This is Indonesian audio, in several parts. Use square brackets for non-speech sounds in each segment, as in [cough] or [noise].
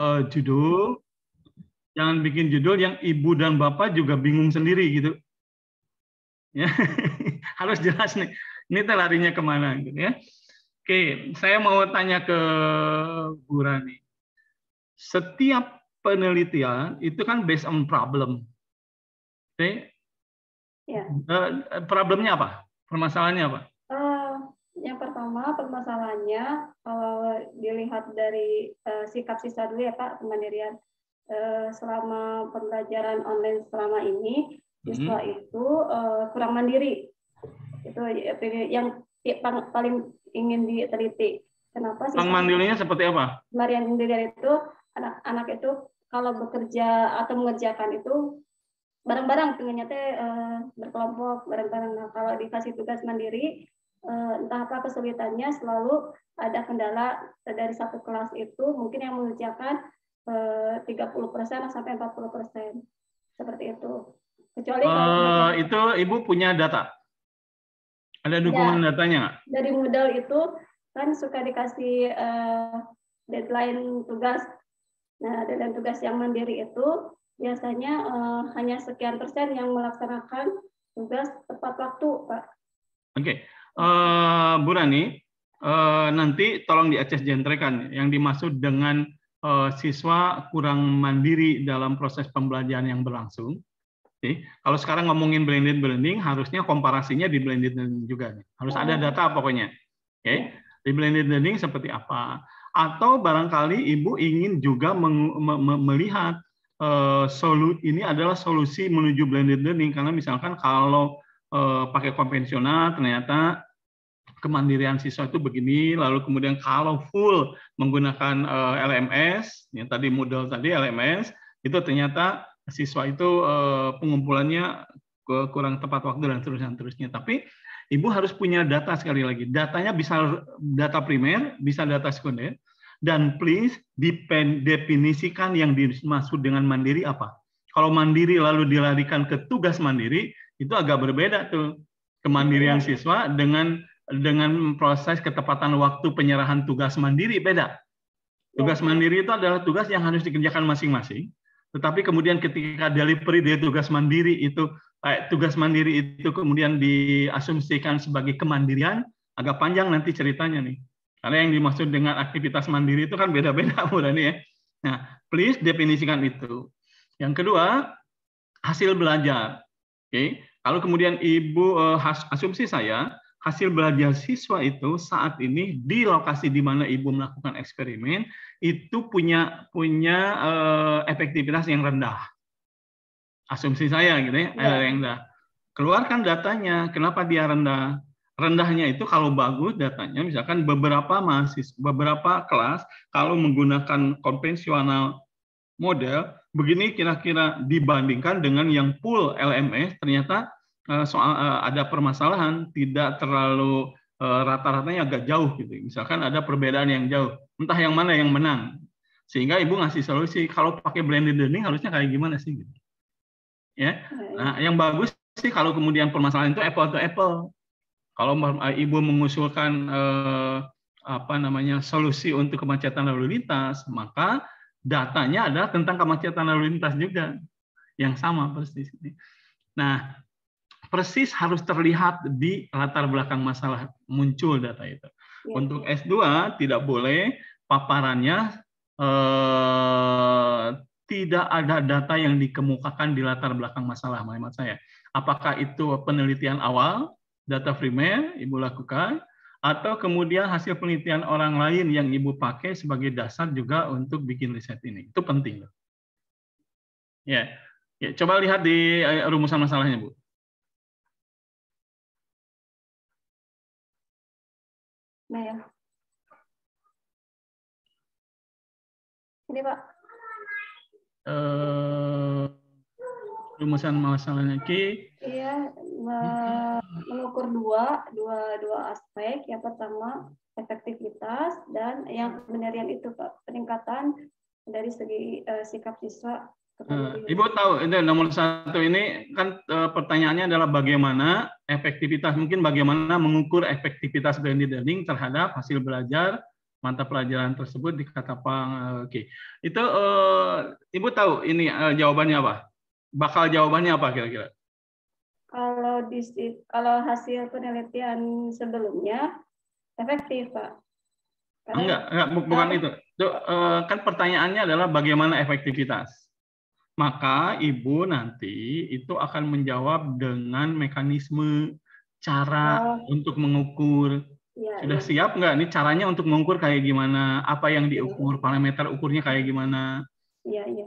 uh, judul, jangan bikin judul yang ibu dan bapak juga bingung sendiri gitu. Ya, [laughs] harus jelas nih. Ini larinya kemana gitu ya. Oke, saya mau tanya ke Bu Rani. Setiap penelitian itu kan based on problem. Oke. Ya. Uh, problemnya apa? Permasalahannya apa? yang pertama permasalahannya kalau dilihat dari uh, sikap siswa dulu ya Pak kemandirian uh, selama pembelajaran online selama ini siswa mm-hmm. itu uh, kurang mandiri itu ya, yang ya, paling ingin diteliti kenapa sih? Kurang mandirinya seperti apa? kemarin mandirian itu anak-anak itu kalau bekerja atau mengerjakan itu bareng-bareng pengennya teh berkelompok bareng-bareng nah kalau dikasih tugas mandiri Eh, entah apa kesulitannya selalu ada kendala dari satu kelas itu mungkin yang mengerjakan 30% eh, sampai 40% seperti itu. Kecuali uh, kalau itu Ibu punya data. Ada iya. dukungan ya, datanya nggak? Dari modal itu kan suka dikasih uh, deadline tugas. Nah, deadline tugas yang mandiri itu biasanya uh, hanya sekian persen yang melaksanakan tugas tepat waktu, Pak. Oke, okay uh, Bu Rani, uh, nanti tolong di Aceh jentrekan yang dimaksud dengan uh, siswa kurang mandiri dalam proses pembelajaran yang berlangsung. Okay. Kalau sekarang ngomongin blended blending, harusnya komparasinya di blended learning juga. Harus ada oh. data pokoknya. Okay. Ya. Di blended learning seperti apa? Atau barangkali ibu ingin juga melihat uh, solu ini adalah solusi menuju blended learning karena misalkan kalau uh, pakai konvensional ternyata kemandirian siswa itu begini, lalu kemudian kalau full menggunakan eh, LMS, yang tadi model tadi LMS, itu ternyata siswa itu eh, pengumpulannya kurang tepat waktu dan terus terusnya. Tapi ibu harus punya data sekali lagi. Datanya bisa data primer, bisa data sekunder, dan please depend, definisikan yang dimaksud dengan mandiri apa. Kalau mandiri lalu dilarikan ke tugas mandiri, itu agak berbeda tuh kemandirian iya. siswa dengan dengan proses ketepatan waktu penyerahan tugas mandiri beda. Tugas ya. mandiri itu adalah tugas yang harus dikerjakan masing-masing. Tetapi kemudian ketika delivery dari tugas mandiri itu eh, tugas mandiri itu kemudian diasumsikan sebagai kemandirian agak panjang nanti ceritanya nih. Karena yang dimaksud dengan aktivitas mandiri itu kan beda-beda mulanya [laughs] ya. Nah, please definisikan itu. Yang kedua, hasil belajar. Oke. Okay. Kalau kemudian Ibu eh, asumsi saya hasil belajar siswa itu saat ini di lokasi di mana ibu melakukan eksperimen itu punya punya eh, efektivitas yang rendah. Asumsi saya gitu ya, ya. yang rendah. Keluarkan datanya, kenapa dia rendah? Rendahnya itu kalau bagus datanya misalkan beberapa mahasiswa beberapa kelas kalau menggunakan konvensional model begini kira-kira dibandingkan dengan yang full LMS ternyata Eh, soal eh, ada permasalahan tidak terlalu eh, rata-ratanya agak jauh gitu. Misalkan ada perbedaan yang jauh, entah yang mana yang menang. Sehingga ibu ngasih solusi kalau pakai blended learning harusnya kayak gimana sih gitu. Ya. Nah, yang bagus sih kalau kemudian permasalahan itu apple to apple. Kalau ibu mengusulkan eh, apa namanya solusi untuk kemacetan lalu lintas, maka datanya adalah tentang kemacetan lalu lintas juga yang sama persis. Nah, persis harus terlihat di latar belakang masalah muncul data itu. Iya. Untuk S2 tidak boleh paparannya eh, tidak ada data yang dikemukakan di latar belakang masalah menurut saya. Apakah itu penelitian awal, data primer Ibu lakukan, atau kemudian hasil penelitian orang lain yang Ibu pakai sebagai dasar juga untuk bikin riset ini. Itu penting. Ya, ya coba lihat di eh, rumusan masalahnya, Bu. Nah, ya. ini Pak. Uh, eh, rumusan masalahnya Ki. Iya, hmm. mengukur dua, dua, dua aspek. Yang pertama efektivitas dan yang penderian itu Pak peningkatan dari segi uh, sikap siswa Hmm. Ibu tahu itu nomor satu ini kan uh, pertanyaannya adalah bagaimana efektivitas mungkin bagaimana mengukur efektivitas blended learning terhadap hasil belajar mata pelajaran tersebut di uh, eh, Oke, okay. itu uh, ibu tahu ini uh, jawabannya apa? Bakal jawabannya apa kira-kira? Kalau di kalau hasil penelitian sebelumnya efektif pak. enggak, enggak bukan itu. Itu kan pertanyaannya adalah bagaimana efektivitas maka ibu nanti itu akan menjawab dengan mekanisme cara oh. untuk mengukur. Ya, Sudah ya. siap nggak nih caranya untuk mengukur kayak gimana? Apa yang diukur? Iya. Parameter ukurnya kayak gimana? Iya, iya.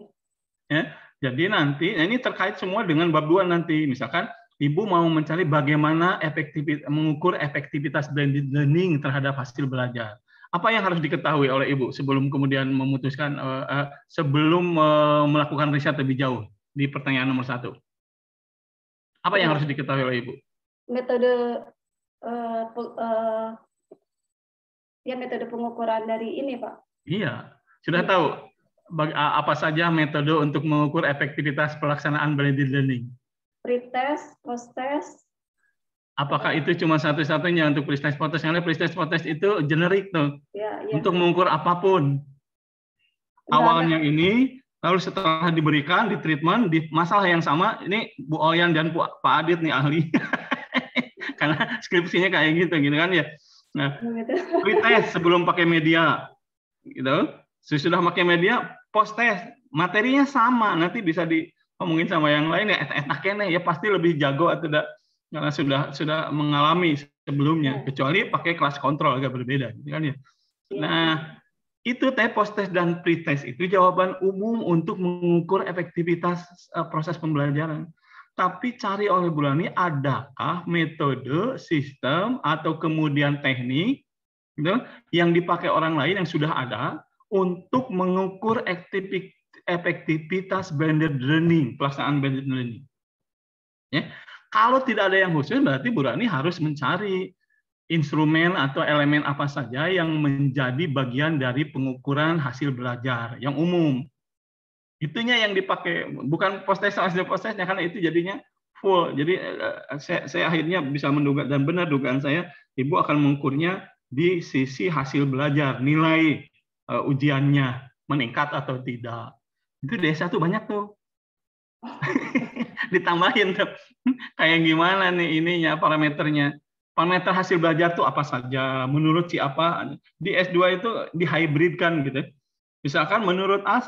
Ya, jadi nanti nah ini terkait semua dengan bab dua nanti. Misalkan ibu mau mencari bagaimana efektivitas mengukur efektivitas blended learning terhadap hasil belajar apa yang harus diketahui oleh ibu sebelum kemudian memutuskan uh, uh, sebelum uh, melakukan riset lebih jauh di pertanyaan nomor satu apa yang iya. harus diketahui oleh ibu metode uh, uh, ya metode pengukuran dari ini pak iya sudah tahu apa saja metode untuk mengukur efektivitas pelaksanaan blended learning pretest post test apakah itu cuma satu-satunya untuk freestyle potes? Karena freestyle potes itu generik tuh, ya, ya. untuk mengukur apapun. Awalnya ini, lalu setelah diberikan, di treatment, di masalah yang sama, ini Bu Oyan dan Bu, Pak Adit nih ahli. [laughs] Karena skripsinya kayak gitu, gitu kan ya. Nah, pretest iya, sebelum pakai media, gitu. Sesudah pakai media, post test materinya sama, nanti bisa di ngomongin sama yang lain ya enak-enaknya ya pasti lebih jago atau tidak karena sudah sudah mengalami sebelumnya iya. kecuali pakai kelas kontrol agak berbeda gitu kan ya. Iya. Nah, itu teh post test dan pre test itu jawaban umum untuk mengukur efektivitas eh, proses pembelajaran. Tapi cari oleh Bulani adakah metode, sistem atau kemudian teknik gitu, yang dipakai orang lain yang sudah ada untuk mengukur efektivitas blended learning, pelaksanaan blended learning. Ya, kalau tidak ada yang khusus, berarti Bu Rani harus mencari instrumen atau elemen apa saja yang menjadi bagian dari pengukuran hasil belajar yang umum. Itunya yang dipakai, bukan proses hasil prosesnya, karena itu jadinya full. Jadi eh, eh, saya, saya akhirnya bisa menduga, dan benar dugaan saya, Ibu akan mengukurnya di sisi hasil belajar, nilai uh, ujiannya meningkat atau tidak. Itu desa tuh banyak tuh. [laughs] ditambahin tuh [laughs] kayak gimana nih ininya parameternya parameter hasil belajar tuh apa saja menurut siapa di S2 itu dihybridkan gitu misalkan menurut A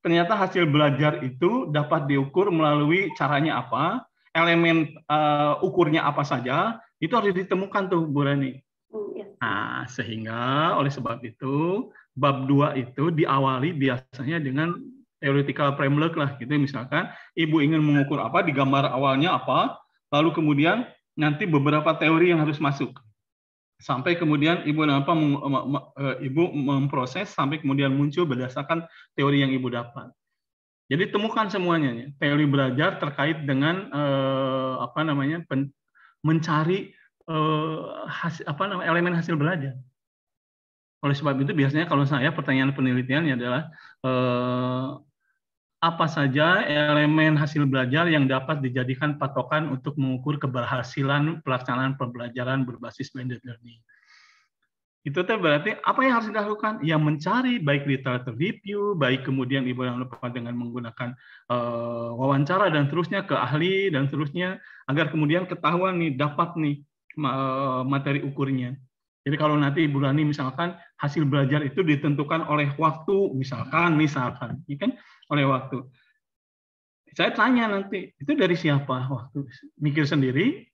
ternyata hasil belajar itu dapat diukur melalui caranya apa elemen uh, ukurnya apa saja itu harus ditemukan tuh Bu Rani hmm, iya. Nah, sehingga oleh sebab itu bab 2 itu diawali biasanya dengan theoretical framework lah gitu misalkan ibu ingin mengukur apa di gambar awalnya apa lalu kemudian nanti beberapa teori yang harus masuk sampai kemudian ibu apa eh, ibu memproses sampai kemudian muncul berdasarkan teori yang ibu dapat jadi temukan semuanya ya. teori belajar terkait dengan eh, apa namanya pen, mencari eh, hasil, apa namanya elemen hasil belajar oleh sebab itu biasanya kalau saya pertanyaan penelitiannya adalah eh, apa saja elemen hasil belajar yang dapat dijadikan patokan untuk mengukur keberhasilan pelaksanaan pembelajaran berbasis blended learning. Itu teh berarti apa yang harus dilakukan? Yang mencari baik literatur review, baik kemudian ibu yang lupa dengan menggunakan uh, wawancara dan terusnya ke ahli dan terusnya agar kemudian ketahuan nih dapat nih eh, materi ukurnya. Jadi kalau nanti Ibu Rani misalkan hasil belajar itu ditentukan oleh waktu misalkan misalkan, ya kan? oleh waktu. Saya tanya nanti, itu dari siapa waktu? Mikir sendiri,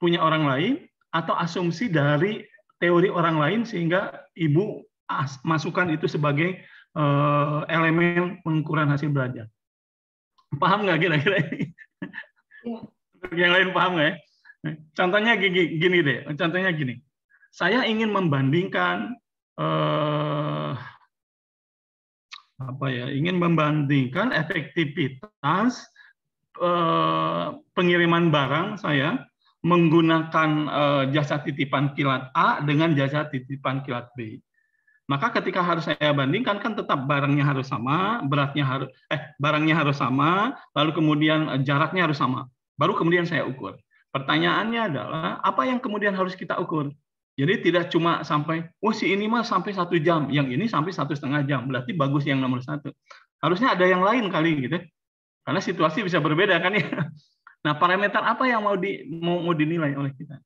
punya orang lain, atau asumsi dari teori orang lain sehingga ibu masukkan itu sebagai eh, elemen pengukuran hasil belajar. Paham nggak kira-kira ini? Ya. Yang lain paham nggak ya? Contohnya gini, deh, contohnya gini. Saya ingin membandingkan eh, apa ya ingin membandingkan efektivitas eh, pengiriman barang saya menggunakan eh, jasa titipan kilat A dengan jasa titipan kilat B. Maka ketika harus saya bandingkan kan tetap barangnya harus sama, beratnya harus eh barangnya harus sama, lalu kemudian eh, jaraknya harus sama. Baru kemudian saya ukur. Pertanyaannya adalah apa yang kemudian harus kita ukur? Jadi tidak cuma sampai, oh si ini mah sampai satu jam, yang ini sampai satu setengah jam. Berarti bagus yang nomor satu. Harusnya ada yang lain kali gitu. Karena situasi bisa berbeda kan ya. [laughs] Nah parameter apa yang mau di mau, mau dinilai oleh kita?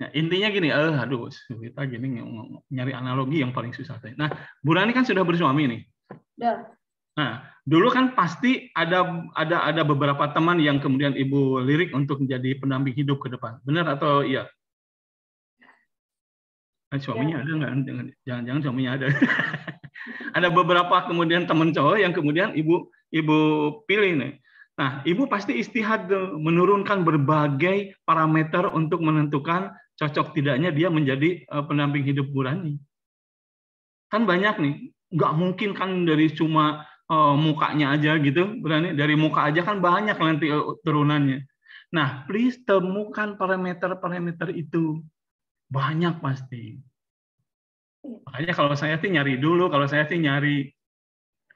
Nah, intinya gini, eh, aduh kita gini nyari analogi yang paling susah. Nah, Bu Rani kan sudah bersuami nih. Ya. Nah, dulu kan pasti ada ada ada beberapa teman yang kemudian Ibu lirik untuk menjadi pendamping hidup ke depan. Benar atau iya? Eh, kan suaminya ya. ada nggak? Jangan-jangan suaminya ada. [laughs] ada beberapa kemudian teman cowok yang kemudian ibu ibu pilih nih. Nah, ibu pasti istihad menurunkan berbagai parameter untuk menentukan cocok tidaknya dia menjadi eh, pendamping hidup burani. Kan banyak nih, nggak mungkin kan dari cuma uh, mukanya aja gitu, berani dari muka aja kan banyak nanti eh, turunannya. Nah, please temukan parameter-parameter itu banyak pasti. Iya. Makanya kalau saya sih nyari dulu, kalau saya sih nyari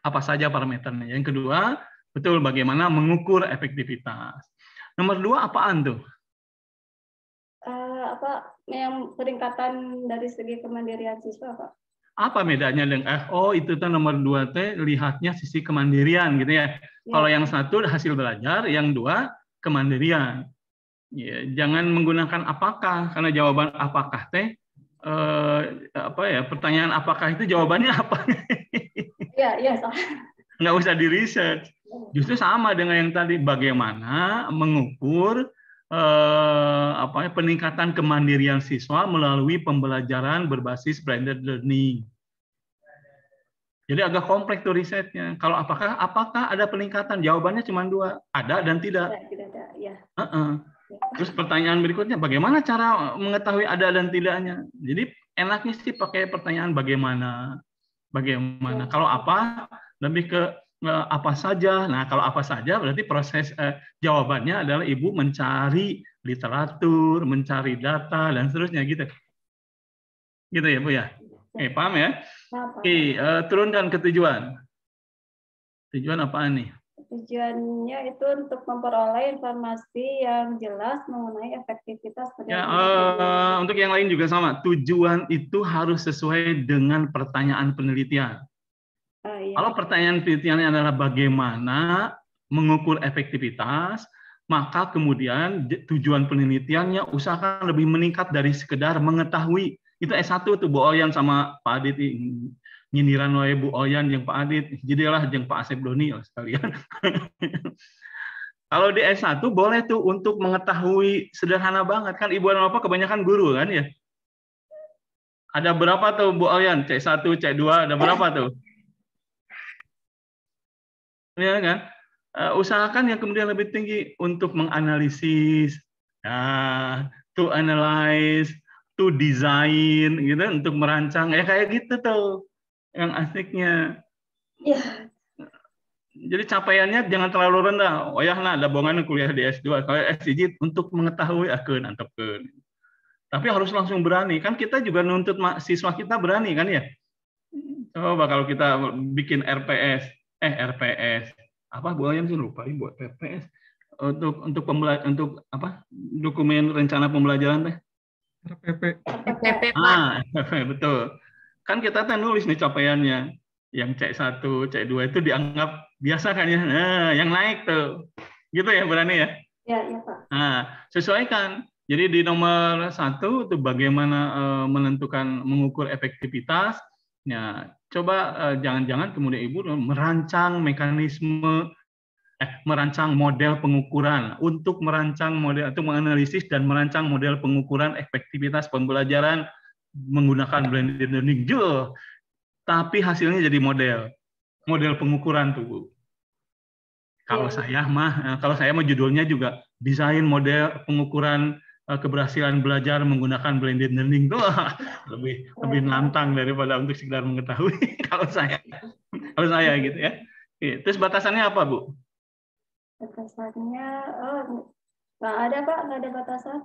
apa saja parameternya. Yang kedua, betul bagaimana mengukur efektivitas. Nomor dua apaan tuh? Uh, apa yang peringkatan dari segi kemandirian siswa pak? Apa bedanya dengan FO eh, oh, itu tuh nomor dua T lihatnya sisi kemandirian gitu ya. ya. Kalau yang satu hasil belajar, yang dua kemandirian ya jangan menggunakan apakah karena jawaban apakah teh eh, apa ya pertanyaan apakah itu jawabannya apa [laughs] iya iya nggak usah di research justru sama dengan yang tadi bagaimana mengukur eh, apa ya, peningkatan kemandirian siswa melalui pembelajaran berbasis blended learning jadi agak kompleks tuh risetnya. Kalau apakah apakah ada peningkatan? Jawabannya cuma dua, ada dan tidak. Tidak, tidak ada, ya. Uh -uh. Terus pertanyaan berikutnya, bagaimana cara mengetahui ada dan tidaknya? Jadi enaknya sih pakai pertanyaan bagaimana, bagaimana. Kalau apa, lebih ke e, apa saja. Nah, kalau apa saja berarti proses eh, jawabannya adalah ibu mencari literatur, mencari data dan seterusnya gitu. Gitu ya, Bu ya. Oke, paham ya? Oke, eh, turun dan ke tujuan. Tujuan apaan nih? tujuannya itu untuk memperoleh informasi yang jelas mengenai efektivitas penelitian. Ya, uh, untuk yang lain juga sama. Tujuan itu harus sesuai dengan pertanyaan penelitian. Uh, iya. Kalau pertanyaan penelitiannya adalah bagaimana mengukur efektivitas, maka kemudian tujuan penelitiannya usahakan lebih meningkat dari sekedar mengetahui. Itu S1 tuh Bu Oyan sama Pak Adit nyindiran oleh Bu Oyan yang Pak Adit. Jadilah yang Pak Asep Doni lah sekalian. [laughs] Kalau di S1 boleh tuh untuk mengetahui sederhana banget kan ibu dan bapak kebanyakan guru kan ya. Ada berapa tuh Bu Oyan? C1, C2 ada berapa tuh? Ya kan? Eh, usahakan yang kemudian lebih tinggi untuk menganalisis, nah, to analyze, to design gitu untuk merancang ya kayak gitu tuh yang asiknya. Iya. Jadi capaiannya jangan terlalu rendah. Oh ya, nah, ada bongan kuliah di S2. Kalau SDG untuk mengetahui akun, antepun. Tapi harus langsung berani. Kan kita juga nuntut siswa kita berani kan ya. Coba kalau kita bikin RPS, eh RPS, apa Bu Ayam sih lupa buat PPS untuk untuk pembelajar untuk apa dokumen rencana pembelajaran teh RPP RPP ah betul Kan kita kan nulis nih capaiannya. Yang C1, C2 itu dianggap biasa kan ya. Nah, yang naik tuh. Gitu ya berani ya? Ya, ya Pak. Nah, sesuaikan. Jadi di nomor satu itu bagaimana eh, menentukan mengukur efektivitas. Ya, coba eh, jangan-jangan kemudian ibu merancang mekanisme eh, merancang model pengukuran untuk merancang model atau menganalisis dan merancang model pengukuran efektivitas pembelajaran menggunakan blended learning juh tapi hasilnya jadi model model pengukuran tuh kalau yeah. saya mah eh, kalau saya mah judulnya juga desain model pengukuran eh, keberhasilan belajar menggunakan blended learning tuh [laughs] lebih lebih iya. nantang daripada untuk sekedar mengetahui [laughs] kalau saya kalau saya gitu ya terus batasannya apa bu batasannya oh nggak ada pak nggak ada batasan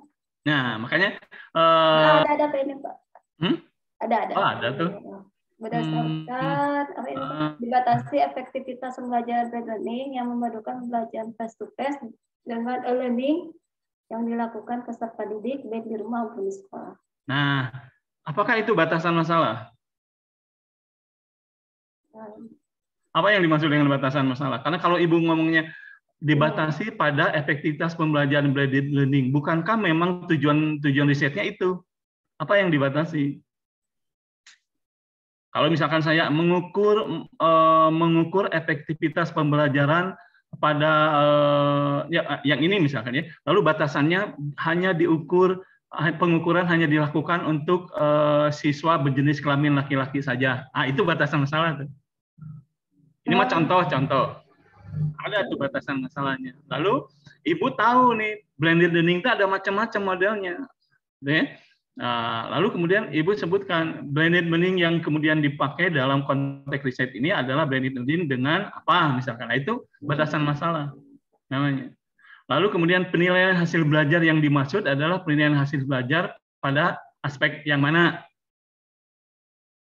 nah makanya uh, ada ada pak Hmm? Ada, ada. Oh, ada tuh. Berdasarkan iya. hmm. hmm. apa itu, ah. dibatasi efektivitas pembelajaran blended learning yang memadukan pembelajaran face to face dengan e-learning yang dilakukan peserta didik baik di rumah maupun di sekolah. Nah, apakah itu batasan masalah? Nah. Apa yang dimaksud dengan batasan masalah? Karena kalau ibu ngomongnya dibatasi hmm. pada efektivitas pembelajaran blended learning, bukankah memang tujuan tujuan risetnya itu? apa yang dibatasi? Kalau misalkan saya mengukur eh, mengukur efektivitas pembelajaran pada eh, ya, yang ini misalkan ya, lalu batasannya hanya diukur eh, pengukuran hanya dilakukan untuk siswa berjenis kelamin laki-laki saja. Ah itu batasan masalah tuh. Ini mah contoh-contoh. Hmm. Ada tuh batasan masalahnya. Lalu ibu tahu nih blended learning itu ada macam-macam modelnya. deh Nah, lalu kemudian Ibu sebutkan blended learning yang kemudian dipakai dalam konteks riset ini adalah blended learning dengan apa misalkan. Nah, itu batasan masalah namanya. Lalu kemudian penilaian hasil belajar yang dimaksud adalah penilaian hasil belajar pada aspek yang mana.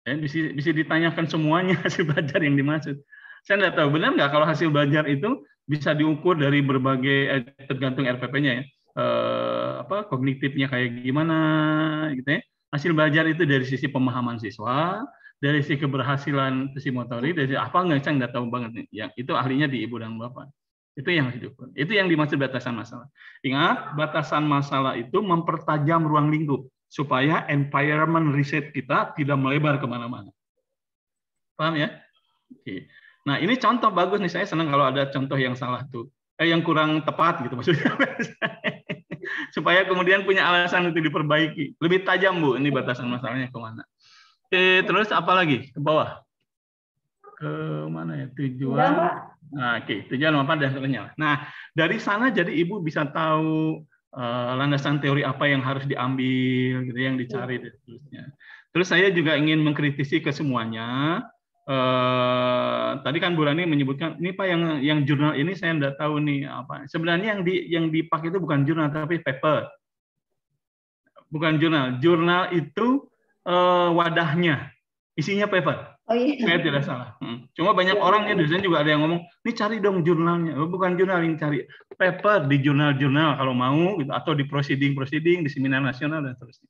Ya, bisa, bisa ditanyakan semuanya [laughs] hasil belajar yang dimaksud. Saya tidak tahu benar nggak kalau hasil belajar itu bisa diukur dari berbagai eh, tergantung RPP-nya ya eh, apa kognitifnya kayak gimana gitu ya. Hasil belajar itu dari sisi pemahaman siswa, dari sisi keberhasilan sisi motorik, dari sisi apa nggak saya nggak tahu banget nih. Yang itu ahlinya di ibu dan bapak. Itu yang hidup. Itu yang dimaksud batasan masalah. Ingat, batasan masalah itu mempertajam ruang lingkup supaya environment riset kita tidak melebar kemana-mana. Paham ya? Oke. Nah, ini contoh bagus nih. Saya senang kalau ada contoh yang salah tuh eh, yang kurang tepat gitu maksudnya [laughs] supaya kemudian punya alasan untuk diperbaiki lebih tajam bu ini batasan masalahnya kemana eh, terus apa lagi ke bawah ke mana ya tujuan nah, oke okay. tujuan apa dan seterusnya nah dari sana jadi ibu bisa tahu uh, landasan teori apa yang harus diambil gitu yang dicari dan seterusnya terus saya juga ingin mengkritisi kesemuanya eh, tadi kan Bu Rani menyebutkan ini Pak yang yang jurnal ini saya tidak tahu nih apa. Sebenarnya yang di yang dipakai itu bukan jurnal tapi paper. Bukan jurnal. Jurnal itu eh, wadahnya isinya paper. Oh iya. Saya tidak salah. Hmm. Cuma banyak ya, orang ya dosen juga ada yang ngomong, "Ini cari dong jurnalnya." Oh, bukan jurnal yang cari, paper di jurnal-jurnal kalau mau gitu atau di proceeding-proceeding di seminar nasional dan seterusnya.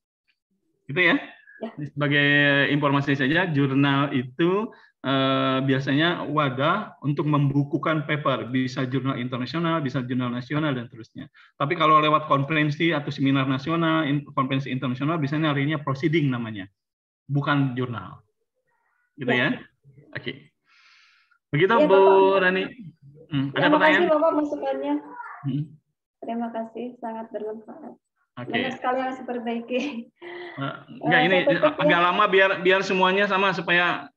Gitu ya. ya. Sebagai informasi saja, jurnal itu Eh, biasanya wadah untuk membukukan paper, bisa jurnal internasional, bisa jurnal nasional dan terusnya. Tapi kalau lewat konferensi atau seminar nasional, konferensi internasional biasanya hari ini proceeding namanya, bukan jurnal. Gitu ya. ya? Oke. Okay. Begitu ya, Bu Rani. Hmm, ada ya, pertanyaan? kasih Bapak masukannya. Hmm. Terima kasih, sangat bermanfaat. Okay. Banyak sekali yang diperbaiki. Nah, eh, enggak, ini eh, agak lama biar biar semuanya sama supaya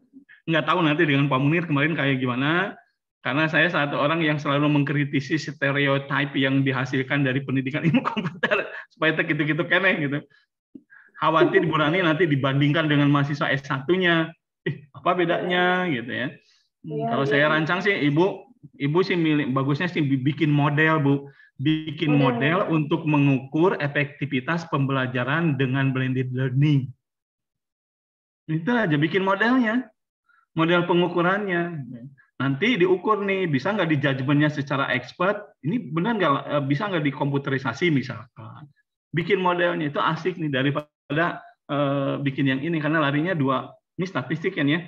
nggak tahu nanti dengan Pak Munir kemarin kayak gimana karena saya satu orang yang selalu mengkritisi stereotip yang dihasilkan dari pendidikan ilmu komputer [laughs] supaya gitu-gitu kene gitu khawatir Bu Rani nanti dibandingkan dengan mahasiswa S1-nya eh, apa bedanya gitu ya, ya kalau ya. saya iya. rancang sih Ibu Ibu sih milik bagusnya sih bikin model Bu bikin model ya. untuk mengukur efektivitas pembelajaran dengan blended learning. Itu aja bikin modelnya model pengukurannya. Nanti diukur nih, bisa nggak di judgementnya secara expert, ini benar nggak, eh, bisa nggak dikomputerisasi misalkan. Bikin modelnya itu asik nih daripada eh, bikin yang ini, karena larinya dua, ini statistik kan ya, iya.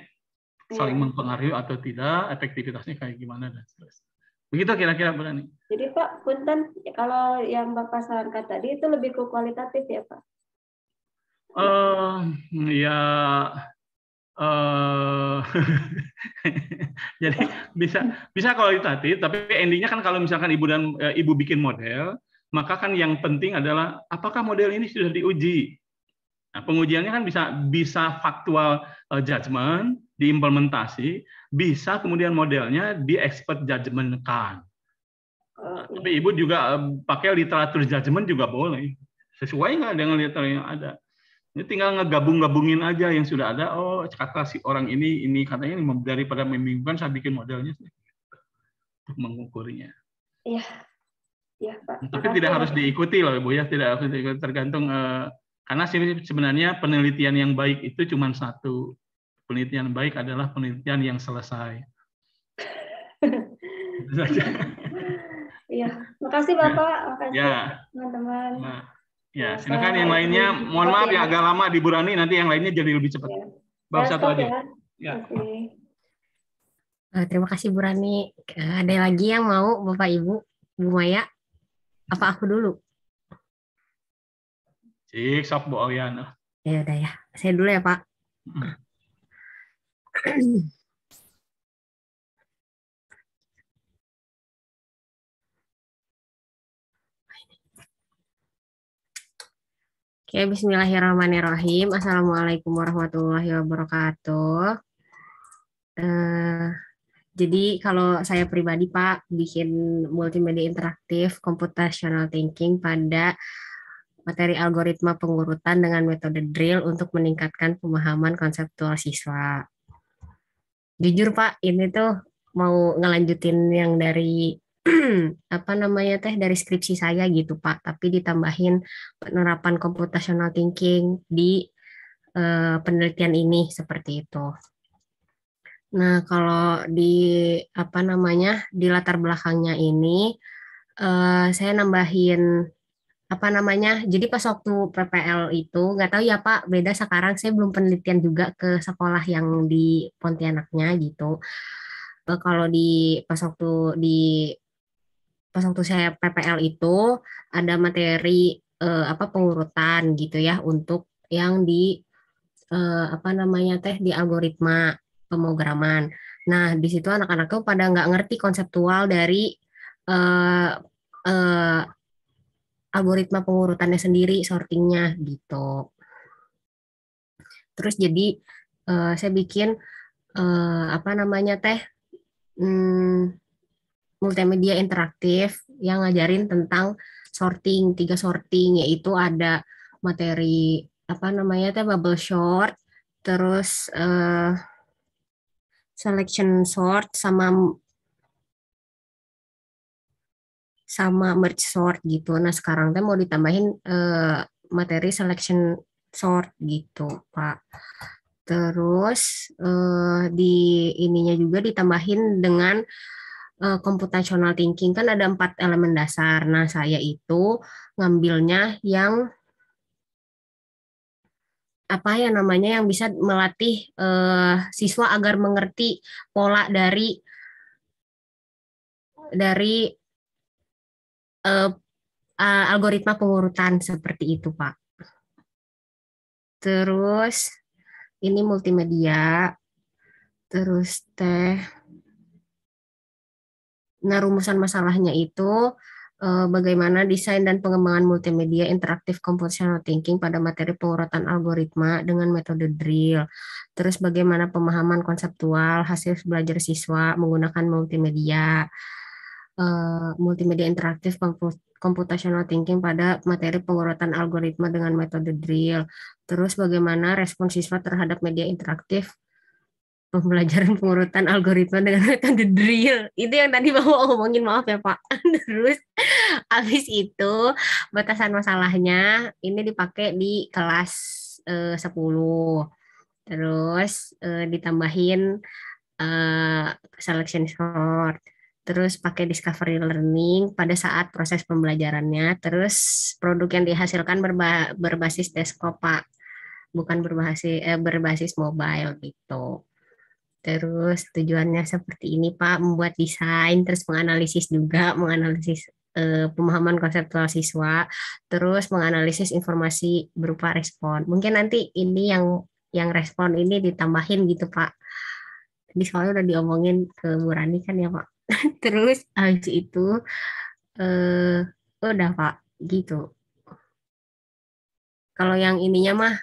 saling mempengaruhi atau tidak, efektivitasnya kayak gimana dan seterusnya. Begitu kira-kira berani. Jadi Pak, punten kalau yang Bapak sarankan tadi itu lebih ke kualitatif ya Pak? Eh, uh, ya Eh, [laughs] jadi bisa bisa kualitatif, tapi endingnya kan kalau misalkan ibu dan e, ibu bikin model, maka kan yang penting adalah apakah model ini sudah diuji. Nah, pengujiannya kan bisa bisa faktual e, judgment diimplementasi, bisa kemudian modelnya di expert judgment kan. Oh, tapi ibu juga pakai literatur judgement juga boleh. Sesuai nggak dengan literatur yang ada? Ini tinggal ngegabung-gabungin aja yang sudah ada. Oh, kata si orang ini, ini katanya ini daripada membingungkan, saya bikin modelnya untuk mengukurnya. Iya, iya Pak. Tapi tidak harus diikuti loh Ibu ya, tidak harus diikuti tergantung eh, karena sebenarnya penelitian yang baik itu cuma satu. Penelitian baik adalah penelitian yang selesai. [laughs] Iya, makasih Bapak, ya. makasih teman-teman. Ya. Teman Nah. Ya, silakan yang lainnya. Mohon maaf ya agak lama di Burani, nanti yang lainnya jadi lebih cepat. Bab satu aja. Ya. ya. Eh, terima kasih Burani. Eh, ada lagi yang mau Bapak Ibu, Bu Maya? Apa aku dulu? Cik, sop Bu Awiana. Ya udah ya. Saya dulu ya, Pak. Hmm. [clears throat] Ya, bismillahirrahmanirrahim. Assalamualaikum warahmatullahi wabarakatuh. Uh, jadi kalau saya pribadi Pak bikin multimedia interaktif computational thinking pada materi algoritma pengurutan dengan metode drill untuk meningkatkan pemahaman konseptual siswa. Jujur Pak, ini tuh mau ngelanjutin yang dari [clears throat] apa namanya teh dari skripsi saya gitu Pak, tapi ditambahin penerapan computational thinking di uh, penelitian ini seperti itu. Nah, kalau di apa namanya di latar belakangnya ini uh, saya nambahin apa namanya jadi pas waktu PPL itu nggak tahu ya Pak beda sekarang saya belum penelitian juga ke sekolah yang di Pontianaknya gitu eh, kalau di pas waktu di pas waktu saya PPL itu ada materi eh, apa pengurutan gitu ya untuk yang di eh, apa namanya teh di algoritma pemrograman. Nah di situ anak-anak tuh pada nggak ngerti konseptual dari eh, eh, algoritma pengurutannya sendiri sortingnya gitu. Terus jadi eh, saya bikin eh, apa namanya teh hmm, multimedia interaktif yang ngajarin tentang sorting, tiga sorting yaitu ada materi apa namanya teh bubble short, terus uh, selection sort sama sama merge sort gitu. Nah, sekarang teh mau ditambahin uh, materi selection sort gitu, Pak. Terus uh, di ininya juga ditambahin dengan uh, computational thinking kan ada empat elemen dasar. Nah, saya itu ngambilnya yang apa ya namanya yang bisa melatih uh, siswa agar mengerti pola dari dari uh, uh, algoritma pengurutan seperti itu, Pak. Terus ini multimedia. Terus teh Nah, rumusan masalahnya itu eh, bagaimana desain dan pengembangan multimedia interaktif computational thinking pada materi pengurutan algoritma dengan metode drill. Terus bagaimana pemahaman konseptual hasil belajar siswa menggunakan multimedia. Uh, multimedia interaktif computational thinking pada materi pengurutan algoritma dengan metode drill. Terus bagaimana respon siswa terhadap media interaktif pembelajaran pengurutan algoritma dengan [laughs] metode drill itu yang tadi bawa ngomongin maaf ya pak [laughs] terus habis itu batasan masalahnya ini dipakai di kelas eh, uh, 10 terus uh, ditambahin uh, selection short terus pakai discovery learning pada saat proses pembelajarannya, terus produk yang dihasilkan berba berbasis desktop Pak, bukan berbasis eh, berbasis mobile gitu terus tujuannya seperti ini Pak, membuat desain, terus menganalisis juga, menganalisis uh, pemahaman konseptual siswa, terus menganalisis informasi berupa respon. Mungkin nanti ini yang yang respon ini ditambahin gitu Pak. di soalnya udah diomongin ke Murani kan ya Pak. [laughs] terus habis itu uh, udah Pak gitu. Kalau yang ininya mah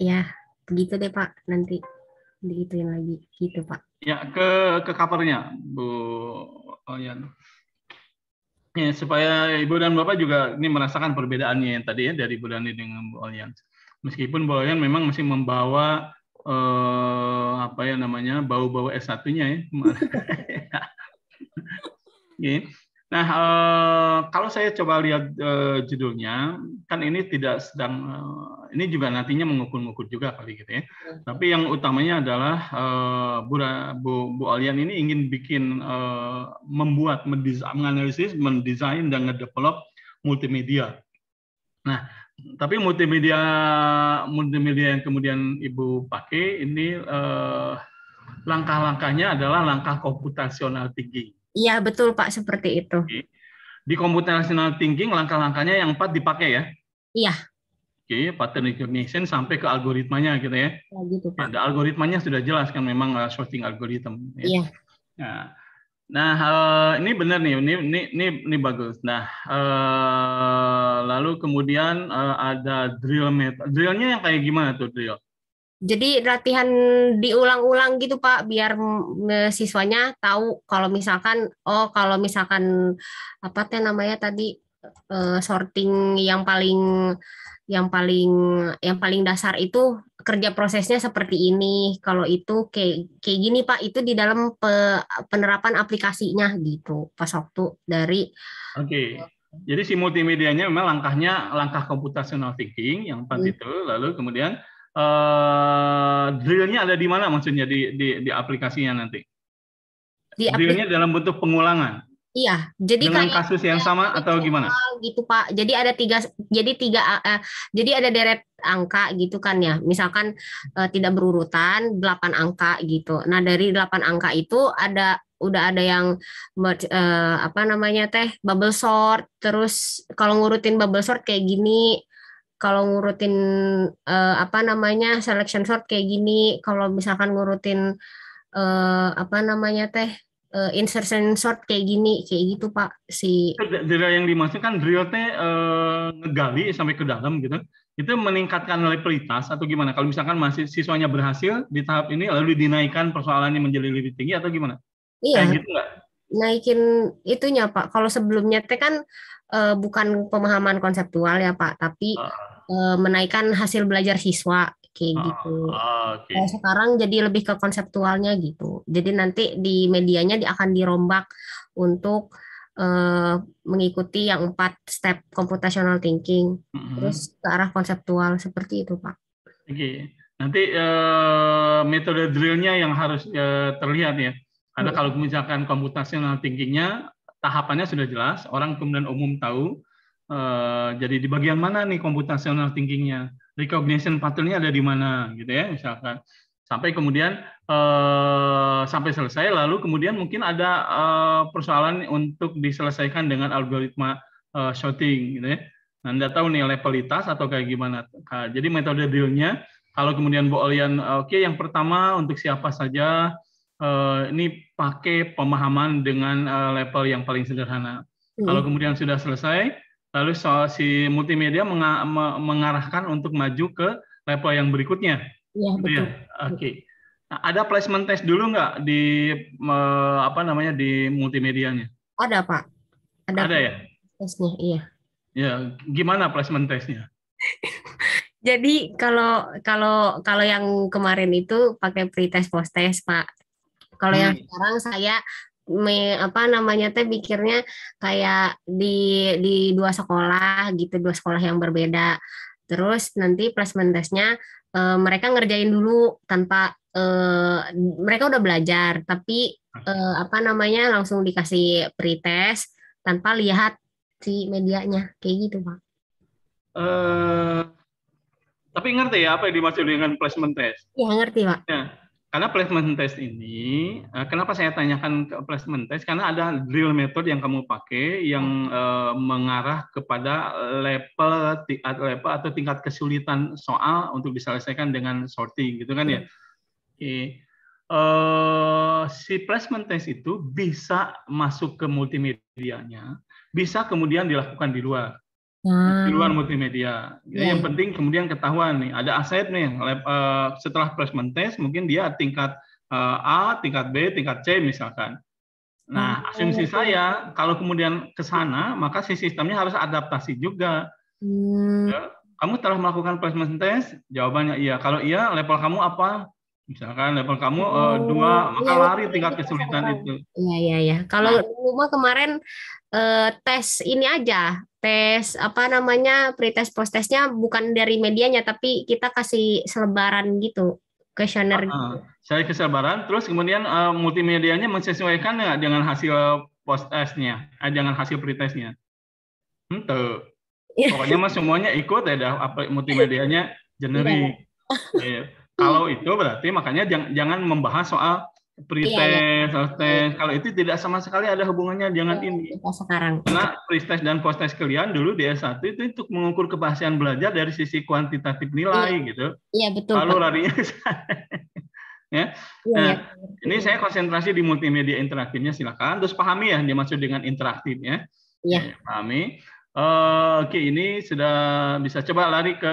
ya begitu deh Pak nanti diituin lagi gitu pak ya ke ke covernya Bu Olian ya supaya ibu dan bapak juga ini merasakan perbedaannya yang tadi ya dari Bu Dani dengan Bu Olian meskipun Bu Olian memang masih membawa eh, apa ya namanya bau-bau S1-nya ya. [laughs] [laughs] ya. Nah, eh, kalau saya coba lihat eh, judulnya, kan ini tidak sedang, eh, ini juga nantinya mengukur-ngukur juga kali gitu ya. Iya. Tapi yang utamanya adalah Bu, Bu, Bu Alian ini ingin bikin, membuat, mendesain, menganalisis, mendesain, dan ngedevelop multimedia. Nah, tapi multimedia multimedia yang kemudian Ibu pakai ini langkah-langkahnya adalah langkah komputasional tinggi Iya betul Pak, seperti itu. Di computational thinking langkah-langkahnya yang empat dipakai ya? Iya. Oke, okay, pattern recognition sampai ke algoritmanya gitu ya. Ya gitu Pak. Ada algoritmanya sudah jelas kan memang uh, sorting algorithm. Ya. Iya. Nah, nah uh, ini benar nih, ini ini ini, ini bagus. Nah, uh, lalu kemudian uh, ada drill method. Drillnya yang kayak gimana tuh drill? Jadi latihan diulang-ulang gitu Pak biar siswanya tahu kalau misalkan oh kalau misalkan apa teh namanya tadi uh, sorting yang paling yang paling yang paling dasar itu kerja prosesnya seperti ini. Kalau itu kayak kayak gini Pak, itu di dalam pe, penerapan aplikasinya gitu pas waktu dari Oke. Okay. Jadi si multimedianya memang langkahnya langkah computational thinking yang empat hmm. itu lalu kemudian uh, drillnya ada di mana maksudnya di di, di aplikasinya nanti? Di drillnya dalam bentuk pengulangan. Iya, jadi dengan kayak, kasus yang sama atau gimana? Gitu Pak. Jadi ada tiga, jadi tiga, eh, eh, jadi ada deret angka gitu kan ya. Misalkan eh, tidak berurutan, delapan angka gitu. Nah dari delapan angka itu ada udah ada yang eh, apa namanya teh bubble sort. Terus kalau ngurutin bubble sort kayak gini, kalau ngurutin uh, apa namanya selection sort kayak gini, kalau misalkan ngurutin uh, apa namanya teh uh, insertion sort kayak gini, kayak gitu Pak si. Drill yang dimaksud kan drill teh uh, ngegali sampai ke dalam gitu. Itu meningkatkan nilai atau gimana? Kalau misalkan masih siswanya berhasil di tahap ini lalu dinaikkan persoalannya menjadi lebih tinggi atau gimana? Iya. Kayak gitu nggak? Naikin itunya Pak. Kalau sebelumnya teh kan uh, bukan pemahaman konseptual ya Pak, tapi uh, menaikkan hasil belajar siswa kayak uh, gitu. Ah, okay. Nah, sekarang jadi lebih ke konseptualnya gitu. Jadi nanti di medianya akan dirombak untuk uh, mengikuti yang empat step computational thinking, uh-huh. terus ke arah konseptual seperti itu Pak. Oke, okay. nanti uh, metode drillnya yang harus uh, terlihat ya. Karena iya. kalau misalkan computational thinking-nya tahapannya sudah jelas, orang kemudian umum tahu. Uh, jadi di bagian mana nih komputasional thinkingnya, recognition patternnya ada di mana, gitu ya misalkan. Sampai kemudian uh, sampai selesai, lalu kemudian mungkin ada uh, persoalan untuk diselesaikan dengan algoritma uh, sorting, gitu ya. Nah, Anda tahu nih levelitas atau kayak gimana. Nah, jadi metode drillnya, kalau kemudian bu Olian oke okay, yang pertama untuk siapa saja, Eh, ini pakai pemahaman dengan eh, level yang paling sederhana. Hmm. Kalau kemudian sudah selesai, lalu soal si multimedia mengarahkan untuk maju ke level yang berikutnya. Iya, gitu betul. Ya? Oke. Okay. Nah, ada placement test dulu nggak di apa namanya di multimedianya? Ada, Pak. Ada. Ada ya? Tesnya, iya. Ya, gimana placement testnya? [laughs] Jadi kalau kalau kalau yang kemarin itu pakai test post test Pak. Kalau hmm. yang sekarang saya me, apa namanya teh pikirnya kayak di di dua sekolah gitu, dua sekolah yang berbeda. Terus nanti placement testnya e, eh, mereka ngerjain dulu tanpa e, mereka udah belajar, tapi e, apa namanya langsung dikasih pretest tanpa lihat si medianya kayak gitu pak. Uh, tapi ngerti ya apa yang dimaksud dengan placement test? Iya ngerti pak. Ya. Karena placement test ini, eh, kenapa saya tanyakan ke placement test? Karena ada drill method yang kamu pakai yang eh, mengarah kepada level, eh, level atau tingkat kesulitan soal untuk diselesaikan dengan sorting, gitu kan ya? Okay. si placement test itu bisa masuk ke multimedianya, bisa kemudian dilakukan di luar di ah. luar multimedia. Jadi yeah. yang penting kemudian ketahuan nih, ada aset nih eh, setelah placement test mungkin dia tingkat eh, A, tingkat B, tingkat C misalkan. Nah, hmm. asumsi iya, iya. saya kalau kemudian ke sana maka si sistemnya harus adaptasi juga. Hmm. Ya, kamu telah melakukan placement test? Jawabannya iya. Kalau iya, level kamu apa? misalkan level kamu eh, oh, uh, dua iya, maka iya, lari tingkat kesulitan itu iya iya iya kalau nah. rumah kemarin uh, tes ini aja tes apa namanya pretest post testnya bukan dari medianya tapi kita kasih selebaran gitu kuesioner uh, gitu. Saya ke selebaran terus kemudian uh, multimedianya menyesuaikan nggak dengan hasil post testnya, eh, dengan hasil pretestnya. Ente. tuh. Iya. Pokoknya mas semuanya ikut ya dah apa multimedianya [laughs] generik. Yeah. Iya. Kalau itu berarti makanya jangan, jangan membahas soal pretest, iya, iya. Kalau itu tidak sama sekali ada hubungannya dengan iya, ini. Nah, sekarang. Karena pretest dan posttest kalian dulu di S1 itu untuk mengukur kepastian belajar dari sisi kuantitatif nilai iya. gitu. Iya, betul. Lalu Pak. larinya [laughs] ya. Iya, nah, iya. ini saya konsentrasi di multimedia interaktifnya silakan terus pahami ya dimaksud dengan interaktifnya. Iya. Ya, pahami. Uh, oke, ini sudah bisa coba lari ke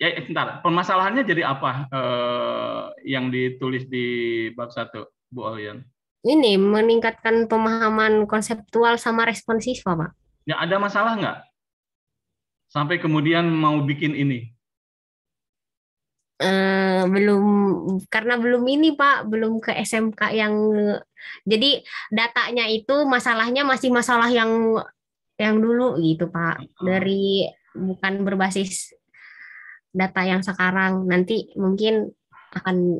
eh, ya ntar. Permasalahannya jadi apa uh, yang ditulis di bab satu? Bu Alian? Ini meningkatkan pemahaman konseptual sama respon siswa, Pak. Ya, ada masalah nggak? Sampai kemudian mau bikin ini? Uh, belum karena belum ini Pak, belum ke SMK yang jadi datanya itu masalahnya masih masalah yang yang dulu gitu Pak. Ah. Dari bukan berbasis data yang sekarang. Nanti mungkin akan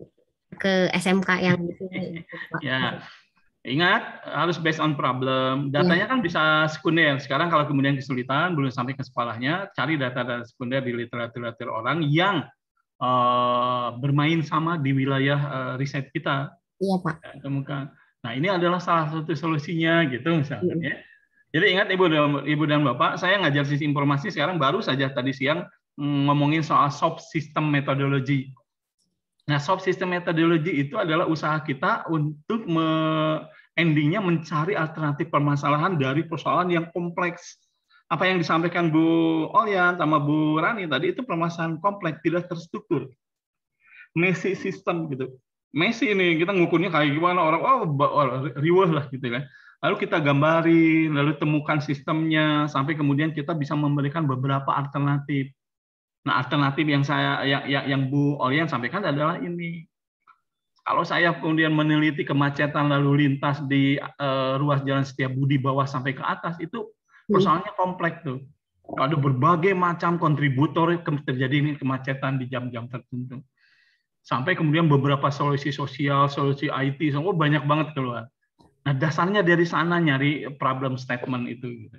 ke SMK yang [laughs] ya. Ingat harus based on problem. Datanya ya. kan bisa sekunder. Sekarang kalau kemudian kesulitan belum sampai ke sekolahnya, cari data-data sekunder di literatur-literatur orang yang uh, bermain sama di wilayah uh, riset kita. Iya, Pak. Ya, temukan. Nah, ini adalah salah satu solusinya gitu misalnya ya. Jadi ingat Ibu dan Ibu dan Bapak, saya ngajar sisi informasi sekarang baru saja tadi siang mm, ngomongin soal soft system methodology Nah, soft system methodology itu adalah usaha kita untuk me endingnya mencari alternatif permasalahan dari persoalan yang kompleks. Apa yang disampaikan Bu Olian sama Bu Rani tadi itu permasalahan kompleks, tidak terstruktur. Messi sistem gitu. Messi ini kita ngukurnya kayak gimana orang oh, oh riwah lah gitu kan. Ya. Lalu kita gambarin, lalu temukan sistemnya sampai kemudian kita bisa memberikan beberapa alternatif. Nah, alternatif yang saya yang yang, yang Bu Olian sampaikan adalah ini. Kalau saya kemudian meneliti kemacetan lalu lintas di uh, ruas jalan Budi bawah sampai ke atas itu hmm. persoalannya kompleks tuh. Ada berbagai macam kontributor terjadi ini kemacetan di jam-jam tertentu. Sampai kemudian beberapa solusi sosial, solusi IT, semua banyak banget keluar. Nah, dasarnya dari sana nyari problem statement itu. Gitu.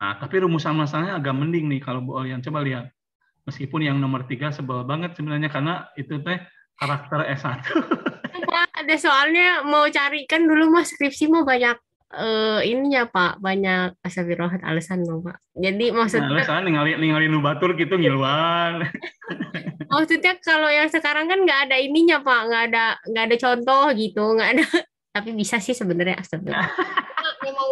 Nah, tapi rumusan masalahnya agak mending nih kalau Bu Olian. Coba lihat. Meskipun yang nomor tiga sebel banget sebenarnya karena itu teh karakter S1. Pak, iya, ada soalnya mau cari kan dulu mas skripsi mau banyak eh ini ya Pak, banyak asabirohat alasan loh Pak. Jadi maksudnya nah, alasan ningali ningali nubatur gitu ngiluan. [laughs] maksudnya kalau yang sekarang kan nggak ada ininya Pak, nggak ada nggak ada contoh gitu, nggak ada. [laughs] Tapi bisa sih sebenarnya asabirohat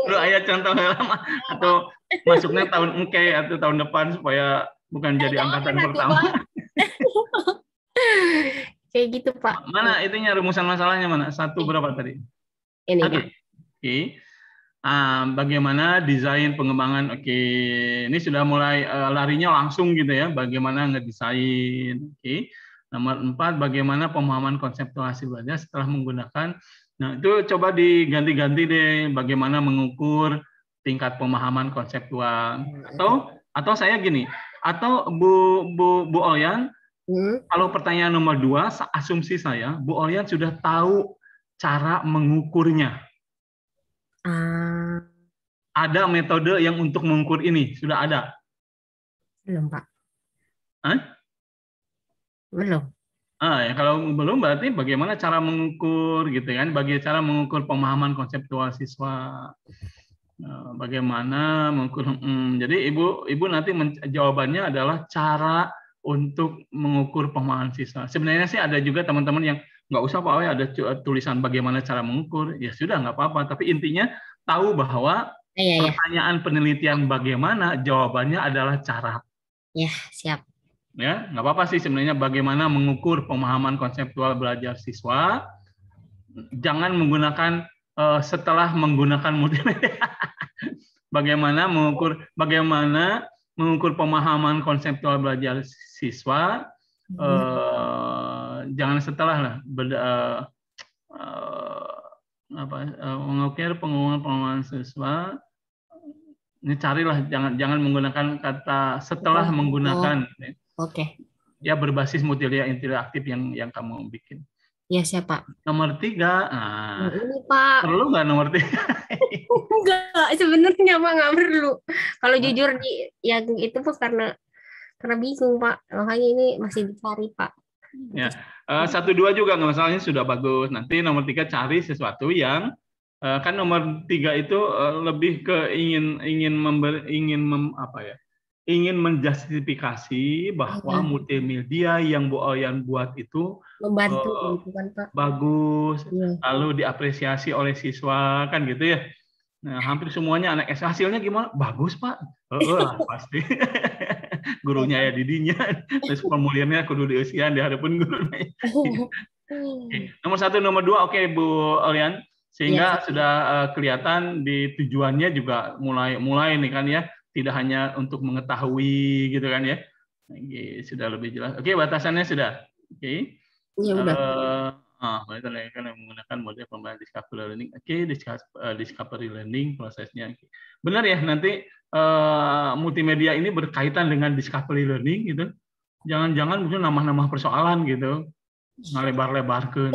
Lu ayat contoh ya, lama atau masuknya tahun engke atau tahun depan supaya bukan jadi angkatan ya, pertama. [laughs] Kayak gitu, Pak. Mana iya. itunya rumusan masalahnya mana? Satu iya. berapa tadi? Ini. Oke. Okay. Okay. Uh, bagaimana desain pengembangan? Oke, okay. ini sudah mulai uh, larinya langsung gitu ya. Bagaimana ngedesain? Oke. Okay. Nomor empat, bagaimana pemahaman konseptual hasil belajar setelah menggunakan. Nah, itu coba diganti-ganti deh. Bagaimana mengukur tingkat pemahaman konseptual? Hmm, atau atau saya gini, atau Bu Bu Bu Oyan, hmm? kalau pertanyaan nomor dua, asumsi saya Bu Oyan sudah tahu cara mengukurnya. hmm. ada metode yang untuk mengukur ini sudah ada? Belum Pak. Hah? Belum. Ah, ya kalau belum berarti bagaimana cara mengukur gitu kan? Bagi cara mengukur pemahaman konseptual siswa. Eh, bagaimana mengukur hmm, jadi ibu ibu nanti jawabannya adalah cara untuk mengukur pemahaman siswa sebenarnya sih ada juga teman-teman yang nggak usah pak ada tulisan bagaimana cara mengukur ya sudah nggak apa-apa tapi intinya tahu bahwa ya, pertanyaan ya. penelitian bagaimana jawabannya adalah cara ya siap ya nggak apa-apa sih sebenarnya bagaimana mengukur pemahaman konseptual belajar siswa jangan menggunakan uh, setelah menggunakan multimedia [laughs] bagaimana mengukur bagaimana mengukur pemahaman konseptual belajar siswa hmm. jangan setelah lah beda, uh, apa uh, mengukir pengumuman pemahaman siswa ini carilah jangan jangan menggunakan kata setelah oh. menggunakan oh. oke okay. ya berbasis multimedia interaktif yang yang kamu bikin Ya siapa? Nomor tiga. Nah, ini Pak. Perlu nggak nomor tiga? Enggak, [laughs] sebenarnya Pak nggak perlu. Kalau nah. jujur di yang itu Pak karena karena bingung Pak. Makanya ini masih dicari Pak. Ya, uh, satu dua juga nggak masalahnya sudah bagus. Nanti nomor tiga cari sesuatu yang uh, kan nomor tiga itu uh, lebih ke ingin ingin memberi ingin mem, apa ya ingin menjustifikasi bahwa hmm. multimedia yang Bu Oyan buat itu membantu uh, kan, Pak. bagus hmm. lalu diapresiasi oleh siswa kan gitu ya nah hampir semuanya anak S hasilnya gimana bagus Pak oh, [laughs] pasti [laughs] gurunya ya didinya terus pemulihannya kudu diusian diharapun guru okay. [laughs] nomor satu nomor dua oke okay, Bu Oyan sehingga ya. sudah eh, kelihatan di tujuannya juga mulai mulai nih kan ya tidak hanya untuk mengetahui gitu kan ya. Oke, sudah lebih jelas. Oke, batasannya sudah. Oke. ya, Uh, ah, kan menggunakan model pembelajaran discovery learning. Oke, eh, discovery learning prosesnya. Oke. Benar ya, nanti uh, multimedia ini berkaitan dengan discovery learning gitu. Jangan-jangan mungkin nama-nama persoalan gitu. Ngelebar-lebarkan.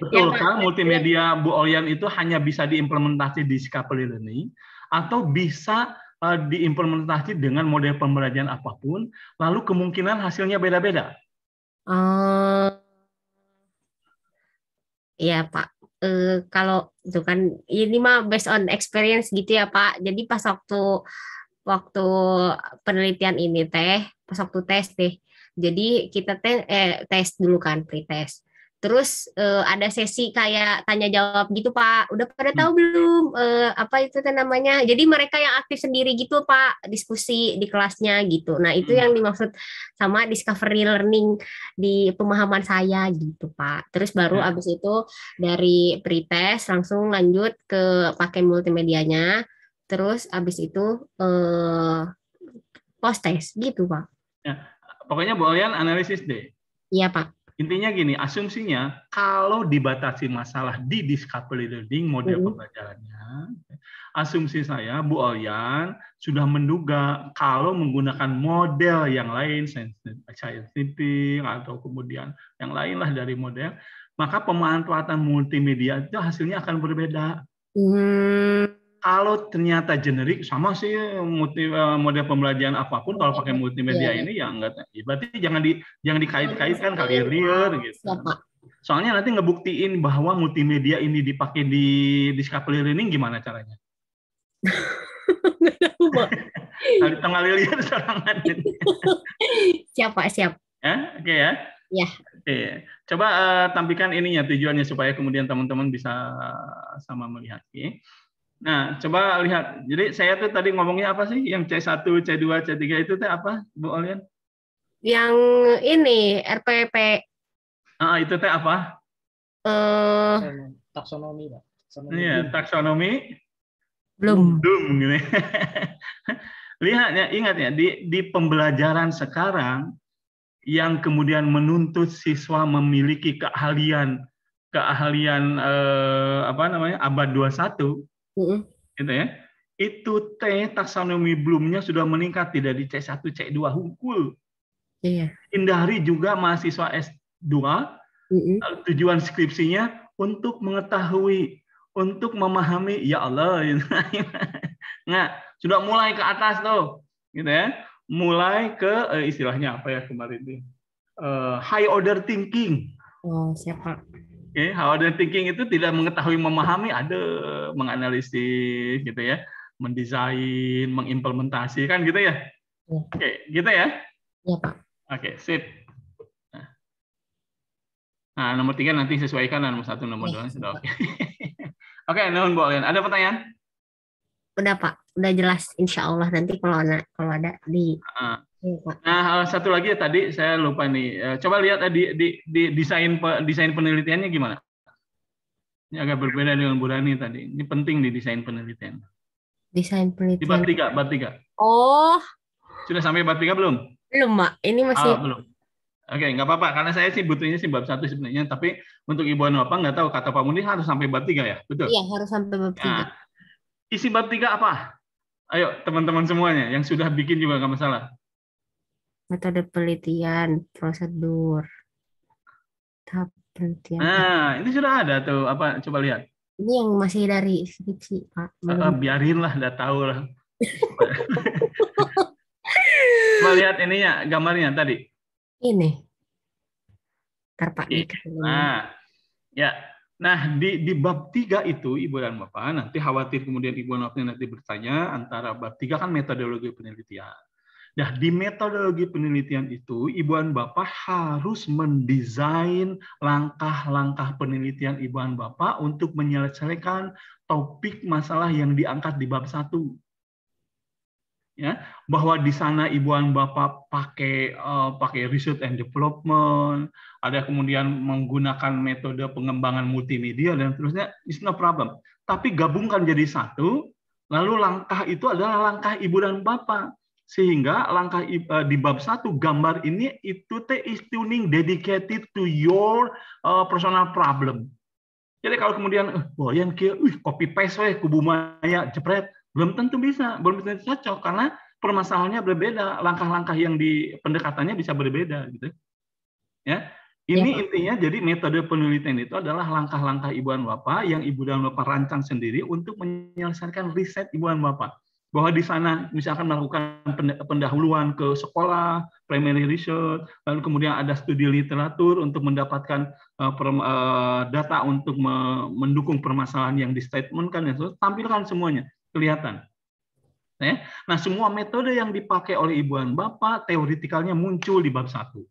Betul ya, kan? Multimedia Bu Olian itu hanya bisa diimplementasi di discovery learning atau bisa uh, diimplementasi dengan model pembelajaran apapun, lalu kemungkinan hasilnya beda-beda. Uh, ya Pak, uh, kalau itu kan ini mah based on experience gitu ya Pak. Jadi pas waktu waktu penelitian ini teh, pas waktu tes teh, Jadi kita teh eh, tes dulu kan pre-test terus uh, ada sesi kayak tanya jawab gitu pak udah pada hmm. tahu belum uh, apa itu namanya jadi mereka yang aktif sendiri gitu pak diskusi di kelasnya gitu nah itu hmm. yang dimaksud sama discovery learning di pemahaman saya gitu pak terus baru hmm. abis itu dari pretest langsung lanjut ke pakai multimedianya terus abis itu uh, post test gitu pak ya, pokoknya boleh analisis deh iya pak Intinya gini, asumsinya kalau dibatasi masalah di discovery learning model mm pembelajarannya, asumsi saya Bu Oyan sudah menduga kalau menggunakan model yang lain, scientific atau kemudian yang lainlah dari model, maka pemanfaatan multimedia itu hasilnya akan berbeda. Mm kalau ternyata generik sama sih multi, eh, model pembelajaran apapun kalau pakai multimedia yeah. ini ya enggak ya berarti jangan di jangan dikait-kaitkan kali iya, real gitu. Iya, Soalnya nanti ngebuktiin bahwa multimedia ini dipakai di Discovery Learning gimana caranya? Kali [laughs] tengah lihat serangan. siapa siap. Eh, ya, iya. oke okay, ya. Ya. Oke. Okay. Coba uh, tampilkan ininya tujuannya supaya kemudian teman-teman bisa sama melihat. Okay. Nah, coba lihat. Jadi saya tuh tadi ngomongnya apa sih? Yang C1, C2, C3 itu teh apa, Bu Olian? Yang ini RPP. Ah, itu teh apa? Eh, uh, taksonomi, Pak. Iya, taksonomi. Belum. Belum gitu. [laughs] lihat ya, ingat ya di di pembelajaran sekarang yang kemudian menuntut siswa memiliki keahlian keahlian eh, apa namanya abad 21 Mm -hmm. Gitu ya. Itu T taksonomi Bloomnya sudah meningkat tidak di C1, C2 hukul Iya. Hindari juga mahasiswa S2 mm -hmm. Eh, tujuan skripsinya untuk mengetahui, untuk memahami ya Allah. [laughs] Gitu. nah, sudah mulai ke atas tuh, gitu ya. Mulai ke eh, istilahnya apa ya kemarin itu? Uh, high order thinking. Oh, siapa? Okay, howler thinking itu tidak mengetahui memahami ada menganalisis gitu ya, mendesain, mengimplementasi kan gitu ya. ya. Oke, okay, gitu ya. Iya pak. Oke, okay, sip. Nah. nah. nomor tiga nanti sesuaikan nomor satu nomor ya. dua sudah oke. [laughs] oke, okay, nuhun Bu Ada pertanyaan? Udah Pak, udah jelas insya Allah nanti kalau ada kalau ada di uh, Iya, nah, satu lagi ya tadi saya lupa nih. Eh, coba lihat eh, di, di, di desain desain penelitiannya gimana? Ini agak berbeda dengan Burani tadi. Ini penting di desain penelitian. Desain penelitian. Di bab tiga, bab tiga. Oh. Sudah sampai bab tiga belum? Belum, Mak. Ini ah, masih oh, belum. Oke, okay, nggak apa-apa. Karena saya sih butuhnya sih bab satu sebenarnya. Tapi untuk Ibu Nova nggak tahu kata Pak Muni harus sampai bab tiga ya, betul? Iya, harus sampai bab tiga. Nah, isi bab tiga apa? Ayo, teman-teman semuanya yang sudah bikin juga nggak masalah metode penelitian, prosedur, tahap penelitian. Nah, ini sudah ada tuh. Apa coba lihat? Ini yang masih dari skripsi, Pak. Uh, biarinlah, udah tahu lah. [laughs] coba lihat ininya, gambarnya tadi. Ini. terpakai Nah, ya. Nah, di, di bab tiga itu, Ibu dan Bapak, nanti khawatir kemudian Ibu dan Bapak nanti bertanya antara bab tiga kan metodologi penelitian Nah, di metodologi penelitian itu, ibu dan bapak harus mendesain langkah-langkah penelitian ibu dan bapak untuk menyelesaikan topik masalah yang diangkat di bab satu. Ya, bahwa di sana ibu dan bapak pakai uh, pakai research and development, ada kemudian menggunakan metode pengembangan multimedia dan seterusnya, it's no problem. Tapi gabungkan jadi satu, lalu langkah itu adalah langkah ibu dan bapak sehingga langkah uh, di bab satu gambar ini itu teh is tuning dedicated to your uh, personal problem. Jadi kalau kemudian oh eh, yang ke, uh, copy paste weh kubu maya jepret, belum tentu bisa, belum tentu cocok karena permasalahannya berbeda, langkah-langkah yang di pendekatannya bisa berbeda gitu. Ya. Ini ya. intinya jadi metode penelitian itu adalah langkah-langkah ibu dan bapak yang ibu dan bapak rancang sendiri untuk menyelesaikan riset ibu dan bapak bahwa di sana misalkan melakukan pendahuluan ke sekolah, primary research, lalu kemudian ada studi literatur untuk mendapatkan eh, eh, data untuk mendukung permasalahan yang distatementkan, ya, tampilkan semuanya, kelihatan. Ya. Nah, semua metode yang dipakai oleh ibu dan bapak teoritikalnya muncul di bab satu.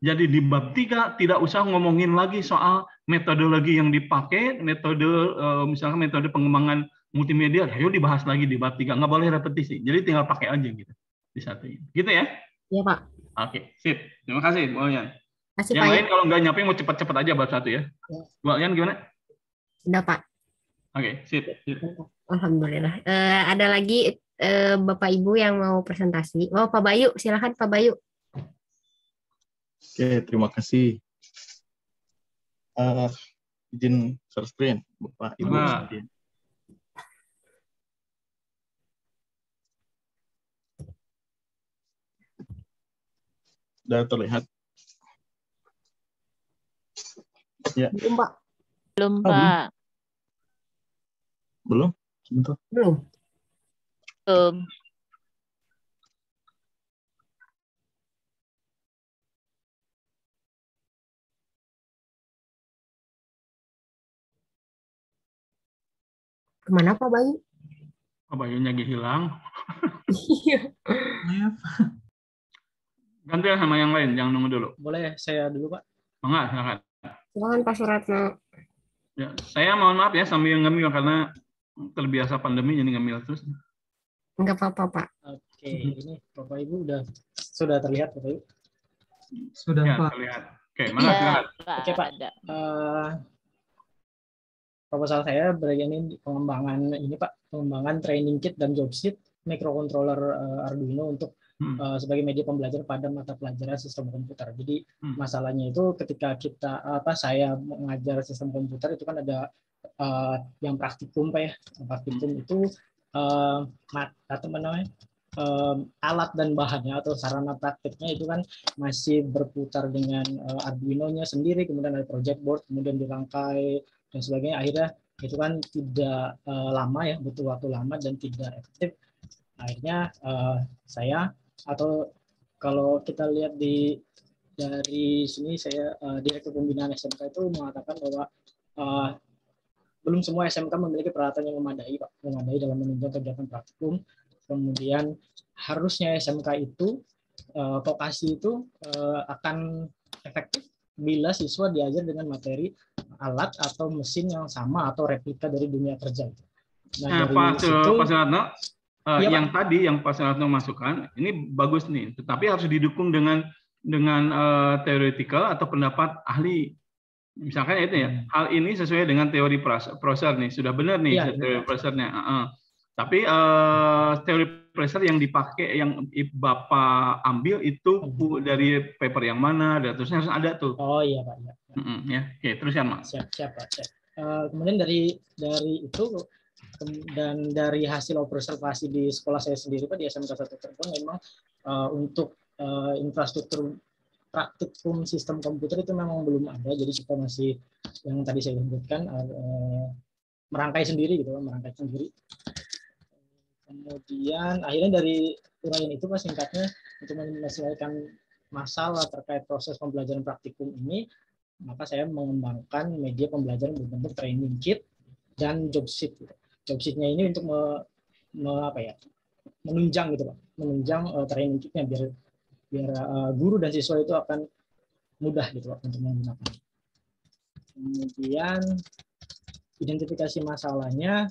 Jadi di bab tiga tidak usah ngomongin lagi soal metodologi yang dipakai, metode eh, misalkan metode pengembangan multimedia, ayo dibahas lagi di bab tiga. Nggak boleh repetisi. Jadi tinggal pakai aja gitu di satu ini. Gitu ya? Iya Pak. Oke, sip. Terima kasih, Bu Yan. Kasih, Yang Pak. lain ya. kalau nggak nyampe mau cepat-cepat aja bab satu ya. ya. Bu Yan gimana? Sudah Pak. Oke, sip. sip. Alhamdulillah. Uh, ada lagi uh, Bapak Ibu yang mau presentasi. Oh, Pak Bayu, silahkan Pak Bayu. Oke, terima kasih. Uh, izin share screen, Bapak Ibu. Nah. Sudah terlihat? Ya. Belum, Pak. Belum, ah, belum. belum? Sebentar. Belum. Belum. Kemana Pak Bayu? Pak Bayunya lagi hilang. [laughs] Iya. Gantian sama yang lain, yang nunggu dulu. Boleh saya dulu, Pak? Enggak, silakan. Silakan Pak Suratno. Ya, saya mohon maaf ya sambil ngemil karena terbiasa pandemi jadi ngemil terus. Enggak apa-apa, Pak. Oke, ini Bapak Ibu udah sudah terlihat, Bapak Sudah, ya, Pak. Terlihat. Oke, mana ya, silakan. Pak. Oke, Pak. Uh, proposal saya bagian ini pengembangan ini Pak, pengembangan training kit dan job sheet microcontroller eh, Arduino untuk hmm. uh, sebagai media pembelajar pada mata pelajaran sistem komputer. Jadi hmm. masalahnya itu ketika kita apa saya mengajar sistem komputer itu kan ada uh, yang praktikum pak ya. Praktikum hmm. itu uh, mat, atau namanya um, alat dan bahannya atau sarana praktiknya itu kan masih berputar dengan uh, Arduino-nya sendiri, kemudian ada project board, kemudian dirangkai dan sebagainya. Akhirnya itu kan tidak uh, lama ya, butuh waktu lama dan tidak efektif. Akhirnya uh, saya atau kalau kita lihat di dari sini saya uh, direktur pembinaan SMK itu mengatakan bahwa uh, belum semua SMK memiliki peralatan yang memadai pak memadai dalam menunjang kegiatan praktikum kemudian harusnya SMK itu uh, vokasi itu uh, akan efektif bila siswa diajar dengan materi alat atau mesin yang sama atau replika dari dunia kerja. Nah, eh, dari Pak, situ, Pak Uh, ya, yang Pak. tadi yang Pak Senatno masukkan ini bagus nih, tetapi harus didukung dengan dengan uh, teoretikal atau pendapat ahli. Misalkan itu ya, hmm. hal ini sesuai dengan teori proses nih, sudah benar nih ya, teori Prossernya. Uh, uh. Tapi uh, teori proses yang dipakai yang Bapak ambil itu hmm. dari paper yang mana, dan terusnya harus ada tuh. Oh iya Pak. Ya, mm ya. oke ya Mas. Siap, siap Pak. Siap. Uh, kemudian dari dari itu dan dari hasil observasi di sekolah saya sendiri Pak di SMK Satu Cirebon memang uh, untuk uh, infrastruktur praktikum sistem komputer itu memang belum ada jadi kita masih yang tadi saya sebutkan uh, merangkai sendiri gitu merangkai sendiri kemudian akhirnya dari uraian itu Pak singkatnya untuk menyelesaikan masalah terkait proses pembelajaran praktikum ini maka saya mengembangkan media pembelajaran berbentuk training kit dan job sheet. Gitu jobsheetnya ini untuk me, me, apa ya menunjang gitu pak menunjang uh, training kitnya biar biar uh, guru dan siswa itu akan mudah gitu pak untuk menggunakan kemudian identifikasi masalahnya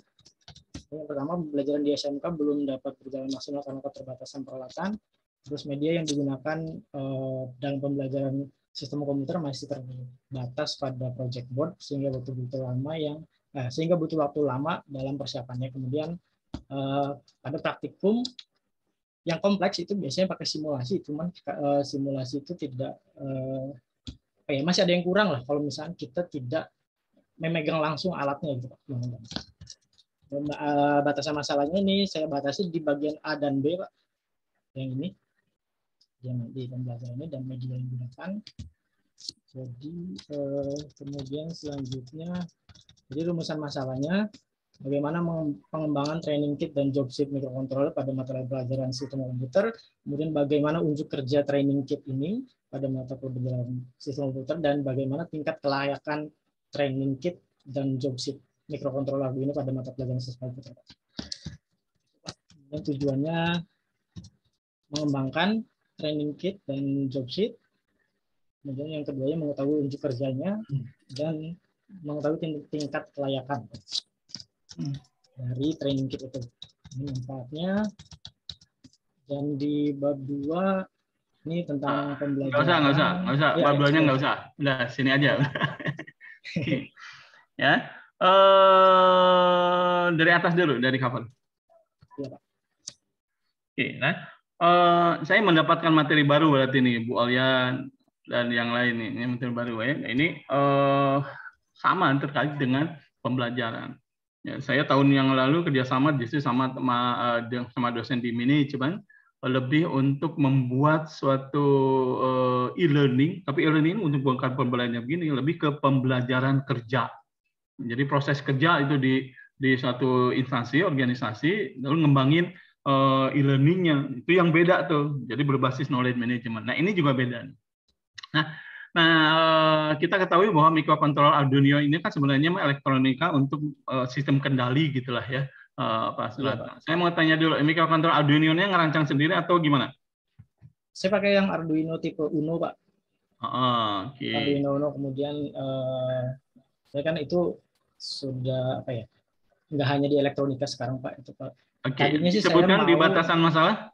yang pertama pembelajaran di SMK belum dapat berjalan maksimal karena keterbatasan peralatan terus media yang digunakan eh, dalam pembelajaran sistem komputer masih terbatas pada project board sehingga butuh butuh lama yang Nah, sehingga butuh waktu lama dalam persiapannya. Kemudian eh, ada praktikum yang kompleks itu biasanya pakai simulasi, cuman eh, simulasi itu tidak eh, ya, masih ada yang kurang lah kalau misalnya kita tidak memegang langsung alatnya gitu Pak. Eh, batasan masalahnya ini saya batasi di bagian A dan B Pak. Yang ini. Yang di pembelajaran ini dan media yang digunakan. Jadi eh, kemudian selanjutnya jadi rumusan masalahnya bagaimana pengembangan training kit dan job sheet microcontroller pada materi pelajaran sistem komputer, kemudian bagaimana unjuk kerja training kit ini pada mata pelajaran sistem komputer, dan bagaimana tingkat kelayakan training kit dan job sheet microcontroller ini pada mata pelajaran sistem komputer. Dan tujuannya mengembangkan training kit dan job sheet, kemudian yang kedua mengetahui unjuk kerjanya, hmm. dan mengetahui tingkat kelayakan hmm. dari training kit itu. Ini manfaatnya. Dan di bab 2 ini tentang pembelajaran. Nggak usah, nggak usah, nggak usah. Ya, bab 2-nya ya. nggak usah. Udah, sini aja. [laughs] ya. Uh, dari atas dulu, dari cover. Ya, Pak. Oke, nah Uh, saya mendapatkan materi baru berarti nih Bu Alian dan yang lain nih, ini materi baru ya. Nah, ini uh, sama terkait dengan pembelajaran. Ya, saya tahun yang lalu kerjasama justru sama sama, eh, sama dosen di Mini, cuman lebih untuk membuat suatu eh, e-learning, tapi e-learning untuk bukan pembelajaran begini, lebih ke pembelajaran kerja. Jadi proses kerja itu di di satu instansi organisasi lalu ngembangin uh, e-learningnya itu yang beda tuh. Jadi berbasis knowledge management. Nah ini juga beda. Nah Nah, eh, kita ketahui bahwa mikrokontrol Arduino ini kan sebenarnya elektronika untuk eh, sistem kendali gitulah ya, eh, iya, Pak Ya, Saya mau tanya dulu, mikrokontrol Arduino-nya ngerancang sendiri atau gimana? Saya pakai yang Arduino tipe Uno, Pak. Ah, Oke. Okay. Arduino Uno kemudian eh, saya kan itu sudah apa ya? Enggak hanya di elektronika sekarang, Pak, itu Pak. Oke. Okay. Tadinya sih di batasan masalah?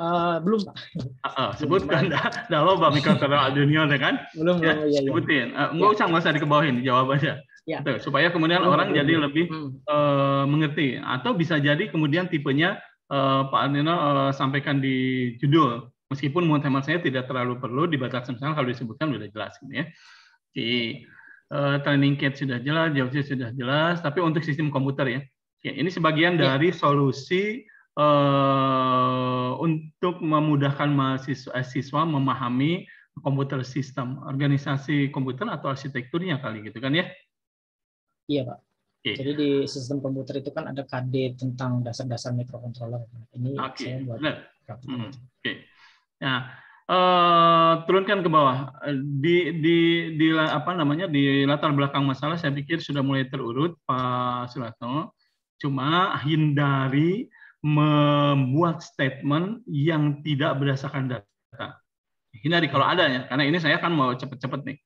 Eh, belum pak. Uh, sebutkan dah, lo bang Mikael ya kan? Belum ya, belum. Ya, sebutin. Uh, nggak iya. usah nggak usah dikebawahin jawabannya. Ya. Tuh, supaya kemudian belum, orang belum, jadi lebih hmm. uh, mengerti atau bisa jadi kemudian tipenya uh, Pak Aldino uh, sampaikan di judul meskipun menurut hemat saya tidak terlalu perlu dibatasi misalnya kalau disebutkan sudah jelas ini ya. Di uh, training kit sudah jelas, jobnya sudah jelas, tapi untuk sistem komputer ya. ya ini sebagian iya. dari solusi Eh, untuk memudahkan mahasiswa eh, memahami komputer sistem, organisasi komputer atau arsitekturnya kali gitu kan ya? Iya pak. Okay. Jadi di sistem komputer itu kan ada KD tentang dasar-dasar mikrokontroler. Nah, ini okay. saya buat. Hmm. Oke. Okay. Ya, nah, eh, Uh, turunkan ke bawah di, di di apa namanya di latar belakang masalah saya pikir sudah mulai terurut Pak Sulatno. cuma hindari membuat statement yang tidak berdasarkan data. Hindari kalau ada ya, karena ini saya kan mau cepet-cepet nih.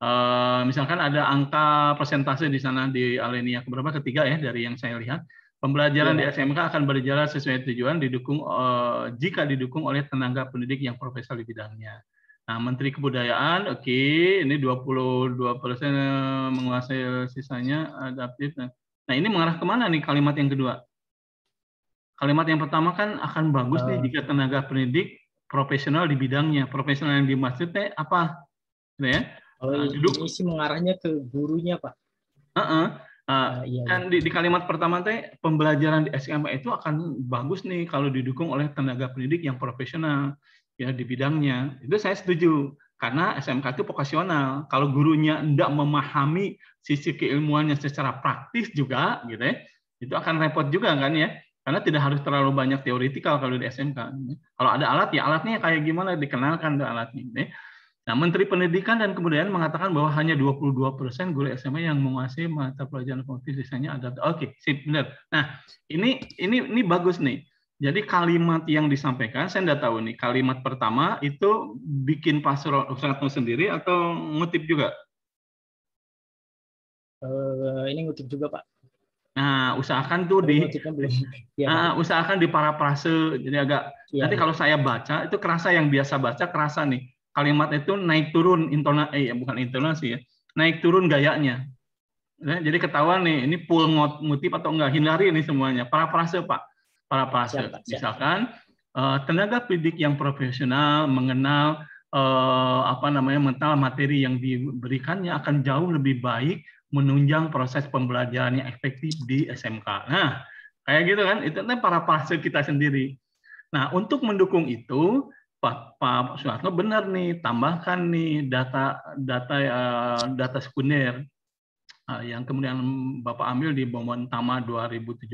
Uh, misalkan ada angka persentase di sana di Alenia keberapa ketiga ya dari yang saya lihat pembelajaran ya. di SMK akan berjalan sesuai tujuan didukung uh, jika didukung oleh tenaga pendidik yang profesional di bidangnya. Nah, Menteri Kebudayaan oke okay, ini 22 persen menguasai sisanya adaptif. Nah, ini mengarah kemana nih kalimat yang kedua? kalimat yang pertama kan akan bagus nih eh. jika tenaga pendidik profesional di bidangnya. Profesional yang dimaksud teh apa? Gitu ya. Kalau uh, nah, ini mengarahnya ke gurunya, Pak. Uh -uh. Uh, uh, iya, iya. Kan di, di kalimat pertama teh pembelajaran di SMA itu akan bagus nih kalau didukung oleh tenaga pendidik yang profesional ya di bidangnya. Itu saya setuju karena SMK itu vokasional. Kalau gurunya tidak memahami sisi keilmuannya secara praktis juga gitu ya, itu akan repot juga kan ya karena tidak harus terlalu banyak teoritikal kalau di SMK. Kalau ada alat, ya alatnya kayak gimana, dikenalkan alatnya. Nah, Menteri Pendidikan dan kemudian mengatakan bahwa hanya 22 persen guru SMA yang menguasai mata pelajaran kognitif, sisanya ada. Oke, okay, sip, benar. Nah, ini ini ini bagus nih. Jadi kalimat yang disampaikan, saya tidak tahu nih. Kalimat pertama itu bikin Pak Suratno sendiri atau ngutip juga? Uh, ini ngutip juga, Pak. Nah, usahakan tuh di ya. uh, usahakan di para prase jadi agak ya. nanti iya. kalau saya baca itu kerasa yang biasa baca kerasa nih kalimat itu naik turun intona eh iya, bukan intonasi ya naik turun gayanya nah, jadi ketahuan nih ini full mutip atau enggak hindari ini semuanya para prase pak prase ya, pak. misalkan uh, tenaga pendidik yang profesional mengenal eh, apa namanya mental materi yang diberikannya akan jauh lebih baik menunjang proses pembelajaran yang efektif di SMK. Nah, kayak gitu kan, itu kan para fase kita sendiri. Nah, untuk mendukung itu, Pak, Pak Soeharto benar nih, tambahkan nih data data eh, data sekunder eh, yang kemudian Bapak ambil di Bauman Tama 2017.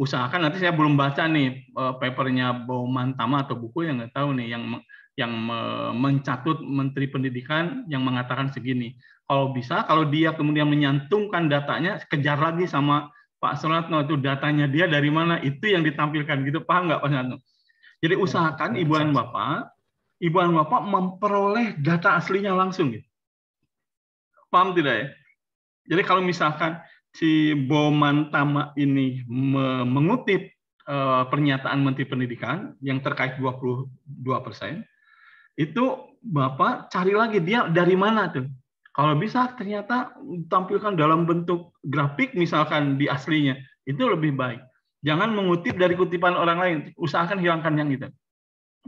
Usahakan nanti saya belum baca nih eh, papernya Bauman Tama atau buku yang nggak tahu nih yang yang mencatut Menteri Pendidikan yang mengatakan segini kalau bisa kalau dia kemudian menyantumkan datanya kejar lagi sama Pak Sunatno itu datanya dia dari mana itu yang ditampilkan gitu paham nggak Pak Sunatno? Jadi iya, usahakan iya, ibu dan iya. bapak ibu dan bapak memperoleh data aslinya langsung gitu. Paham tidak ya? Jadi kalau misalkan si Boman Tama ini mengutip eh, pernyataan Menteri Pendidikan yang terkait 22 persen, itu Bapak cari lagi dia dari mana tuh kalau bisa ternyata tampilkan dalam bentuk grafik misalkan di aslinya, itu lebih baik. Jangan mengutip dari kutipan orang lain, usahakan hilangkan yang itu.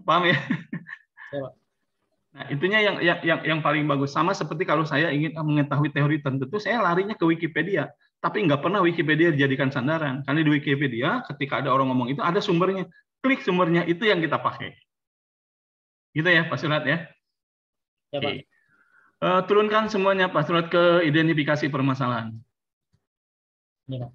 Paham ya? ya Nah, itunya yang, yang yang yang paling bagus. Sama seperti kalau saya ingin mengetahui teori tertentu, saya larinya ke Wikipedia. Tapi nggak pernah Wikipedia dijadikan sandaran. Karena di Wikipedia, ketika ada orang ngomong itu, ada sumbernya. Klik sumbernya, itu yang kita pakai. Gitu ya, Pak Surat ya? Ya, Pak. Oke. Uh, turunkan semuanya Pak surat ke identifikasi permasalahan. Ya.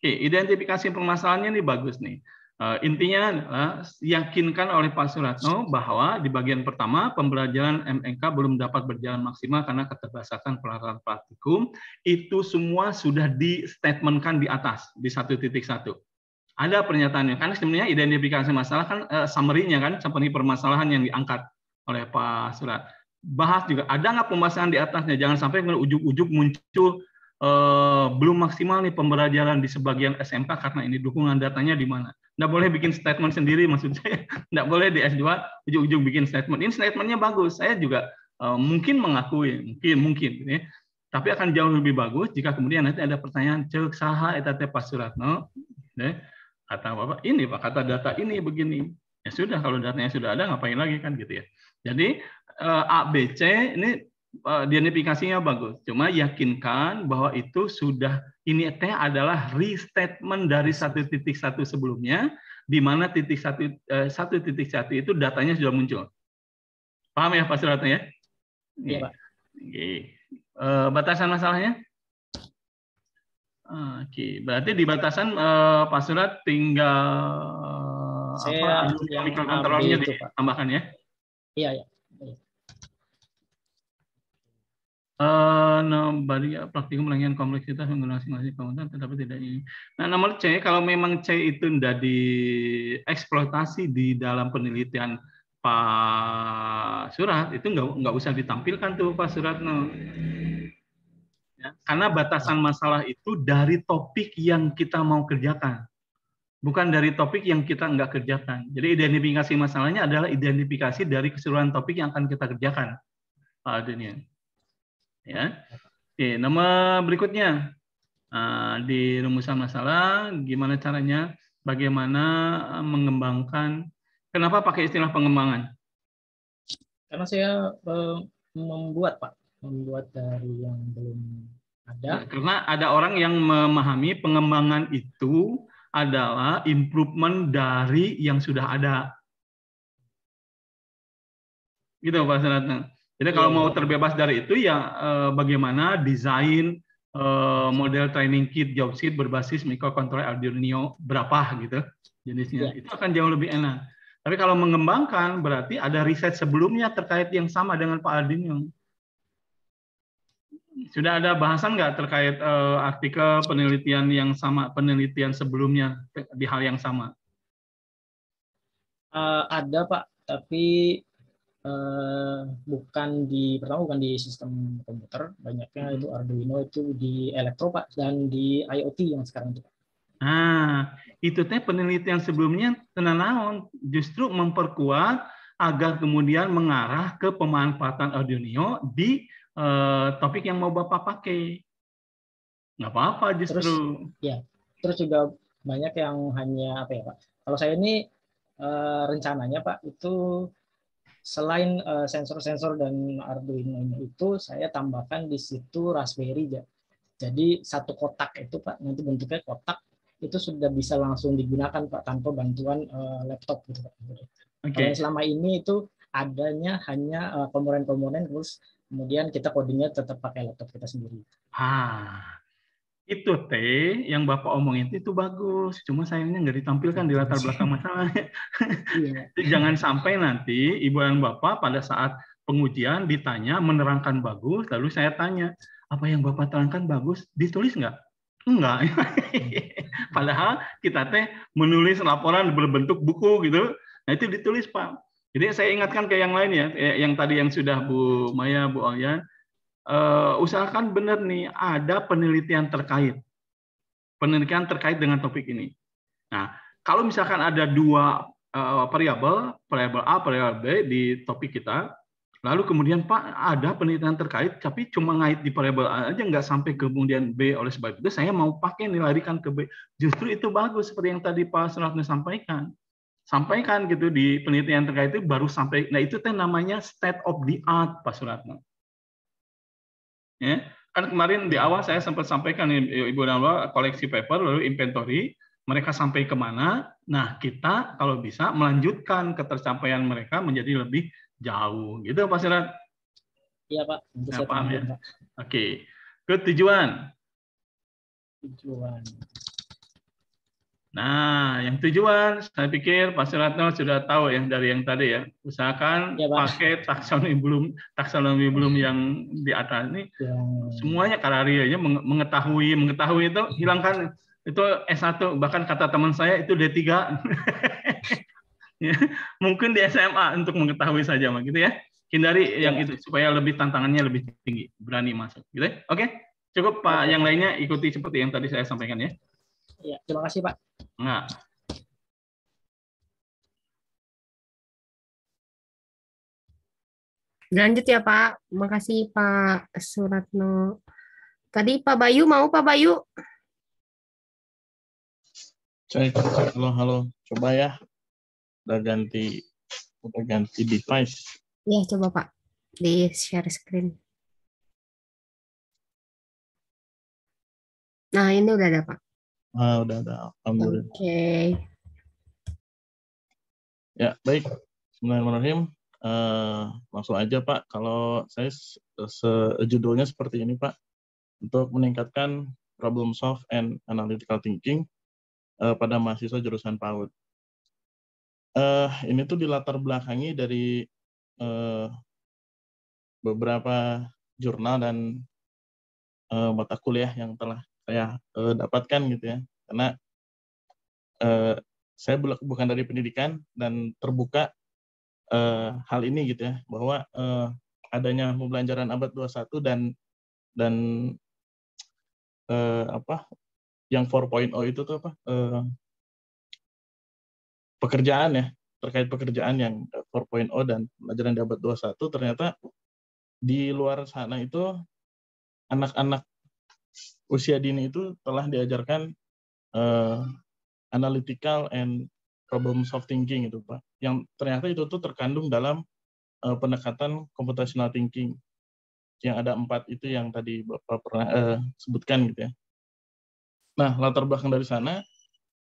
Oke, identifikasi permasalahannya ini bagus nih. Uh, intinya uh, yakinkan oleh Pak Suratno bahwa di bagian pertama pembelajaran MNK belum dapat berjalan maksimal karena keterbatasan peralatan praktikum. Itu semua sudah di statementkan di atas di satu titik satu. Ada pernyataannya karena sebenarnya identifikasi masalah kan uh, summary-nya kan seperti permasalahan yang diangkat oleh Pak Surat bahas juga ada nggak pembahasan di atasnya jangan sampai ujuk-ujuk muncul eh, belum maksimal nih pembelajaran di sebagian SMK karena ini dukungan datanya di mana nggak boleh bikin statement sendiri maksud saya [laughs] nggak boleh di S2 ujuk-ujuk bikin statement ini statementnya bagus saya juga eh, mungkin mengakui mungkin mungkin ini ya. tapi akan jauh lebih bagus jika kemudian nanti ada pertanyaan cek saha etate pasuratno gitu ya, kata bapak ini pak kata data ini begini ya sudah kalau datanya sudah ada ngapain lagi kan gitu ya jadi Eh, ABC ini eh, identifikasinya bagus. Cuma yakinkan bahwa itu sudah ini teh adalah restatement dari satu titik satu sebelumnya, di mana titik satu eh, satu titik satu itu datanya sudah muncul. Paham ya Pak Suratna ya? iya, iya Pak. Oke. Batasan masalahnya? Oke, berarti di batasan Pak Surat tinggal Saya apa, mikrokontrolnya tambahkan ya? Iya, iya. Uh, praktikum melengkapi kompleksitas menggunakan simulasi komputer tetapi tidak ini. Nah, nomor C kalau memang C itu tidak dieksploitasi di dalam penelitian Pak Surat itu nggak nggak usah ditampilkan tuh Pak Surat, Ya, karena batasan masalah itu dari topik yang kita mau kerjakan, bukan dari topik yang kita nggak kerjakan. Jadi identifikasi masalahnya adalah identifikasi dari keseluruhan topik yang akan kita kerjakan, Pak Adenian. Ya. Oke, nama berikutnya ah, di rumusan masalah, gimana caranya, bagaimana ah, mengembangkan, kenapa pakai istilah pengembangan? Karena saya eh, membuat Pak, membuat dari yang belum ada. Ya, karena ada orang yang memahami pengembangan itu adalah improvement dari yang sudah ada. Gitu Pak Sanatna. Jadi kalau mau iya. terbebas dari itu ya eh, bagaimana desain eh, model training kit job sheet berbasis microcontroller Arduino berapa gitu jenisnya. Ya. Itu akan jauh lebih enak. Tapi kalau mengembangkan berarti ada riset sebelumnya terkait yang sama dengan Pak Arduino. Sudah ada bahasan nggak terkait eh, artikel penelitian yang sama penelitian sebelumnya di hal yang sama? Uh, ada Pak, tapi Eh, bukan di pertama bukan di sistem komputer banyaknya hmm. itu Arduino itu di elektro pak dan di IoT yang sekarang itu. Ah itu teh penelitian sebelumnya tenanawan justru memperkuat agar kemudian mengarah ke pemanfaatan Arduino di eh, topik yang mau bapak pakai. Nggak apa-apa justru. Terus, ya terus juga banyak yang hanya apa ya pak. Kalau saya ini eh, rencananya pak itu Selain eh, sensor-sensor dan Arduino itu, saya tambahkan di situ Raspberry. Jadi satu kotak itu Pak, nanti bentuknya kotak itu sudah bisa langsung digunakan Pak tanpa bantuan uh, laptop gitu Pak. Okay. selama ini itu adanya hanya eh, komponen-komponen uh, terus kemudian kita kodenya tetap pakai laptop kita sendiri. Ah, itu teh yang bapak omongin itu bagus cuma sayangnya nggak ditampilkan di latar belakang [laughs] masalah yeah. jangan sampai nanti ibu dan bapak pada saat pengujian ditanya menerangkan bagus lalu saya tanya apa yang bapak terangkan bagus ditulis nggak enggak [laughs] padahal kita teh menulis laporan berbentuk buku gitu nah itu ditulis pak jadi saya ingatkan ke yang lain ya eh, yang tadi yang sudah Bu Maya Bu Alian uh, usahakan benar nih ada penelitian terkait. Penelitian terkait dengan topik ini. Nah, kalau misalkan ada dua uh, variabel, variabel A, variabel B di topik kita, lalu kemudian Pak ada penelitian terkait, tapi cuma ngait di variabel A aja nggak sampai kemudian B. Oleh sebab itu saya mau pakai nih larikan ke B. Justru itu bagus seperti yang tadi Pak Senatnya sampaikan. Sampaikan gitu di penelitian terkait itu baru sampai. Nah itu teh namanya state of the art Pak Suratno. Ya. Kan kemarin di awal saya sempat sampaikan Ibu dan bapak koleksi paper lalu inventory mereka sampai kemana. Nah kita kalau bisa melanjutkan ketercapaian mereka menjadi lebih jauh gitu Pak Sirat. Iya Pak. Ya, paham ya. Oke. Ke tujuan. Tujuan. Nah, yang tujuan saya pikir Pak Suratno sudah tahu yang dari yang tadi ya. Usahakan ya, pakai taksonomi belum taksonomi belum yang di atas ini. Ya. Semuanya karirnya mengetahui, mengetahui itu hilangkan itu S1 bahkan kata teman saya itu D3. [laughs] Ya, mungkin di SMA untuk mengetahui saja mah gitu ya. Hindari ya. yang itu supaya lebih tantangannya lebih tinggi, berani masuk gitu ya. Oke. Cukup Pak, iya, yang lainnya ikuti seperti yang tadi saya sampaikan ya. Ya, terima kasih Pak. Nah. Lanjut ya Pak. Makasih Pak Suratno. Tadi Pak Bayu mau Pak Bayu? Cek, Halo, halo. Coba ya. Udah ganti udah ganti device. Iya, coba Pak. Di share screen. Nah, ini udah ada Pak. Ah, udah ada. Alhamdulillah. Oke. Okay. Ya, baik. Bismillahirrahmanirrahim. Uh, langsung aja Pak, kalau saya se, se judulnya seperti ini Pak, untuk meningkatkan problem solve and analytical thinking uh, pada mahasiswa jurusan PAUD. Uh, ini tuh dilatar belakangi dari uh, beberapa jurnal dan uh, mata kuliah yang telah saya uh, eh, dapatkan gitu ya karena uh, saya bukan dari pendidikan dan terbuka uh, hal ini gitu ya bahwa uh, adanya pembelajaran abad 21 dan dan uh, apa yang 4.0 itu tuh apa uh, pekerjaan ya terkait pekerjaan yang 4.0 dan pembelajaran di abad 21 ternyata di luar sana itu anak-anak usia dini itu telah diajarkan uh, analytical and problem solving thinking itu pak yang ternyata itu tuh terkandung dalam uh, pendekatan computational thinking yang ada empat itu yang tadi bapak pernah uh, sebutkan gitu ya nah latar belakang dari sana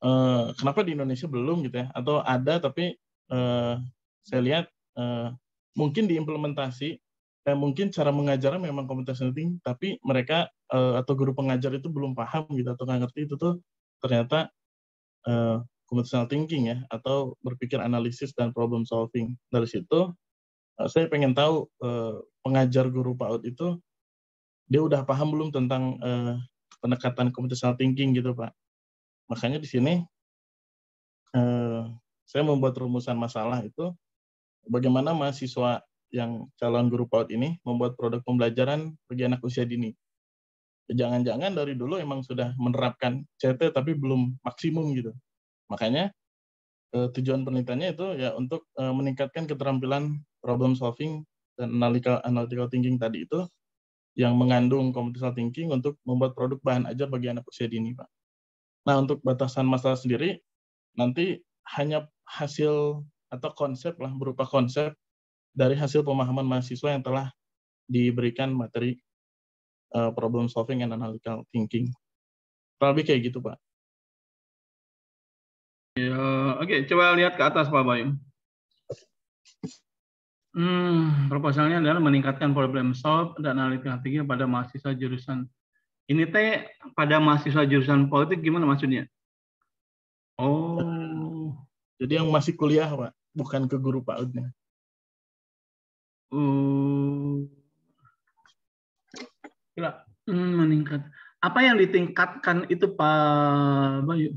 uh, kenapa di Indonesia belum gitu ya atau ada tapi uh, saya lihat uh, mungkin diimplementasi Ya, mungkin cara mengajarnya memang komunitas penting tapi mereka uh, atau guru pengajar itu belum paham gitu atau nggak ngerti itu tuh ternyata uh, eh, computational thinking ya atau berpikir analisis dan problem solving. Dari situ eh, saya pengen tahu pengajar guru PAUD itu dia udah paham belum tentang pendekatan computational thinking gitu, Pak. Makanya di sini saya membuat rumusan masalah itu bagaimana mahasiswa yang calon guru PAUD ini membuat produk pembelajaran bagi anak usia dini. Jangan-jangan dari dulu emang sudah menerapkan CT tapi belum maksimum gitu. Makanya eh, tujuan penelitiannya itu ya untuk eh, meningkatkan keterampilan problem solving dan analytical, analytical thinking tadi itu yang mengandung computational thinking untuk membuat produk bahan ajar bagi anak usia dini, Pak. Nah, untuk batasan masalah sendiri, nanti hanya hasil atau konsep lah berupa konsep dari hasil pemahaman mahasiswa yang telah diberikan materi uh, problem solving and analytical thinking. terlebih kayak gitu, Pak. Ya, oke, okay. coba lihat ke atas, Pak Bayu. Hmm, proposalnya adalah meningkatkan problem solve dan analytical thinking pada mahasiswa jurusan. Ini teh pada mahasiswa jurusan politik gimana maksudnya? Oh. Jadi yang masih kuliah, Pak, bukan ke guru PAUD-nya gila, hmm. hmm, meningkat. Apa yang ditingkatkan itu Pak Bayu?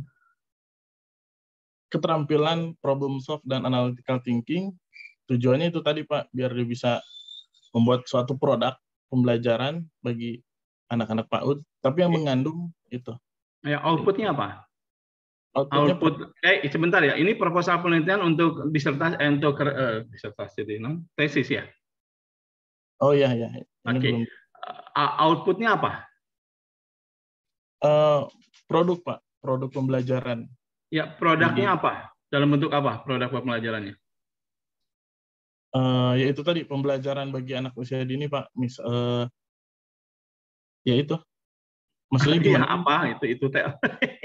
Keterampilan problem solve dan analytical thinking. Tujuannya itu tadi Pak, biar dia bisa membuat suatu produk pembelajaran bagi anak-anak PAUD, tapi yang mengandung itu. Ya, outputnya apa? Outputnya output eh sebentar ya ini proposal penelitian untuk disertasi eh, untuk eh, disertasi tesis ya Oh iya iya. Oke. Okay. Outputnya apa? Uh, produk pak, produk pembelajaran. Ya produknya Jadi, apa? Dalam bentuk apa produk pembelajarannya? Uh, ya itu tadi pembelajaran bagi anak usia dini pak. Mis, uh, ya itu. Maksudnya gimana? Ya? apa itu itu tel?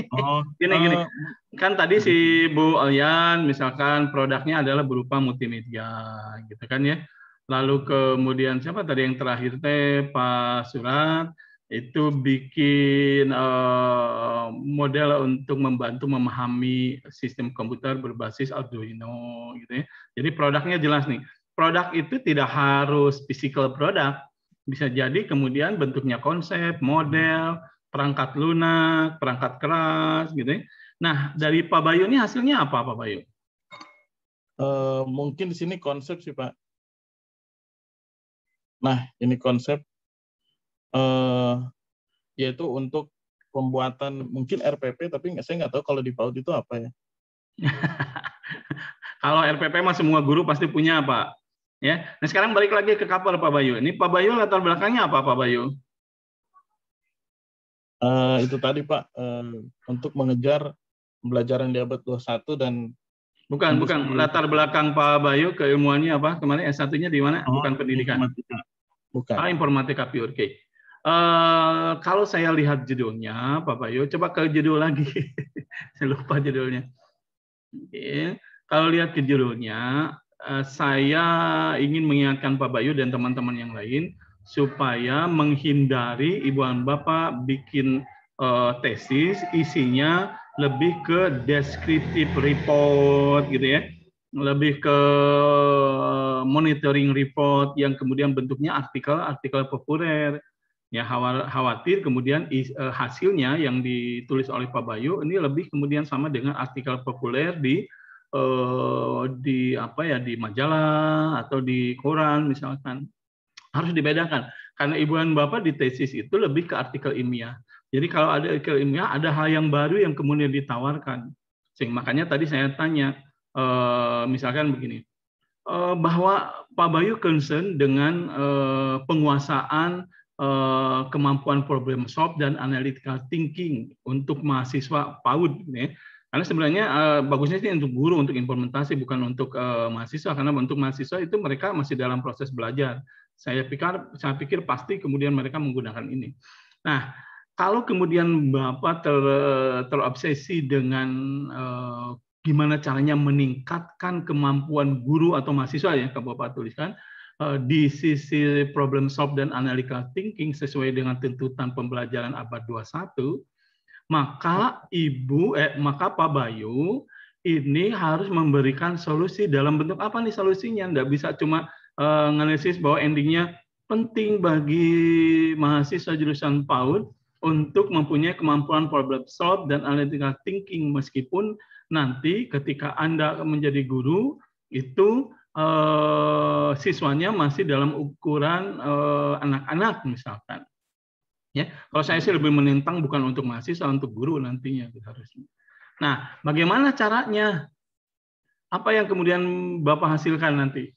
Oh, [laughs] gini uh, gini. Kan tadi si Bu Alian misalkan produknya adalah berupa multimedia gitu kan ya. Lalu kemudian siapa tadi yang terakhir teh Pak Surat itu bikin uh, model untuk membantu memahami sistem komputer berbasis Arduino gitu ya. Jadi produknya jelas nih. Produk itu tidak harus physical product, bisa jadi kemudian bentuknya konsep, model, perangkat lunak, perangkat keras gitu ya. Nah, dari Pak Bayu ini hasilnya apa Pak Bayu? Uh, mungkin di sini konsep sih Pak. Nah, ini konsep uh, yaitu untuk pembuatan mungkin RPP, tapi saya nggak tahu kalau di PAUD itu apa ya. [laughs] kalau RPP mah semua guru pasti punya Pak. Ya. Nah sekarang balik lagi ke kapal Pak Bayu. Ini Pak Bayu latar belakangnya apa Pak Bayu? Uh, itu tadi Pak uh, untuk mengejar pembelajaran di abad 21 dan bukan bukan latar belakang Pak Bayu keilmuannya apa kemarin S1-nya di mana? Oh, bukan pendidikan. Matematika. Bukan. Ah, informatika pure. Okay. Uh, eh, kalau saya lihat judulnya, Pak Bayu, coba ke judul lagi. [laughs] saya lupa judulnya. Okay. Kalau lihat ke judulnya, uh, saya ingin mengingatkan Pak Bayu dan teman-teman yang lain supaya menghindari ibu dan bapak bikin uh, tesis isinya lebih ke descriptive report gitu ya lebih ke eh, monitoring report yang kemudian bentuknya artikel-artikel populer. Ya khawatir kemudian eh, hasilnya yang ditulis oleh Pak Bayu ini lebih kemudian sama dengan artikel populer di eh, di apa ya di majalah atau di koran misalkan harus dibedakan karena ibu dan bapak di tesis itu lebih ke artikel ilmiah. Jadi kalau ada artikel ilmiah ada hal yang baru yang kemudian ditawarkan. Sehingga makanya tadi saya tanya Eh, misalkan begini eh, bahwa Pak Bayu concern dengan eh, penguasaan kemampuan problem solve dan analytical thinking untuk mahasiswa PAUD Karena sebenarnya bagusnya sih untuk guru untuk implementasi bukan untuk mahasiswa karena untuk mahasiswa itu mereka masih dalam proses belajar. Saya pikir saya pikir pasti kemudian mereka menggunakan ini. Nah, kalau kemudian Bapak ter, terobsesi dengan gimana caranya meningkatkan kemampuan guru atau mahasiswa ya Bapak tuliskan eh, di sisi problem solve dan analytical thinking sesuai dengan tuntutan pembelajaran abad 21 maka ibu eh, maka Pak Bayu ini harus memberikan solusi dalam bentuk apa nih solusinya Tidak bisa cuma eh, analisis bahwa endingnya penting bagi mahasiswa jurusan PAUD untuk mempunyai kemampuan problem solve dan analytical thinking meskipun nanti ketika Anda menjadi guru itu eh, siswanya masih dalam ukuran anak eh, anak-anak misalkan. Ya, kalau saya sih lebih menentang bukan untuk mahasiswa untuk guru nantinya gitu harusnya. Nah, bagaimana caranya? Apa yang kemudian Bapak hasilkan nanti?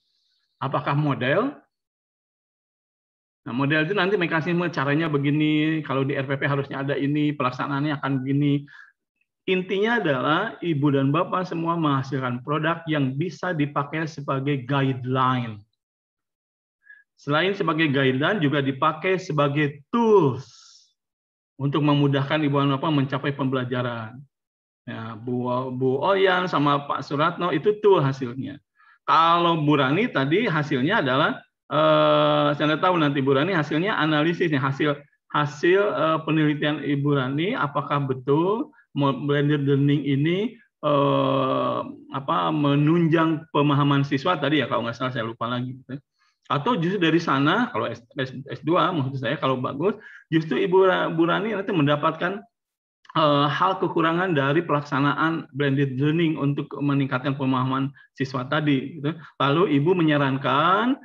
Apakah model? Nah, model itu nanti mekanisme caranya begini, kalau di RPP harusnya ada ini, pelaksanaannya akan begini, Intinya adalah ibu dan bapak semua menghasilkan produk yang bisa dipakai sebagai guideline. Selain sebagai guideline juga dipakai sebagai tools untuk memudahkan ibu dan bapak mencapai pembelajaran. Ya, Bu, Bu Oyan sama Pak Suratno itu tool hasilnya. Kalau Burani tadi hasilnya adalah eh, saya tahu nanti Burani hasilnya analisisnya hasil hasil eh, penelitian Ibu Rani apakah betul blended learning ini eh, apa menunjang pemahaman siswa tadi ya kalau nggak salah saya lupa lagi Atau justru dari sana kalau S, S2 maksud saya kalau bagus justru Ibu Burani nanti mendapatkan eh, hal kekurangan dari pelaksanaan blended learning untuk meningkatkan pemahaman siswa tadi gitu. Lalu Ibu menyarankan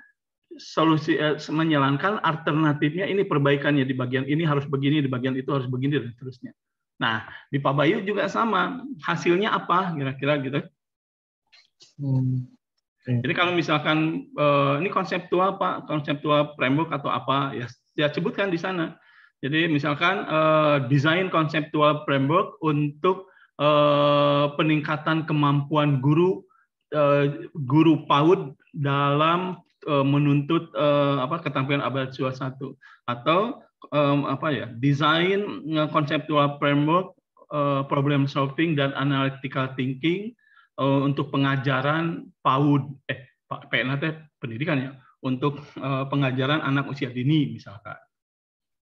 solusi eh, menyarankan alternatifnya ini perbaikannya di bagian ini harus begini di bagian itu harus begini dan seterusnya Nah, di Pak Bayu juga sama. Hasilnya apa kira-kira gitu. Hmm. Jadi kalau misalkan eh, ini konseptual Pak, konseptual framework atau apa ya, ya sebutkan di sana. Jadi misalkan eh, desain konseptual framework untuk eh, peningkatan kemampuan guru guru PAUD dalam menuntut eh, apa ketampilan abad 21 atau um, apa ya desain konseptual eh, framework uh, problem solving dan analytical thinking uh, untuk pengajaran PAUD eh PNAT pendidikan ya untuk uh, pengajaran anak usia dini misalkan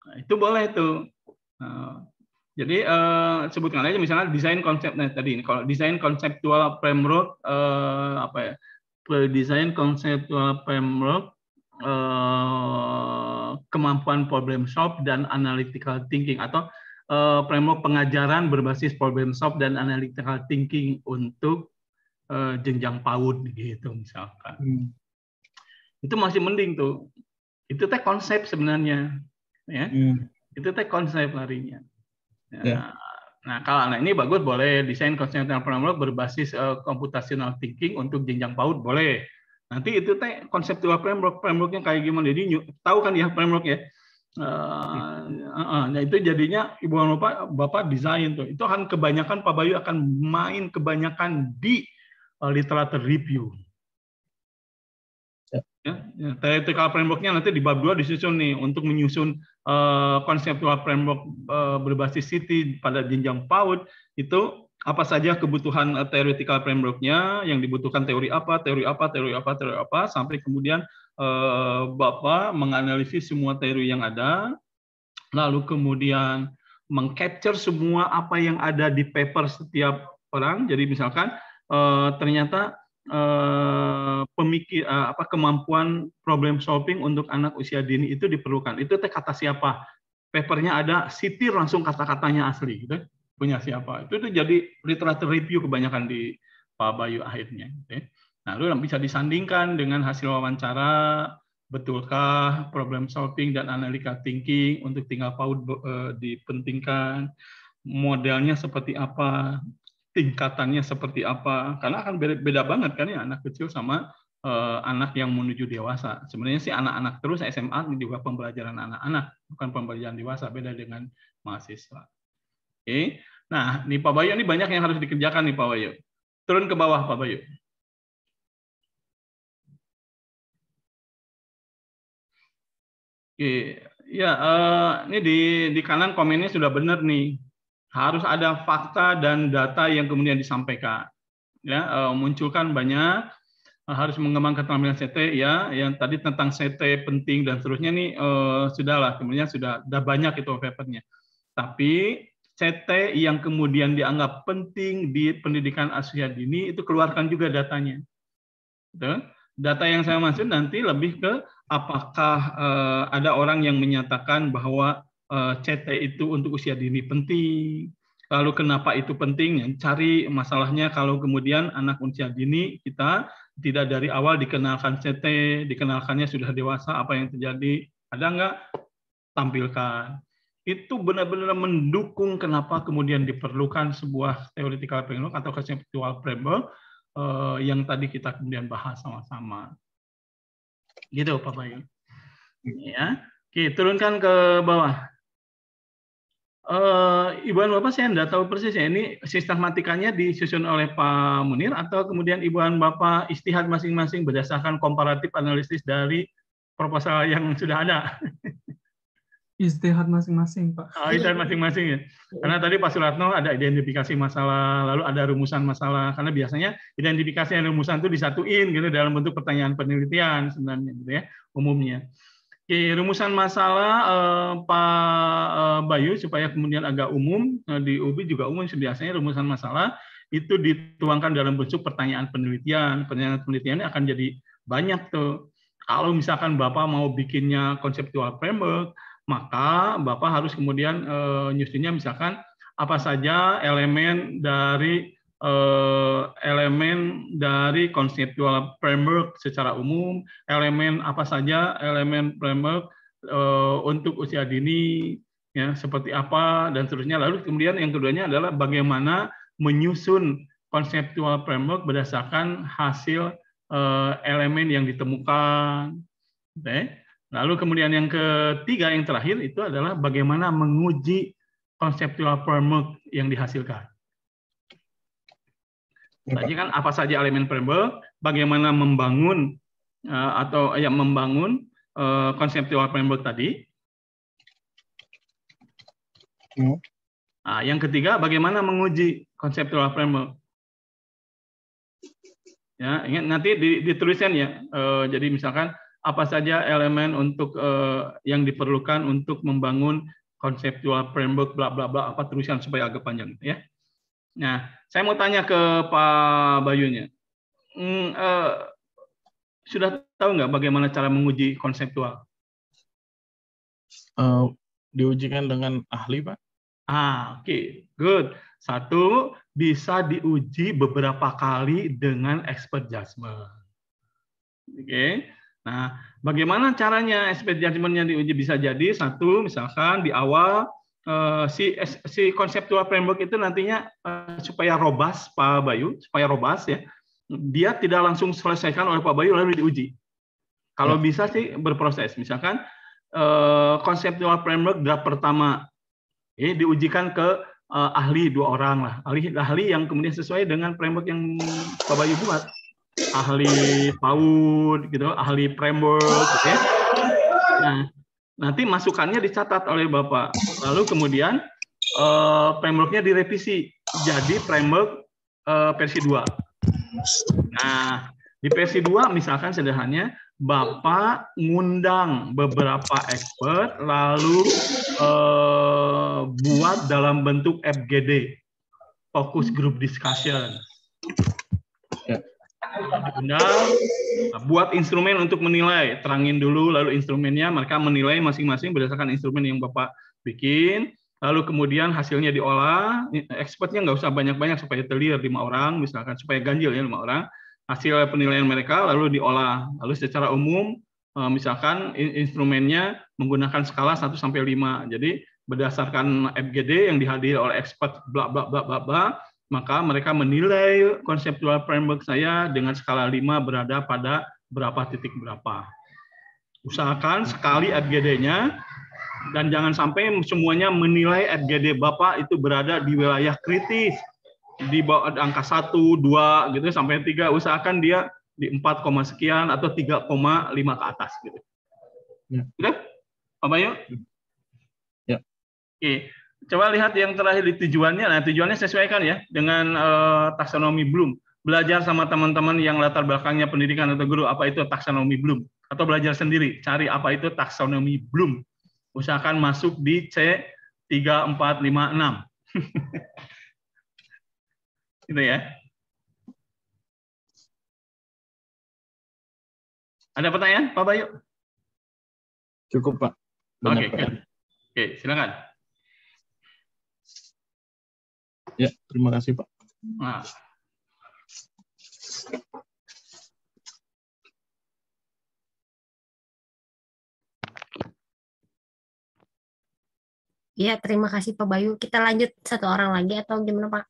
nah, itu boleh tuh uh, jadi uh, sebutkan aja misalnya desain konsep nah, tadi ini kalau desain konseptual framework uh, apa ya desain konseptual framework Eh, kemampuan problem solve dan analytical thinking atau uh, framework pengajaran berbasis problem solve dan analytical thinking untuk eh, jenjang PAUD gitu misalkan. Hmm. Itu masih mending tuh. Itu teh konsep sebenarnya, ya. Hmm. Itu teh konsep larinya. Ya. Yeah. Nah, kalau anak ini bagus boleh desain yang framework berbasis uh, computational thinking untuk jenjang PAUD boleh. Nanti itu teh konseptual framework, frameworknya kayak gimana? Jadi tahu kan ya framework ya. Uh, uh, nah itu jadinya ibu bapak bapak desain tuh. Itu akan kebanyakan Pak Bayu akan main kebanyakan di uh, literatur review. Ya. ya, ya. frameworknya nanti di bab dua disusun nih untuk menyusun uh, framework uh, berbasis city pada jenjang PAUD itu apa saja kebutuhan eh, theoretical framework-nya, yang dibutuhkan teori apa, teori apa, teori apa, teori apa, sampai kemudian eh, Bapak menganalisis semua teori yang ada, lalu kemudian mengcapture semua apa yang ada di paper setiap orang. Jadi misalkan eh, ternyata eh, pemikir eh, apa kemampuan problem solving untuk anak usia dini itu diperlukan. Itu teh kata siapa? Papernya ada, sitir langsung kata-katanya asli. Gitu punya siapa itu itu jadi literatur review kebanyakan di Pak Bayu akhirnya gitu ya. nah lalu bisa disandingkan dengan hasil wawancara betulkah problem solving dan analytical thinking untuk tinggal paut eh, dipentingkan modelnya seperti apa tingkatannya seperti apa karena akan beda, banget kan ya anak kecil sama eh, anak yang menuju dewasa sebenarnya sih anak-anak terus SMA juga pembelajaran anak-anak bukan pembelajaran dewasa beda dengan mahasiswa Oke, Nah, nih Pak Bayu ini banyak yang harus dikerjakan nih Pak Bayu. Turun ke bawah Pak Bayu. Oke, ya eh, ini di di kanan komennya sudah benar nih. Harus ada fakta dan data yang kemudian disampaikan. Ya, eh, munculkan banyak eh, harus mengembangkan keterampilan CT ya yang tadi tentang CT penting dan seterusnya nih uh, sudahlah kemudian sudah sudah banyak itu papernya tapi CT yang kemudian dianggap penting di pendidikan usia dini itu keluarkan juga datanya. Gitu. Data yang saya maksud nanti lebih ke apakah eh, ada orang yang menyatakan bahwa eh, CT itu untuk usia dini penting. Lalu kenapa itu penting? Cari masalahnya kalau kemudian anak usia dini kita tidak dari awal dikenalkan CT, dikenalkannya sudah dewasa apa yang terjadi? Ada nggak? Tampilkan itu benar-benar mendukung kenapa kemudian diperlukan sebuah theoretical framework atau conceptual framework eh, yang tadi kita kemudian bahas sama-sama. Gitu Pak Bayu. Ya. Oke, turunkan ke bawah. Uh, eh, Ibuan Bapak saya tidak tahu persis ya, ini sistematikanya disusun oleh Pak Munir atau kemudian Ibu Bapak istihad masing-masing berdasarkan komparatif analisis dari proposal yang sudah ada istihad masing-masing Pak. Ah, istihad masing-masing ya. Iya. Karena tadi Pak Suratno ada identifikasi masalah, lalu ada rumusan masalah. Karena biasanya identifikasi dan rumusan itu disatuin gitu dalam bentuk pertanyaan penelitian sebenarnya gitu ya umumnya. Oke, rumusan masalah eh, Pak eh, Bayu supaya kemudian agak umum eh, di UBI juga umum biasanya rumusan masalah itu dituangkan dalam bentuk pertanyaan penelitian. Pertanyaan penelitian akan jadi banyak tuh. Kalau misalkan Bapak mau bikinnya konseptual framework, maka Bapak harus kemudian e, eh, nyusunnya misalkan apa saja elemen dari e, elemen dari konseptual framework secara umum, elemen apa saja elemen framework e, untuk usia dini ya seperti apa dan seterusnya. Lalu kemudian yang keduanya adalah bagaimana menyusun konseptual framework berdasarkan hasil e, elemen yang ditemukan. Okay Lalu kemudian yang ketiga, yang terakhir itu adalah bagaimana menguji konseptual framework yang dihasilkan. Ya, tadi kan apa saja elemen framework, bagaimana membangun eh, atau ya membangun eh, konseptual framework tadi. Ya. Nah, yang ketiga, bagaimana menguji konseptual framework. Ya, ingat nanti ditulisnya ya. Eh, jadi misalkan apa saja elemen untuk uh, yang diperlukan untuk membangun konseptual framework bla bla bla apa terusan supaya agak panjang ya. Nah, saya mau tanya ke Pak Bayunya. Hmm, uh, sudah tahu nggak bagaimana cara menguji konseptual? Uh, diujikan dengan ahli, Pak. Ah, oke, okay. good. Satu, bisa diuji beberapa kali dengan expert judgment. Oke, okay Nah, bagaimana caranya SP judgment-nya diuji bisa jadi satu misalkan di awal eh, si si konseptual framework itu nantinya eh, supaya robas Pak Bayu, supaya robas ya. Dia tidak langsung selesaikan oleh Pak Bayu lalu diuji. Kalau ya. bisa sih berproses. Misalkan konseptual eh, framework draft pertama ini diujikan ke ahli dua orang lah, ahli ahli yang kemudian sesuai dengan framework yang Pak Bayu buat ahli PAUD gitu, ahli framework gitu ya. Nah, nanti masukannya dicatat oleh Bapak. Lalu kemudian eh, frameworknya direvisi jadi framework eh, versi 2. Nah, di versi 2 misalkan sederhananya Bapak ngundang beberapa expert lalu eh, buat dalam bentuk FGD, fokus group discussion benar buat instrumen untuk menilai, terangin dulu lalu instrumennya, mereka menilai masing-masing berdasarkan instrumen yang Bapak bikin, lalu kemudian hasilnya diolah, expertnya nggak usah banyak-banyak supaya telir lima orang, misalkan supaya ganjil ya lima orang, hasil penilaian mereka lalu diolah, lalu secara umum eh, misalkan instrumennya menggunakan skala 1 sampai 5. Jadi berdasarkan FGD yang dihadiri oleh expert bla bla bla bla bla maka mereka menilai konseptual framework saya dengan skala 5 berada pada berapa titik berapa. Usahakan sekali fgd nya dan jangan sampai semuanya menilai FGD Bapak itu berada di wilayah kritis di bawah angka 1, 2 gitu sampai 3 usahakan dia di 4, sekian atau 3,5 ke atas gitu. Hmm. Ya? ya. Oke? Apa yuk? Ya. Oke. Coba lihat yang terakhir di tujuannya. Nah, tujuannya sesuaikan ya dengan uh, taksonomi Bloom. Belajar sama teman-teman yang latar belakangnya pendidikan atau guru apa itu taksonomi Bloom atau belajar sendiri cari apa itu taksonomi Bloom. Usahakan masuk di C 3456. [laughs] gitu ya. Ada pertanyaan, Pak Bayu? Cukup, Pak. Oke, okay, oke, okay, silakan. Ya, terima kasih Pak. Nah. Ya, terima kasih Pak Bayu. Kita lanjut satu orang lagi atau gimana Pak?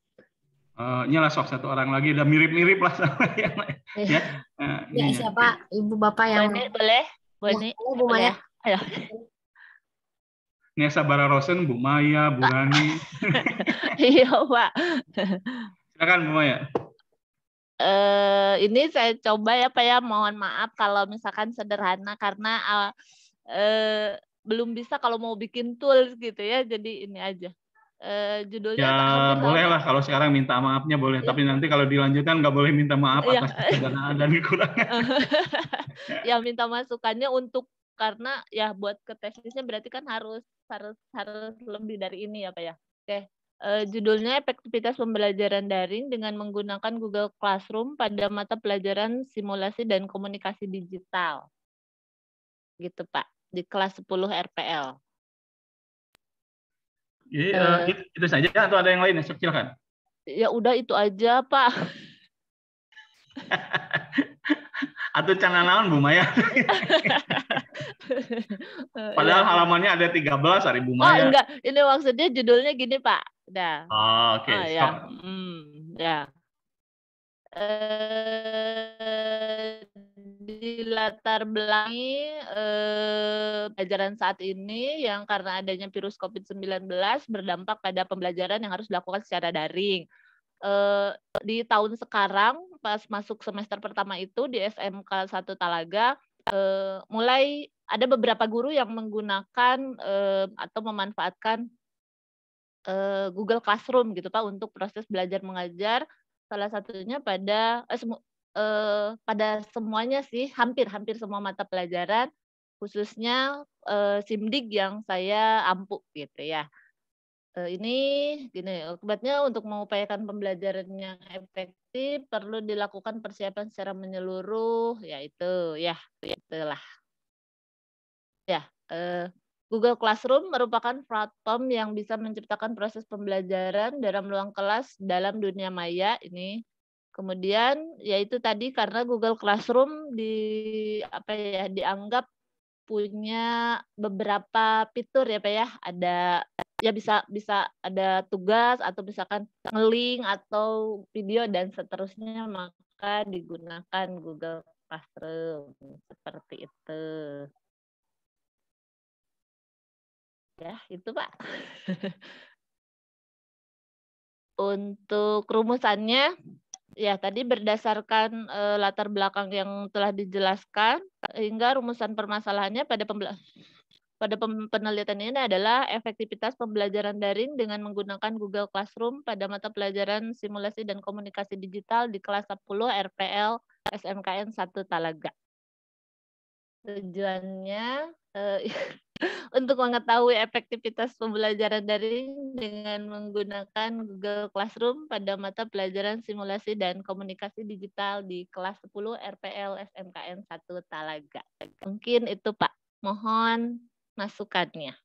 Uh, eh, nyala sok satu orang lagi, udah mirip-mirip lah sama [laughs] yang lain. Iya. Ya, uh, ya siapa? Ya. Ibu Bapak yang... Boleh, boleh. Boleh, ya, Bu Maya. Nesa Bararosen, Bu Maya, Bu Rani. [laughs] iya, Pak. Silakan Bu Maya. Uh, ini saya coba ya Pak ya, mohon maaf kalau misalkan sederhana karena uh, uh, belum bisa kalau mau bikin tools gitu ya, jadi ini aja. Uh, judulnya ya boleh lah kalau sekarang minta maafnya boleh ya. tapi nanti kalau dilanjutkan nggak boleh minta maaf iya. atas kesalahan dan kekurangan [laughs] ya minta masukannya untuk karena ya buat ke tesisnya berarti kan harus harus harus lebih dari ini ya pak ya oke uh, judulnya efektivitas pembelajaran daring dengan menggunakan Google Classroom pada mata pelajaran simulasi dan komunikasi digital gitu pak di kelas 10 RPL jadi uh, uh, itu, itu saja atau ada yang lain silakan ya udah itu aja pak [laughs] atau cana Bu Maya. [laughs] Padahal ya. halamannya ada 13 hari Bu oh, Maya. Oh enggak, ini maksudnya judulnya gini Pak. Dah. Oh, oke. Okay. Oh, ya. Hmm, ya. Eh, di latar belakangi eh, pelajaran saat ini yang karena adanya virus COVID-19 berdampak pada pembelajaran yang harus dilakukan secara daring eh, di tahun sekarang pas masuk semester pertama itu di SMK 1 Talaga eh, mulai ada beberapa guru yang menggunakan eh, atau memanfaatkan eh, Google Classroom gitu Pak untuk proses belajar mengajar salah satunya pada eh, semu, eh, pada semuanya sih hampir hampir semua mata pelajaran khususnya eh, simdik yang saya ampuk gitu ya. Eh, ini gini akibatnya untuk mengupayakan pembelajaran yang efektif perlu dilakukan persiapan secara menyeluruh yaitu ya itulah ya uh, Google Classroom merupakan platform yang bisa menciptakan proses pembelajaran dalam ruang kelas dalam dunia maya ini kemudian yaitu tadi karena Google Classroom di apa ya dianggap punya beberapa fitur ya Pak ya. Ada ya bisa bisa ada tugas atau misalkan ngeling atau video dan seterusnya maka digunakan Google Classroom seperti itu. Ya, itu Pak. [laughs] Untuk rumusannya ya tadi berdasarkan e, latar belakang yang telah dijelaskan hingga rumusan permasalahannya pada pembelajaran pada penelitian ini adalah efektivitas pembelajaran daring dengan menggunakan Google Classroom pada mata pelajaran simulasi dan komunikasi digital di kelas 10 RPL SMKN 1 Talaga. Tujuannya eh, [laughs] untuk mengetahui efektivitas pembelajaran daring dengan menggunakan Google Classroom pada mata pelajaran simulasi dan komunikasi digital di kelas 10 RPL SMKN 1 Talaga. Mungkin itu Pak. Mohon masukannya.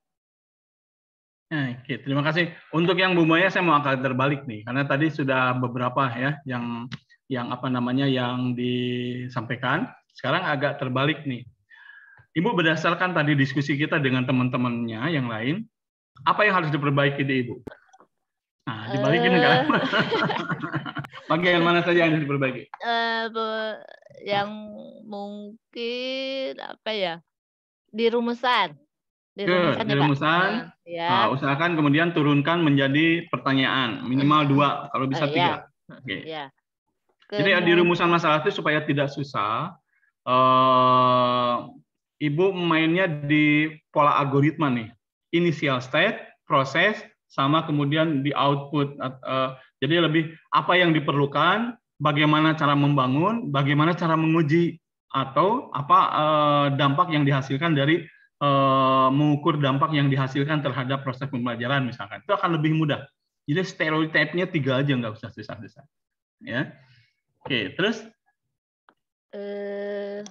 oke, nah, gitu. terima kasih. Untuk yang Bu Maya saya mau angkat terbalik nih karena tadi sudah beberapa ya yang yang apa namanya yang disampaikan. Sekarang agak terbalik nih. Ibu berdasarkan tadi diskusi kita dengan teman-temannya yang lain, apa yang harus diperbaiki di Ibu? Nah, dibalikin uh, kan? [laughs] Bagian mana saja yang harus diperbaiki? Uh, yang mungkin apa ya? Di rumusan ke, dirumusan ya, Pak. Uh, usahakan kemudian turunkan menjadi pertanyaan minimal iya. dua kalau bisa uh, tiga. Ya. Okay. Ya. Jadi di rumusan masalah itu supaya tidak susah, uh, ibu mainnya di pola algoritma nih, initial state, proses, sama kemudian di output. Uh, jadi lebih apa yang diperlukan, bagaimana cara membangun, bagaimana cara menguji, atau apa eh, dampak yang dihasilkan dari Eh, mengukur dampak yang dihasilkan terhadap proses pembelajaran misalkan itu akan lebih mudah jadi stereotipnya tiga aja nggak usah susah-susah ya oke terus eh,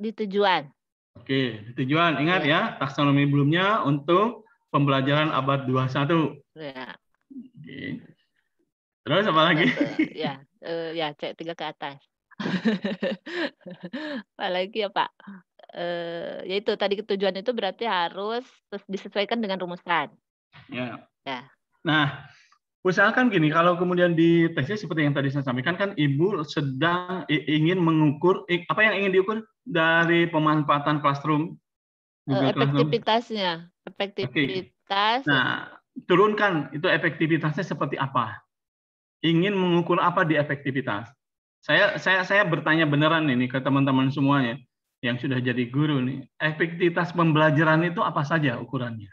di tujuan oke di tujuan ingat ya, ya taksonomi belumnya untuk pembelajaran abad 21 ya oke. terus apa lagi eh, ya eh, ya cek tiga ke atas [laughs] Apa lagi ya pak eh, yaitu tadi tujuan itu berarti harus disesuaikan dengan rumusan. Ya. ya. Nah, usahakan gini kalau kemudian di tesnya seperti yang tadi saya sampaikan kan ibu sedang ingin mengukur apa yang ingin diukur dari pemanfaatan classroom. Eh, efektivitasnya, efektivitas. Okay. Nah, turunkan itu efektivitasnya seperti apa? Ingin mengukur apa di efektivitas? Saya saya saya bertanya beneran ini ke teman-teman semuanya yang sudah jadi guru nih, efektivitas pembelajaran itu apa saja ukurannya?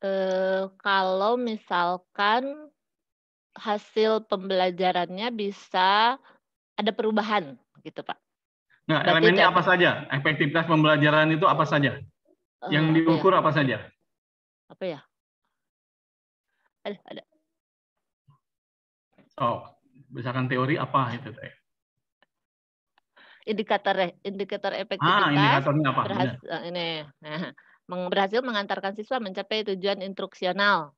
Eh, kalau misalkan hasil pembelajarannya bisa ada perubahan gitu Pak. Nah, Berarti elemennya apa saja? Efektivitas pembelajaran itu apa saja? Eh, yang diukur apa, ya? apa saja? Apa ya? Ada, ada. Oh, misalkan teori apa itu teh? indikator indikator ah, efektivitas iya. ah, indikatornya apa? Berhasil, ini nah, berhasil mengantarkan siswa mencapai tujuan instruksional.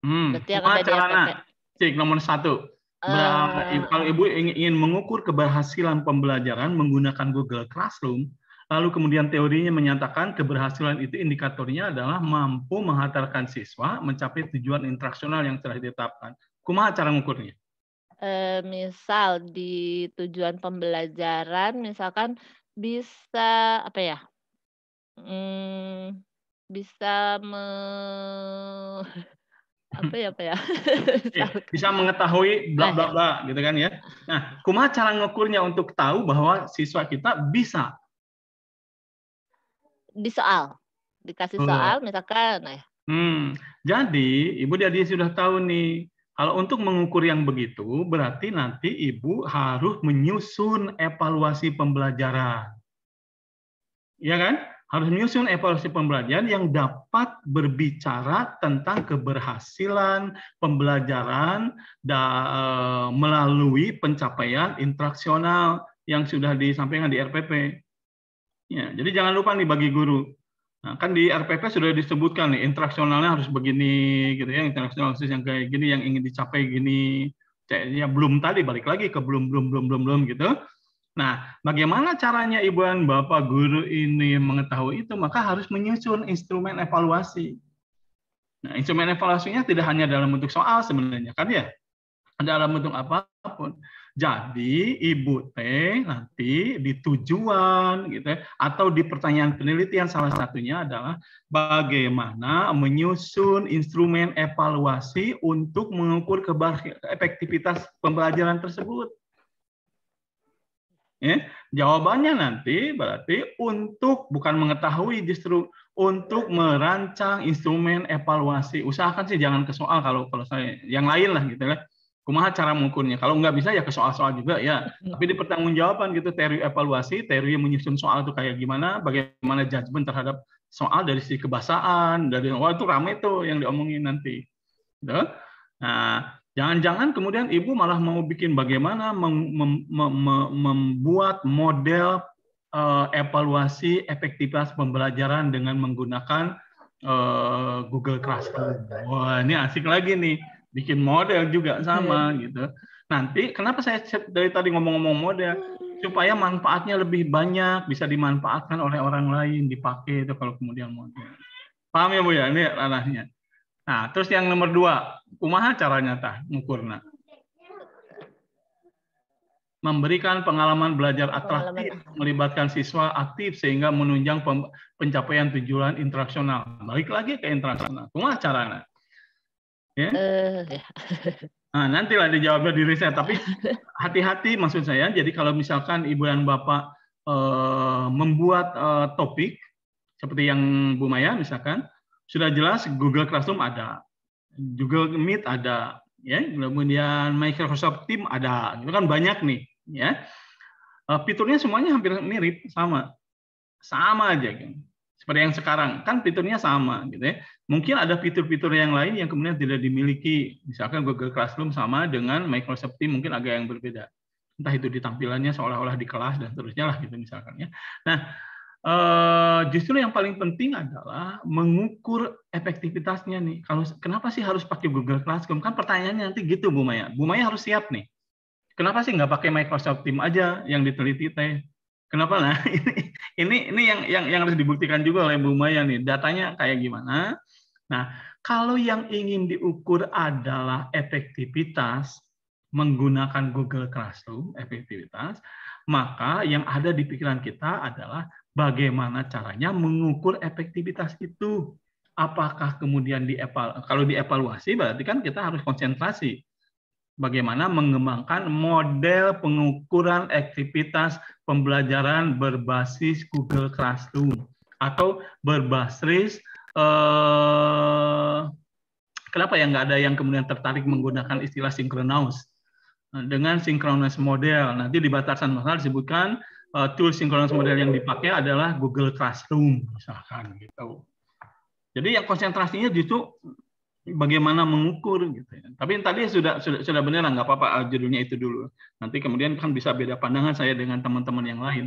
Hmm, Berarti caranya. Nah, cik nomor satu. uh, kalau ibu ingin, ingin mengukur keberhasilan pembelajaran menggunakan Google Classroom, lalu kemudian teorinya menyatakan keberhasilan itu indikatornya adalah mampu menghantarkan siswa mencapai tujuan instruksional yang telah ditetapkan. Kuma cara mengukurnya? eh, misal di tujuan pembelajaran misalkan bisa apa ya hmm, bisa me [laughs] apa ya apa ya [laughs] iya, bisa mengetahui bla bla bla [laughs] gitu kan ya nah kumaha cara ngukurnya untuk tahu bahwa siswa kita bisa di soal dikasih oh. soal misalkan nah ya. hmm jadi ibu dia sudah tahu nih kalau untuk mengukur yang begitu, berarti nanti ibu harus menyusun evaluasi pembelajaran. Ya kan? Harus menyusun evaluasi pembelajaran yang dapat berbicara tentang keberhasilan pembelajaran eh, melalui pencapaian interaksional yang sudah disampaikan di RPP. Ya, jadi jangan lupa nih bagi guru, Nah, kan di RPP sudah disebutkan nih interaksionalnya harus begini gitu ya, interaksional yang kayak gini yang ingin dicapai gini. ya belum tadi balik lagi ke belum belum belum belum belum gitu. Nah, bagaimana caranya Ibu dan Bapak guru ini mengetahui itu? Maka harus menyusun instrumen evaluasi. Nah, instrumen evaluasinya tidak hanya dalam bentuk soal sebenarnya kan ya. Dalam bentuk apapun. Jadi Ibu T nanti di tujuan gitu ya, atau di pertanyaan penelitian salah satunya adalah bagaimana menyusun instrumen evaluasi untuk mengukur efektivitas pembelajaran tersebut. Ya, jawabannya nanti berarti untuk bukan mengetahui justru untuk merancang instrumen evaluasi. Usahakan sih jangan ke soal kalau kalau saya yang lain lah gitu lah. Ya kumaha cara mengukurnya. Kalau nggak bisa ya ke soal-soal juga ya. Iya. Tapi di pertanggungjawaban gitu teori evaluasi, teori yang menyusun soal itu kayak gimana, bagaimana judgement terhadap soal dari sisi kebasaan, dari wah itu rame tuh yang diomongin nanti. Gitu. Nah, jangan-jangan kemudian ibu malah mau bikin bagaimana mem mem mem membuat model uh, evaluasi efektivitas pembelajaran dengan menggunakan uh, Google Classroom. Wah, ini asik lagi nih bikin model juga sama hmm. gitu. Nanti kenapa saya dari tadi ngomong-ngomong model supaya manfaatnya lebih banyak bisa dimanfaatkan oleh orang lain dipakai itu kalau kemudian model. Paham ya Bu ya ini ranahnya. Nah, terus yang nomor dua, kumaha caranya tah ngukurna? Memberikan pengalaman belajar atraktif, pengalaman. melibatkan siswa aktif sehingga menunjang pencapaian tujuan interaksional. Balik lagi ke interaksional. Kumaha caranya? Ya? Uh, ya. Nah, nantilah dijawabnya di riset. Tapi [laughs] hati-hati maksud saya. Jadi kalau misalkan ibu dan bapak uh, membuat uh, topik seperti yang Bu Maya misalkan, sudah jelas Google Classroom ada, Google Meet ada, ya. Kemudian Microsoft Team ada. Itu kan banyak nih, ya. fiturnya semuanya hampir mirip, sama. Sama aja kan seperti yang sekarang kan fiturnya sama gitu ya mungkin ada fitur-fitur yang lain yang kemudian tidak dimiliki misalkan Google Classroom sama dengan Microsoft Teams mungkin agak yang berbeda entah itu di tampilannya seolah-olah di kelas dan seterusnya lah gitu misalkan ya nah eh, justru yang paling penting adalah mengukur efektivitasnya nih kalau kenapa sih harus pakai Google Classroom kan pertanyaannya nanti gitu Bu Maya Bu Maya harus siap nih kenapa sih nggak pakai Microsoft Teams aja yang diteliti teh Kenapa nah? [laughs] Ini ini yang yang yang harus dibuktikan juga oleh Bu Maya nih. Datanya kayak gimana? Nah, kalau yang ingin diukur adalah efektivitas menggunakan Google Classroom, efektivitas, maka yang ada di pikiran kita adalah bagaimana caranya mengukur efektivitas itu apakah kemudian dieval kalau dievaluasi berarti kan kita harus konsentrasi bagaimana mengembangkan model pengukuran aktivitas pembelajaran berbasis Google Classroom atau berbasis eh, kenapa ya nggak ada yang kemudian tertarik menggunakan istilah synchronous nah, dengan synchronous model nanti di batasan masalah disebutkan eh, tool synchronous model yang dipakai adalah Google Classroom misalkan gitu jadi yang konsentrasinya justru bagaimana mengukur gitu ya. Tapi yang tadi sudah sudah, sudah benar nggak apa-apa ah, judulnya itu dulu. Nanti kemudian kan bisa beda pandangan saya dengan teman-teman yang lain.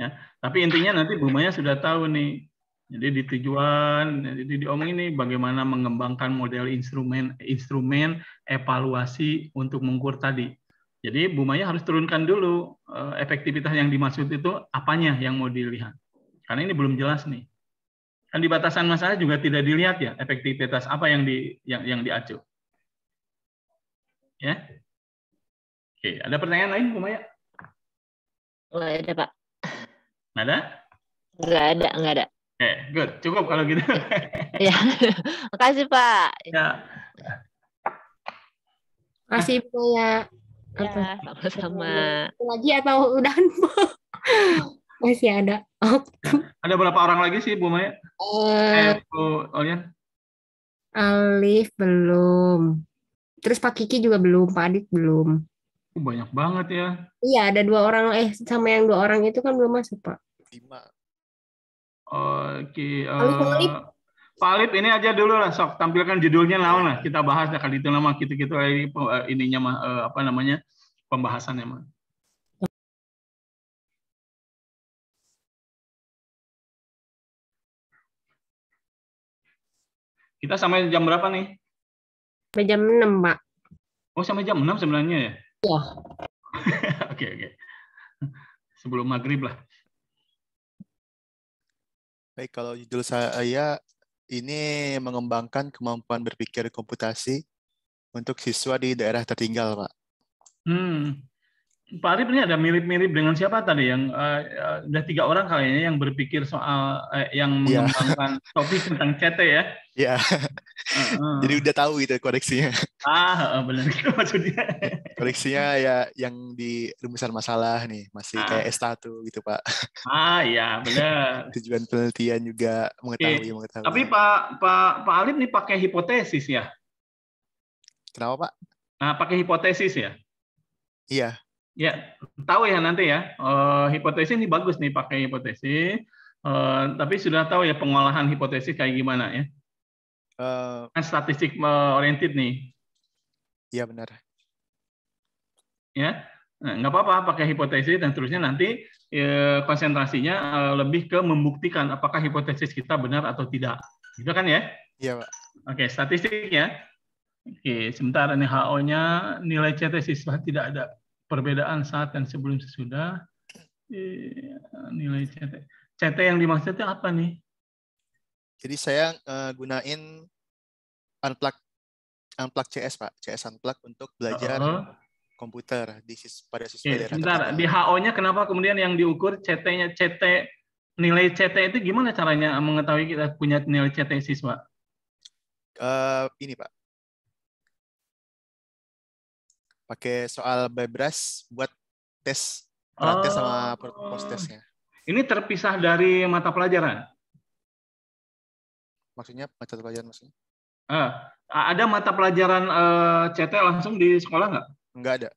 Ya. Tapi intinya nanti Bu sudah tahu nih. Jadi di tujuan, jadi diomongin ini bagaimana mengembangkan model instrumen instrumen evaluasi untuk mengukur tadi. Jadi Bu harus turunkan dulu eh, efektivitas yang dimaksud itu apanya yang mau dilihat. Karena ini belum jelas nih kan di batasan masalah juga tidak dilihat ya efektivitas apa yang di yang yang diacu. Ya. Oke, ada pertanyaan lain bu Maya? Oh, ada, Pak. Nggak ada? Enggak ada, enggak ada. Oke, good. Cukup kalau gitu. [laughs] ya. Makasih, Pak. Ya. Makasih, Bu Maya Ya, sama-sama. Lagi atau udahan, [laughs] Masih ada. ada berapa orang lagi sih, Bu Maya? Oh. Eh, oh, Alif belum. Terus Pak Kiki juga belum, Pak Adit belum. Oh, banyak banget ya. Iya, ada dua orang eh sama yang dua orang itu kan belum masuk, Pak. Lima. Oke, okay, uh, eh, Pak Alif ini aja dulu lah sok tampilkan judulnya lawan lah kita bahas ya kali itu nama gitu-gitu eh, ini, ininya apa namanya pembahasannya mah. Kita sampai jam berapa nih? Sampai jam 6, Pak. Oh, sampai jam 6 sebenarnya ya? Iya. [laughs] Oke, oke. Sebelum maghrib lah. Baik, kalau judul saya ini mengembangkan kemampuan berpikir komputasi untuk siswa di daerah tertinggal, Pak. Hmm, Pak Arif ini ada mirip-mirip dengan siapa tadi yang uh, eh, ada eh, tiga orang kayaknya yang berpikir soal uh, yang iya. mengembangkan yeah. [laughs] topik tentang CT ya. Iya. Yeah. Uh, uh. Jadi udah tahu gitu koreksinya. Ah, uh, benar [laughs] maksudnya. koreksinya ya yang di rumusan masalah nih, masih ah. kayak S1 gitu, Pak. Ah, iya, benar. [laughs] Tujuan penelitian juga mengetahui, okay. mengetahui. Tapi Pak Pak Pak Arif nih pakai hipotesis ya. Kenapa, Pak? Nah, pakai hipotesis ya? Iya. Ya, tahu ya nanti ya. Eh, hipotesis ini bagus nih pakai hipotesis. Eh, tapi sudah tahu ya pengolahan hipotesis kayak gimana ya? Uh, kan statistik oriented nih. Iya benar. Ya, nah, nggak apa-apa pakai hipotesis dan terusnya nanti konsentrasinya lebih ke membuktikan apakah hipotesis kita benar atau tidak. Gitu kan ya? Iya pak. Oke, statistiknya. Oke, sebentar ini HO-nya nilai CT siswa tidak ada perbedaan saat dan sebelum sesudah iya, nilai CT. CT yang dimaksud itu apa nih? Jadi saya eh, gunain unplug unplug CS pak, CS unplug untuk belajar uh -huh. komputer di pada siswa okay, Sebentar, di HO-nya kenapa kemudian yang diukur CT-nya CT nilai CT itu gimana caranya mengetahui kita punya nilai CT siswa? Uh, eh, ini pak, pakai soal bebras buat tes praktek oh. sama post tesnya. Ini terpisah dari mata pelajaran. Maksudnya mata pelajaran maksudnya? Uh, ada mata pelajaran uh, eh, CT langsung di sekolah nggak? Nggak ada.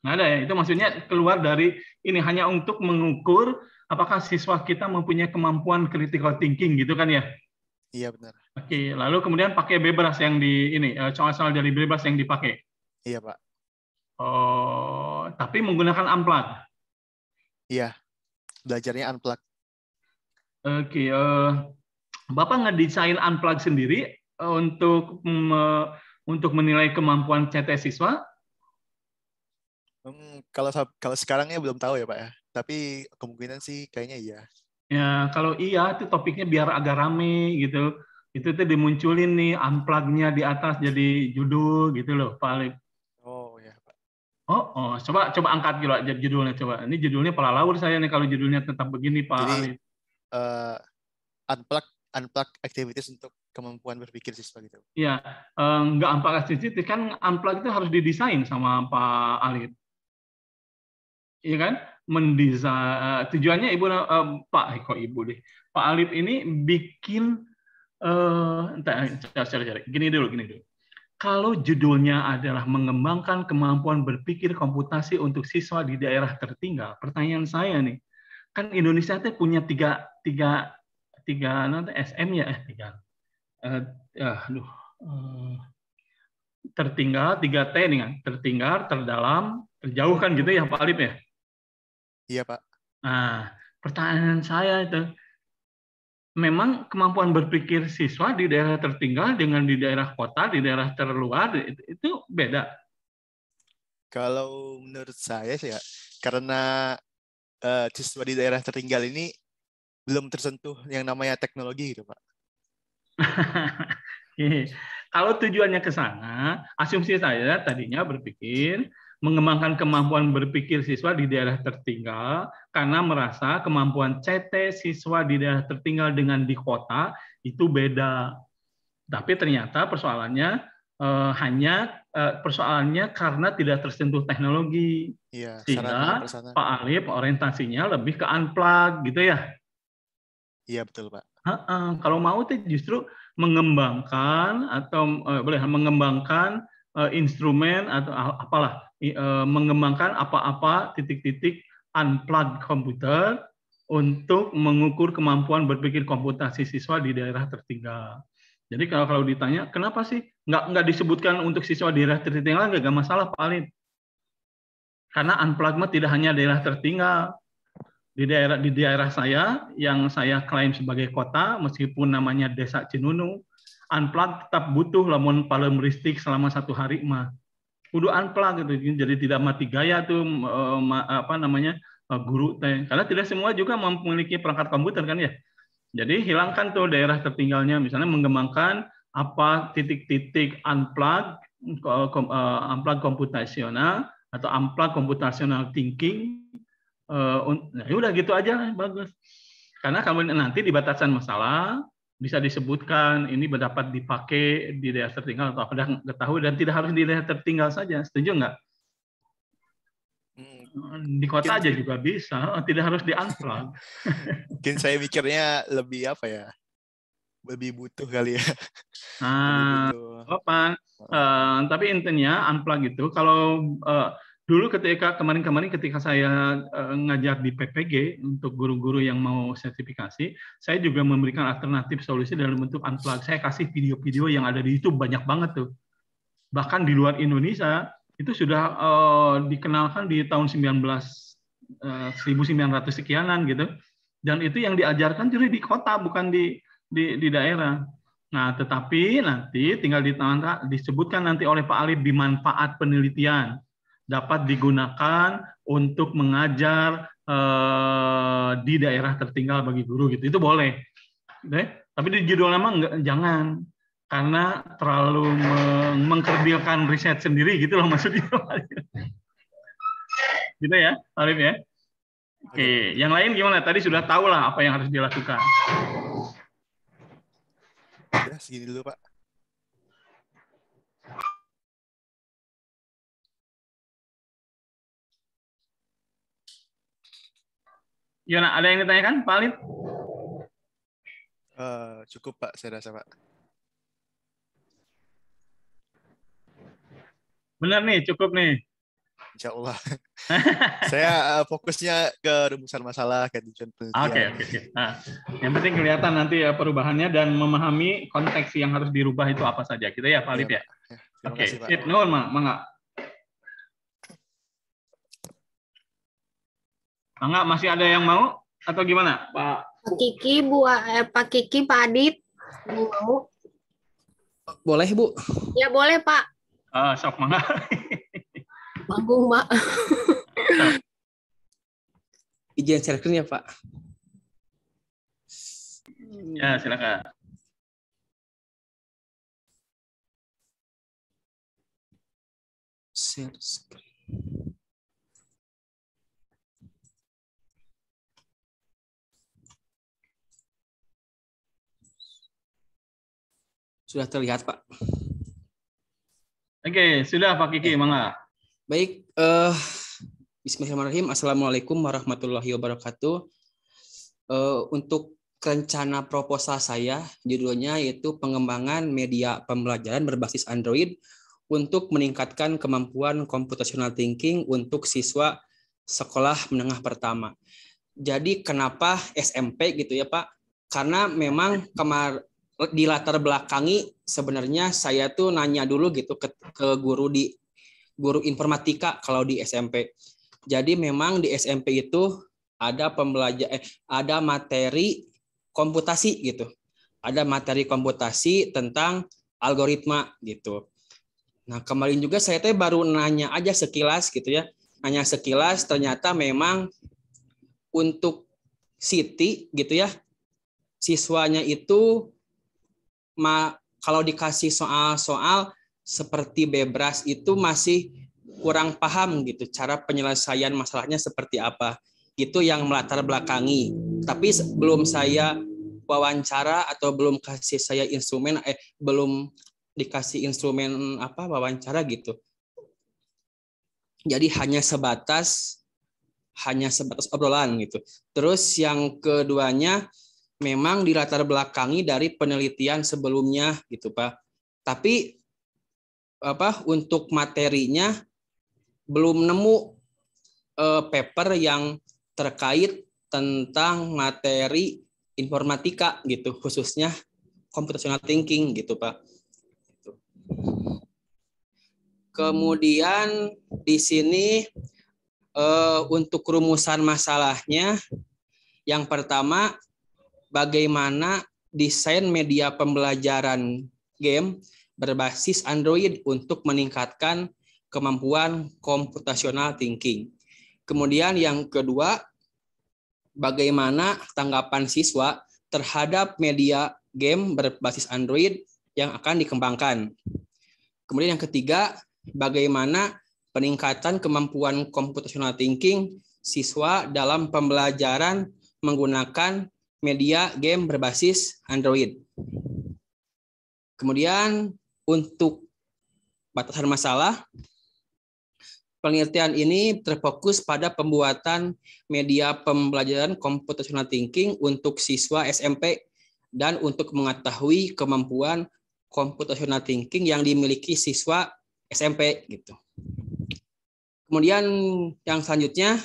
Nggak ada ya. Itu maksudnya keluar dari ini hanya untuk mengukur apakah siswa kita mempunyai kemampuan critical thinking gitu kan ya? Iya benar. Oke, lalu kemudian pakai bebas yang di ini, soal-soal eh, dari bebas yang dipakai. Iya pak. Oh, tapi menggunakan amplak. Iya, belajarnya amplak. Oke, okay, uh, eh, Bapak desain unplug sendiri eh, untuk me, untuk menilai kemampuan CT siswa? Hmm, kalau kalau sekarangnya belum tahu ya Pak ya, tapi kemungkinan sih kayaknya iya. Ya kalau iya itu topiknya biar agak rame gitu. Itu tuh dimunculin nih unplugnya di atas jadi judul gitu loh Pak Oh, oh, coba coba angkat gila judulnya coba. Ini judulnya pala laur saya nih kalau judulnya tetap begini Pak Jadi, Ali. Uh, eh, unplug unplug activities untuk kemampuan berpikir siswa gitu. Iya, uh, unplug activities kan unplug itu harus didesain sama Pak Ali. Iya kan? Mendesain uh, tujuannya Ibu uh, Pak kok Ibu deh. Pak Alif ini bikin eh uh, cari, cari. Gini dulu, gini dulu kalau judulnya adalah mengembangkan kemampuan berpikir komputasi untuk siswa di daerah tertinggal, pertanyaan saya nih, kan Indonesia itu punya tiga, tiga, tiga nanti SM ya, eh tiga, eh, eh, aduh, eh, tertinggal, tiga T nih kan, tertinggal, terdalam, terjauh kan gitu ya Pak Alip ya? Iya Pak. Nah, pertanyaan saya itu, memang kemampuan berpikir siswa di daerah tertinggal dengan di daerah kota, di daerah terluar itu beda. Kalau menurut saya sih ya, karena uh, siswa di daerah tertinggal ini belum tersentuh yang namanya teknologi gitu, Pak. [laughs] Iya. Kalau tujuannya ke sana, asumsi saya tadinya berpikir mengembangkan kemampuan berpikir siswa di daerah tertinggal karena merasa kemampuan CT siswa di daerah tertinggal dengan di kota itu beda. Tapi ternyata persoalannya eh, hanya eh, persoalannya karena tidak tersentuh teknologi. Iya, Sehingga Pak Alif orientasinya lebih ke unplug gitu ya. Iya betul Pak. Ha -ha. Kalau mau tuh justru mengembangkan atau eh, boleh mengembangkan Eh, instrumen atau apalah eh, mengembangkan apa-apa titik-titik unplugged komputer untuk mengukur kemampuan berpikir komputasi siswa di daerah tertinggal. Jadi kalau kalau ditanya kenapa sih nggak nggak disebutkan untuk siswa di daerah tertinggal nggak masalah Pak Alin. Karena unplugged tidak hanya daerah tertinggal, di daerah di daerah saya yang saya klaim sebagai kota meskipun namanya Desa Cinunu unplug tetap butuh lamun paling meristik selama satu hari mah kudu unplug gitu jadi tidak mati gaya tuh eh, ma, apa namanya eh, guru teh karena tidak semua juga memiliki perangkat komputer kan ya jadi hilangkan tuh daerah tertinggalnya misalnya mengembangkan apa titik-titik unplug eh, unplug komputasional atau unplug komputasional thinking nah, ya udah gitu aja bagus karena kalau nanti di masalah bisa disebutkan ini berdapat dipakai di daerah tertinggal atau apa ketahui dan tidak harus di daerah tertinggal saja setuju nggak hmm. di kota aja juga bisa [laughs] tidak harus di unplug [laughs] mungkin saya pikirnya lebih apa ya lebih butuh kali ya nah butuh. apa uh, tapi intinya unplug itu kalau uh, dulu ketika kemarin-kemarin ketika saya uh, ngajar di PPG untuk guru-guru yang mau sertifikasi, saya juga memberikan alternatif solusi dalam bentuk unplug. Saya kasih video-video yang ada di YouTube banyak banget tuh. Bahkan di luar Indonesia itu sudah uh, dikenalkan di tahun 19 1900 eh, sekianan gitu. Dan itu yang diajarkan justru di kota bukan di di, di daerah. Nah, tetapi nanti tinggal disebutkan nanti oleh Pak Ali di manfaat penelitian dapat digunakan untuk mengajar eh, di daerah tertinggal bagi guru gitu. Itu boleh. deh Tapi di judulnya mah enggak, jangan karena terlalu meng mengkerdilkan riset sendiri gitu loh maksudnya. [laughs] gitu ya, Arif ya. Oke, yang lain gimana? Tadi sudah tahu lah apa yang harus dilakukan. Ya, segini dulu Pak. Yona, ada yang ditanyakan, Pak Alit? Uh, eh, cukup, Pak. Saya rasa, Pak. Benar nih, cukup nih. Insya Allah. [laughs] saya uh, fokusnya ke rumusan masalah, ke tujuan penelitian. Oke, okay, oke. Okay. Nah, yang penting kelihatan nanti ya perubahannya dan memahami konteks yang harus dirubah itu apa saja. Kita gitu ya, Pak Alit iya, ya. ya. Oke, okay. It, ma, ma, Angga ah, masih ada yang mau atau gimana Pak? Pak Kiki, Bu, eh, Pak Kiki, Pak Adit, mau? Boleh Bu? Ya boleh Pak. Uh, sok mangga. [laughs] Manggung Pak. Izin share screen ya Pak. Ya silakan. Share screen. Sudah terlihat, Pak. Oke, sudah Pak Kiki, ya. mangga. Baik, uh, Bismillahirrahmanirrahim. Assalamualaikum warahmatullahi wabarakatuh. Uh, untuk rencana proposal saya, judulnya yaitu pengembangan media pembelajaran berbasis Android untuk meningkatkan kemampuan computational thinking untuk siswa sekolah menengah pertama. Jadi kenapa SMP gitu ya Pak? Karena memang kemar di latar belakangi sebenarnya saya tuh nanya dulu gitu ke, ke guru di guru informatika kalau di SMP. Jadi memang di SMP itu ada pembelajar eh, ada materi komputasi gitu. Ada materi komputasi tentang algoritma gitu. Nah, kemarin juga saya teh baru nanya aja sekilas gitu ya. Nanya sekilas ternyata memang untuk Siti gitu ya. Siswanya itu ma, kalau dikasih soal-soal seperti bebras itu masih kurang paham gitu cara penyelesaian masalahnya seperti apa itu yang melatar belakangi tapi belum saya wawancara atau belum kasih saya instrumen eh belum dikasih instrumen apa wawancara gitu jadi hanya sebatas hanya sebatas obrolan gitu terus yang keduanya memang di dilatar belakangi dari penelitian sebelumnya gitu Pak. Tapi apa untuk materinya belum nemu eh, paper yang terkait tentang materi informatika gitu khususnya computational thinking gitu Pak. Kemudian di sini eh, untuk rumusan masalahnya yang pertama bagaimana desain media pembelajaran game berbasis Android untuk meningkatkan kemampuan computational thinking. Kemudian yang kedua, bagaimana tanggapan siswa terhadap media game berbasis Android yang akan dikembangkan. Kemudian yang ketiga, bagaimana peningkatan kemampuan computational thinking siswa dalam pembelajaran menggunakan media game berbasis Android. Kemudian untuk batasan masalah, penelitian ini terfokus pada pembuatan media pembelajaran computational thinking untuk siswa SMP dan untuk mengetahui kemampuan computational thinking yang dimiliki siswa SMP gitu. Kemudian yang selanjutnya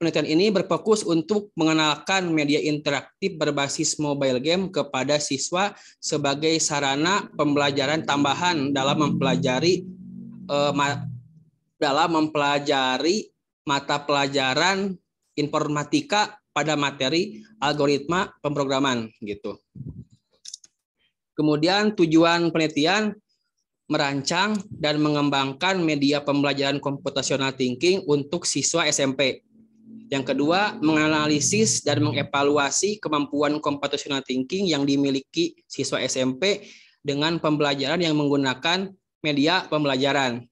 penelitian ini berfokus untuk mengenalkan media interaktif berbasis mobile game kepada siswa sebagai sarana pembelajaran tambahan dalam mempelajari eh, ma dalam mempelajari mata pelajaran informatika pada materi algoritma pemrograman gitu. Kemudian tujuan penelitian merancang dan mengembangkan media pembelajaran komputasional thinking untuk siswa SMP yang kedua, menganalisis dan mengevaluasi kemampuan computational thinking yang dimiliki siswa SMP dengan pembelajaran yang menggunakan media pembelajaran.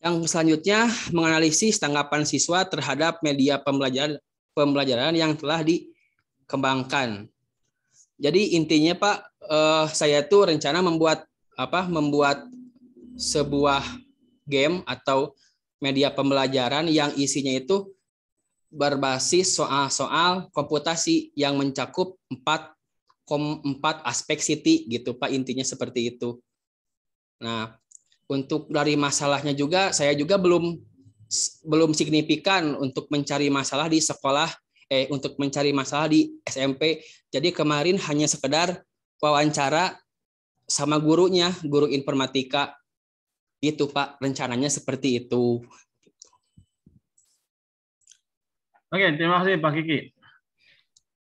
Yang selanjutnya, menganalisis tanggapan siswa terhadap media pembelajaran pembelajaran yang telah dikembangkan. Jadi intinya Pak, eh, saya tuh rencana membuat apa? Membuat sebuah game atau media pembelajaran yang isinya itu berbasis soal-soal komputasi yang mencakup 4 aspek city gitu Pak intinya seperti itu. Nah, untuk dari masalahnya juga saya juga belum belum signifikan untuk mencari masalah di sekolah eh untuk mencari masalah di SMP. Jadi kemarin hanya sekedar wawancara sama gurunya, guru informatika. Itu Pak, rencananya seperti itu. Oke, terima kasih Pak Kiki.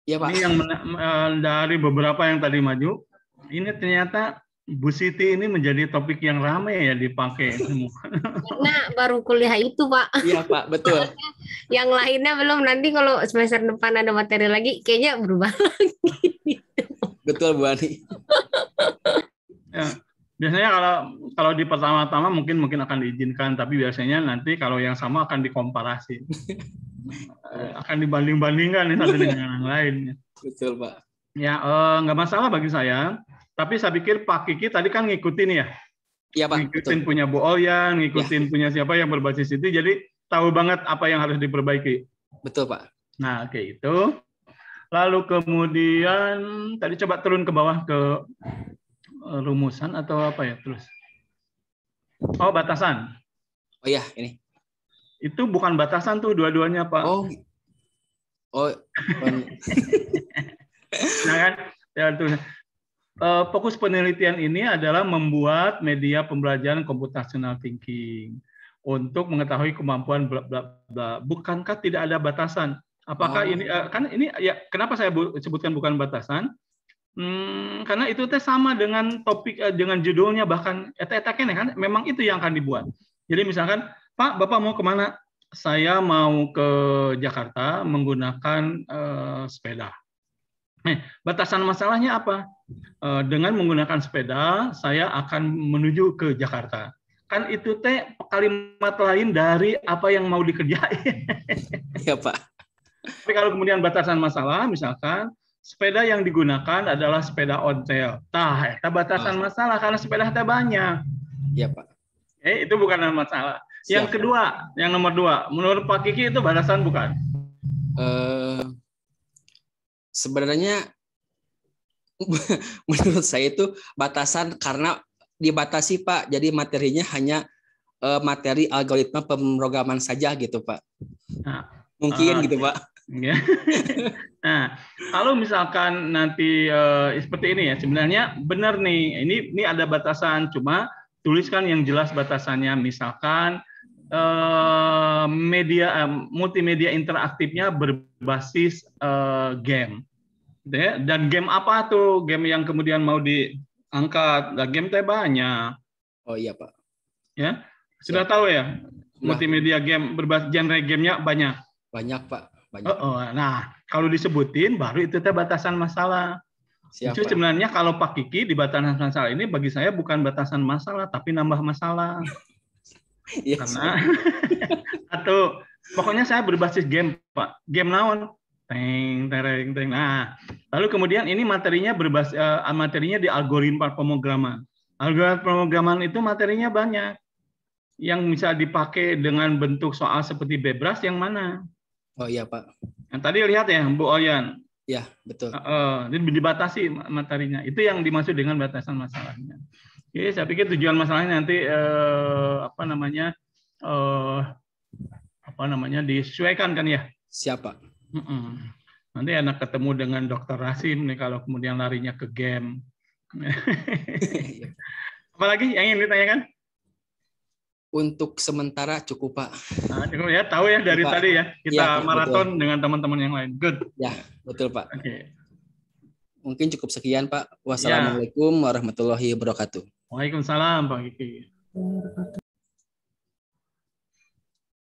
Ya, Pak. Ini yang eh, dari beberapa yang tadi maju, ini ternyata Bu Siti ini menjadi topik yang ramai ya dipakai semua. [laughs] Karena baru kuliah itu, Pak. Iya, Pak, betul. [laughs] yang lainnya belum nanti kalau semester depan ada materi lagi kayaknya berubah [laughs] lagi. betul, Bu Ani. ya biasanya kalau kalau di pertama-tama mungkin mungkin akan diizinkan tapi biasanya nanti kalau yang sama akan dikomparasi [laughs] akan dibanding-bandingkan satu dengan yang lain betul pak ya eh, masalah bagi saya tapi saya pikir Pak Kiki tadi kan ngikutin ya Iya pak ngikutin betul. punya Bu Olyan ngikutin ya. punya siapa yang berbasis itu jadi tahu banget apa yang harus diperbaiki betul pak nah okay, itu lalu kemudian tadi coba turun ke bawah ke Eh, rumusan atau apa ya terus? Oh, batasan. Oh iya, ini. Itu bukan batasan tuh dua-duanya, Pak. Oh. Oh. [laughs] nah kan? Ya, tuh. Eh, fokus penelitian ini adalah membuat media pembelajaran computational thinking untuk mengetahui kemampuan bla bla bla. Bukankah tidak ada batasan? Apakah oh. ini eh, kan ini ya kenapa saya sebutkan bukan batasan? Hmm, karena itu teh sama dengan topik eh, dengan judulnya bahkan etek-eteknya kan memang itu yang akan dibuat. Jadi misalkan Pak Bapak mau kemana? Saya mau ke Jakarta menggunakan uh, sepeda. Eh, batasan masalahnya apa? Uh, dengan menggunakan sepeda saya akan menuju ke Jakarta. Kan itu teh kalimat lain dari apa yang mau dikerjain. Iya Pak. Tapi kalau kemudian batasan masalah, misalkan sepeda yang digunakan adalah sepeda ontel. Nah, itu batasan ah. masalah karena sepeda ada banyak. Iya, Pak. Eh, itu bukan masalah. Siap, yang kedua, yang nomor dua, menurut Pak Kiki itu batasan bukan? Uh, sebenarnya [laughs] menurut saya itu batasan karena dibatasi Pak. Jadi materinya hanya eh, materi algoritma pemrograman saja gitu Pak. Nah, Mungkin uh, gitu, Pak. Ya. [laughs] nah, kalau misalkan nanti uh, seperti ini ya, sebenarnya benar nih. Ini ini ada batasan, cuma tuliskan yang jelas batasannya. Misalkan uh, media uh, multimedia interaktifnya berbasis uh, game. Ya, dan game apa tuh? Game yang kemudian mau diangkat. Nah, game teh banyak. Oh iya, Pak. Ya. Sudah ya. tahu ya? Multimedia game berbasis genre gamenya banyak. Banyak Pak, banyak. Oh, oh. Nah, kalau disebutin baru itu teh batasan masalah. Siapa? Itu sebenarnya kalau Pak Kiki di batasan masalah ini bagi saya bukan batasan masalah tapi nambah masalah. yes, [laughs] iya Karena [laughs] atau pokoknya saya berbasis game Pak. Game naon? Teng, tereng, teng. Nah, lalu kemudian ini materinya berbasis uh, eh, materinya di algoritma pemrograman. Algoritma pemrograman itu materinya banyak yang bisa dipakai dengan bentuk soal seperti bebras yang mana? Oh iya Pak. Yang tadi lihat ya Bu Oyan. Iya betul. Uh, uh, dibatasi materinya. Itu yang dimaksud dengan batasan masalahnya. Oke, saya pikir tujuan masalahnya nanti uh, apa namanya uh, apa namanya disesuaikan kan ya. Siapa? Uh -uh. Nanti anak ketemu dengan Dokter Rasim nih kalau kemudian larinya ke game. [laughs] Iya. Apalagi yang ingin ditanyakan? untuk sementara cukup pak. Nah, cukup ya, tahu ya dari pak. tadi ya kita ya, maraton betul. dengan teman-teman yang lain. Good. Ya betul pak. Oke. Okay. Mungkin cukup sekian pak. Wassalamualaikum ya. warahmatullahi wabarakatuh. Waalaikumsalam pak Kiki.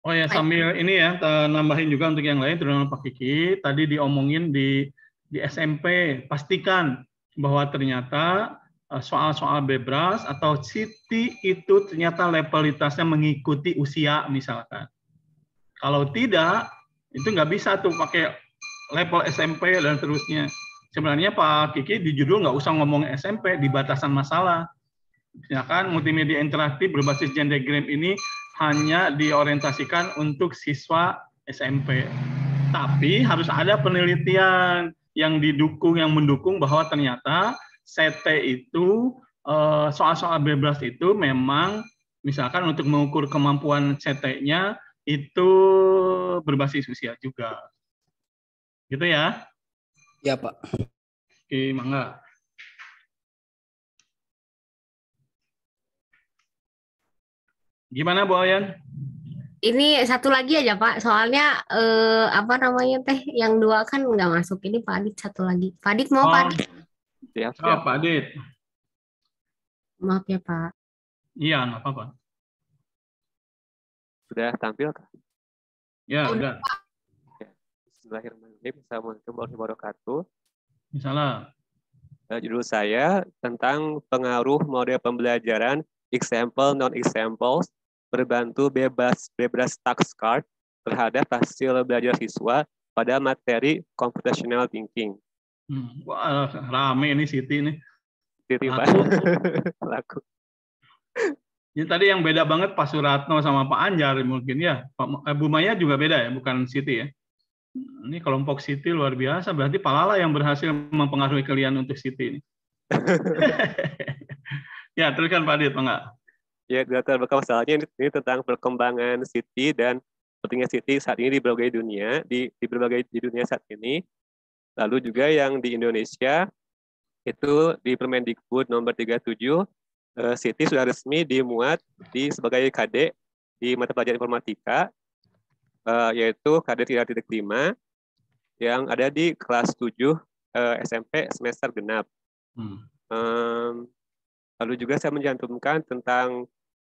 Oh ya sambil ini ya nambahin juga untuk yang lain terutama Pak Kiki tadi diomongin di di SMP pastikan bahwa ternyata Eh, soal-soal bebas atau Siti itu ternyata levelitasnya mengikuti usia misalkan. Kalau tidak, itu nggak bisa tuh pakai level SMP dan terusnya Sebenarnya Pak Kiki di judul nggak usah ngomong SMP, di batasan masalah. kan multimedia interaktif berbasis gender game ini hanya diorientasikan untuk siswa SMP. Tapi harus ada penelitian yang didukung, yang mendukung bahwa ternyata CT itu eh, soal-soal bebas itu memang misalkan untuk mengukur kemampuan CT-nya itu berbasis usia juga. Gitu ya? Iya, Pak. Oke, mangga. Gimana Bu Ayan? Ini satu lagi aja Pak, soalnya eh, apa namanya teh yang dua kan nggak masuk. Ini Pak Adit satu lagi. Pak Adit mau oh, Pak Adit? Gitu yang Oh, Pak Adit. Maaf ya Pak. Iya, nggak apa-apa. Sudah tampil Kak? Ya, sudah. Ya. Bismillahirrahmanirrahim. Assalamualaikum warahmatullahi wabarakatuh. Misalnya. Eh, judul saya tentang pengaruh model pembelajaran example non examples berbantu bebas bebas tax card terhadap hasil belajar siswa pada materi computational thinking. Hmm. Wah, rame ini Siti nih. City laku. [laughs] laku. Jadi ya, tadi yang beda banget Pak Suratno sama Pak Anjar mungkin ya. Pak eh, Maya juga beda ya, bukan Siti ya. Ini kelompok Siti luar biasa. Berarti Pak Lala yang berhasil mempengaruhi kalian untuk Siti ini. [laughs] ya, teruskan Pak Adit, Pak Nggak. Ya, data masalahnya ini, ini tentang perkembangan Siti dan pentingnya Siti saat ini di berbagai dunia, di, di berbagai di dunia saat ini Lalu juga yang di Indonesia itu di Permendikbud nomor 37 eh, Siti sudah resmi dimuat di sebagai KD di mata pelajaran informatika eh, yaitu KD 3.5 yang ada di kelas 7 eh, SMP semester genap. Hmm. lalu juga saya mencantumkan tentang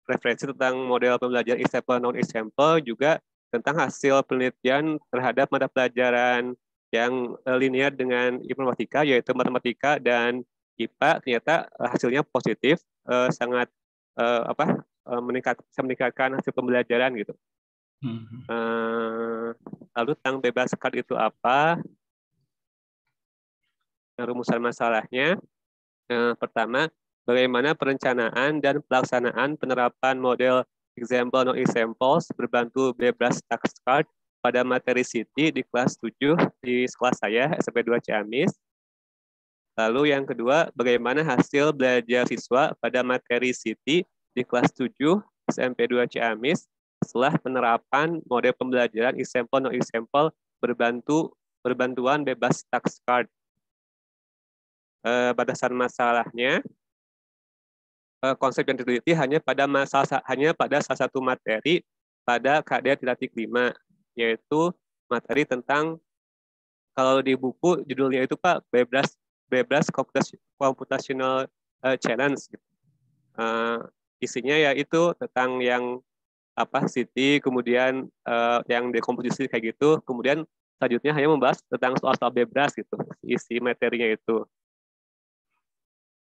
referensi tentang model pembelajaran example non example juga tentang hasil penelitian terhadap mata pelajaran yang eh, linear dengan informatika yaitu matematika dan IPA ternyata eh, hasilnya positif eh, sangat apa meningkat bisa meningkatkan hasil pembelajaran gitu. Hmm. lalu tentang bebas card itu apa? Rumusan masalahnya pertama bagaimana perencanaan dan pelaksanaan penerapan model example no examples berbantu bebas tax card pada materi City di kelas 7 di sekolah saya SMP 2 Ciamis. Lalu yang kedua, bagaimana hasil belajar siswa pada materi City di kelas 7 SMP 2 Ciamis setelah penerapan model pembelajaran example no example berbantu berbantuan bebas tax card. E, eh, batasan masalahnya e, konsep yang diteliti hanya pada masalah hanya pada salah satu materi pada KD tidak 5 yaitu materi tentang kalau di buku judulnya itu Pak bebas bebas computational uh, eh, challenge gitu. Uh, isinya yaitu tentang yang apa city kemudian uh, yang dekomposisi kayak gitu kemudian selanjutnya hanya membahas tentang soal-soal bebas gitu isi materinya itu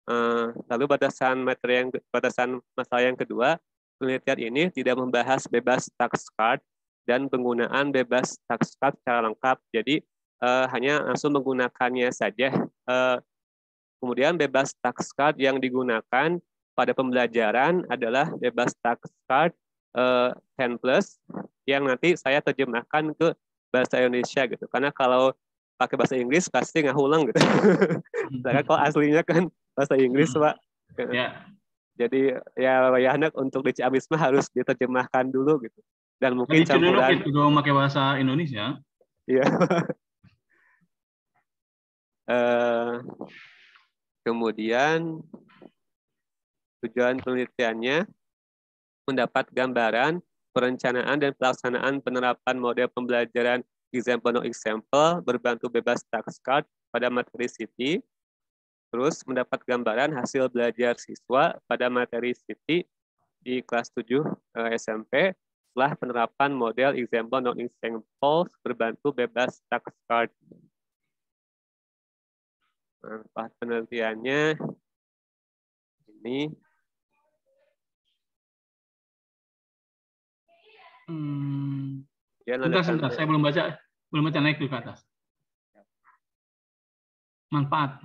uh, lalu batasan materi yang batasan masalah yang kedua penelitian ini tidak membahas bebas tax card dan penggunaan bebas tax cut secara lengkap. Jadi uh, hanya langsung menggunakannya saja. Uh, kemudian bebas tax cut yang digunakan pada pembelajaran adalah bebas tax uh, 10 plus yang nanti saya terjemahkan ke bahasa Indonesia gitu. Karena kalau pakai bahasa Inggris pasti ngahulang gitu. [laughs] Karena kalau aslinya kan bahasa Inggris, hmm. Pak. Yeah. Jadi ya ya anak untuk di Ciamis mah harus diterjemahkan dulu gitu dan mungkin Jadi, campuran itu juga memakai bahasa Indonesia iya uh, [laughs] kemudian tujuan penelitiannya mendapat gambaran perencanaan dan pelaksanaan penerapan model pembelajaran example no example berbantu bebas tax card pada materi city terus mendapat gambaran hasil belajar siswa pada materi city di kelas 7 eh, SMP setelah penerapan model example non example berbantu bebas tax card. Manfaat penelitiannya ini Hmm. Sebentar, sebentar. Saya belum baca, belum baca naik ke atas. Manfaat.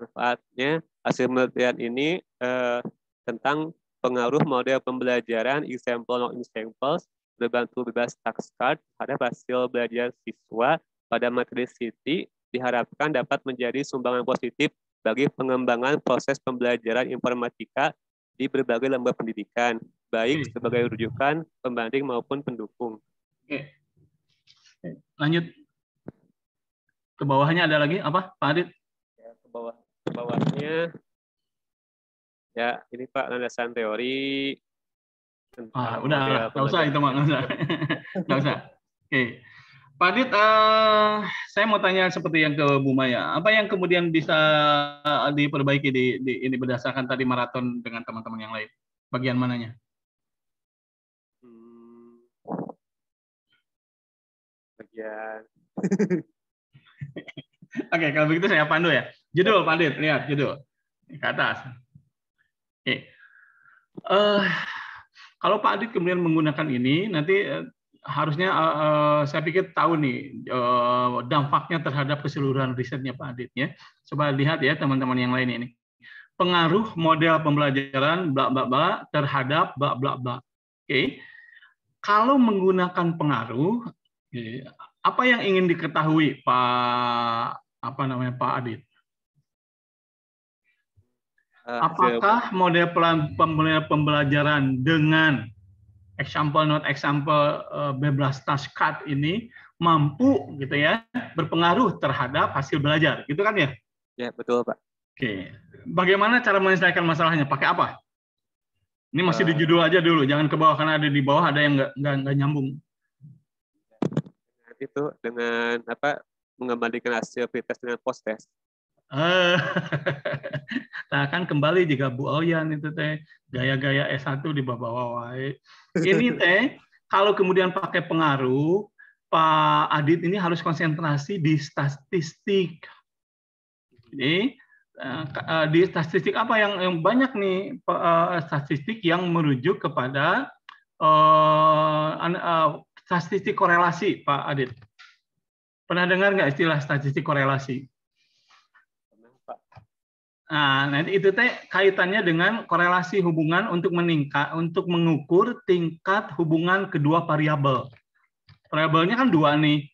Manfaatnya hasil penelitian ini eh, tentang pengaruh model pembelajaran example not examples berbantu bebas tax card pada hasil belajar siswa pada materi City diharapkan dapat menjadi sumbangan positif bagi pengembangan proses pembelajaran informatika di berbagai lembaga pendidikan, baik hmm. sebagai rujukan, pembanding maupun pendukung. Oke. Lanjut. Ke bawahnya ada lagi apa, Pak Adit? Ya, ke bawah ke bawahnya Ya, ini Pak landasan teori. Ah, udah, nggak usah itu mak nggak usah. [laughs] nggak usah. Oke. Okay. Pak Adit, uh, saya mau tanya seperti yang ke Bu Maya. Apa yang kemudian bisa eh, diperbaiki di, di ini berdasarkan tadi maraton dengan teman-teman yang lain? Bagian mananya? Hmm, bagian. [laughs] Oke, okay, kalau begitu saya pandu ya. Judul, Pak Adit. Lihat, judul. Ke atas. Oke. Eh, kalau Pak Adit kemudian menggunakan ini, nanti eh, harusnya eh, eh, saya pikir tahu nih eh, dampaknya terhadap keseluruhan risetnya Pak Adit ya. Coba lihat ya teman-teman yang lain ini. Pengaruh model pembelajaran bla bla bla terhadap bla bla bla. Oke. Kalau menggunakan pengaruh, apa yang ingin diketahui Pak apa namanya Pak Adit? Eh, Apakah model pembelajaran dengan example not example eh, bebas task card ini mampu gitu ya berpengaruh terhadap hasil belajar gitu kan ya? Ya betul pak. Oke, bagaimana cara menyelesaikan masalahnya? Pakai apa? Ini masih uh, di eh. judul aja dulu, jangan ke bawah karena ada di bawah ada yang nggak nyambung. Itu dengan apa mengembalikan hasil pretest dengan post test. Eh. [laughs] nah kan kembali jika Bu Oyan itu teh gaya-gaya S1 di bawah wae. Ini [laughs] teh kalau kemudian pakai pengaruh Pak Adit ini harus konsentrasi di statistik. Ini eh, eh, di statistik apa yang yang banyak nih statistik yang merujuk kepada statistik korelasi Pak Adit. Pernah dengar nggak istilah statistik korelasi? Nah, itu teh kaitannya dengan korelasi hubungan untuk meningkat untuk mengukur tingkat hubungan kedua variabel. Variabelnya kan dua nih,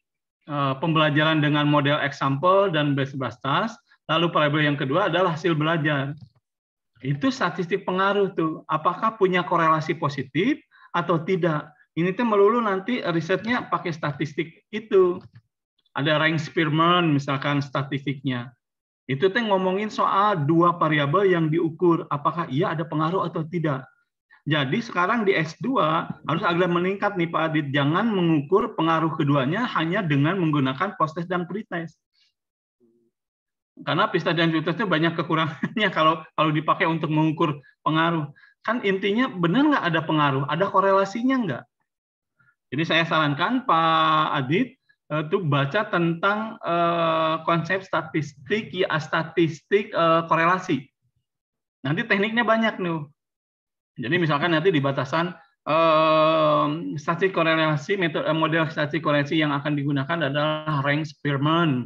eh, pembelajaran dengan model example dan best-best Lalu variabel yang kedua adalah hasil belajar. Itu statistik pengaruh tuh, apakah punya korelasi positif atau tidak. Ini teh melulu nanti risetnya pakai statistik itu. Ada rank Spearman misalkan statistiknya itu teh ngomongin soal dua variabel yang diukur, apakah ia ada pengaruh atau tidak. Jadi sekarang di S2 harus agak meningkat nih Pak Adit. Jangan mengukur pengaruh keduanya hanya dengan menggunakan post-test dan pretest. Karena pista dan pretestnya banyak kekurangannya [laughs] kalau kalau dipakai untuk mengukur pengaruh. Kan intinya benar nggak ada pengaruh, ada korelasinya nggak? Jadi saya sarankan Pak Adit itu eh, baca tentang uh, konsep statistik ya statistik uh, korelasi. Nanti tekniknya banyak nih. Jadi misalkan nanti di batasan um, statistik korelasi metode model statistik korelasi yang akan digunakan adalah rank Spearman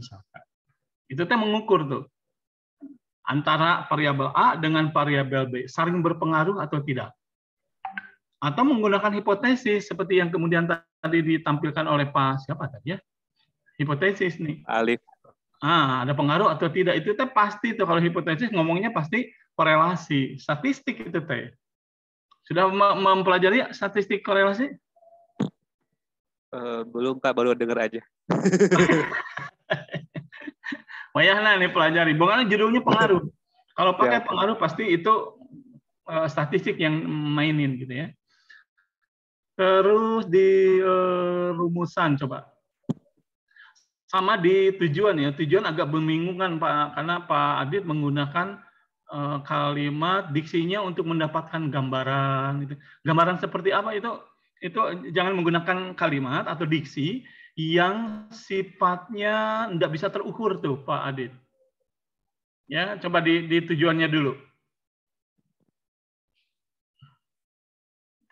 Itu teh mengukur tuh antara variabel A dengan variabel B saling berpengaruh atau tidak. Atau menggunakan hipotesis seperti yang kemudian tadi ditampilkan oleh Pak siapa tadi ya? Hipotesis nih. Alif. Ah, ada pengaruh atau tidak itu teh pasti tuh kalau hipotesis ngomongnya pasti korelasi, statistik itu teh. Sudah mempelajari statistik korelasi? Uh, belum Kak, baru dengar aja. nah [laughs] nih pelajari. Bukan judulnya pengaruh. Kalau pakai ya. pengaruh pasti itu uh, statistik yang mainin gitu ya. Terus di uh, rumusan coba. Sama di tujuan ya. Tujuan agak membingungkan Pak karena Pak Adit menggunakan uh, kalimat diksinya untuk mendapatkan gambaran gitu. Gambaran seperti apa itu? Itu jangan menggunakan kalimat atau diksi yang sifatnya tidak bisa terukur tuh Pak Adit. Ya, coba di, di tujuannya dulu.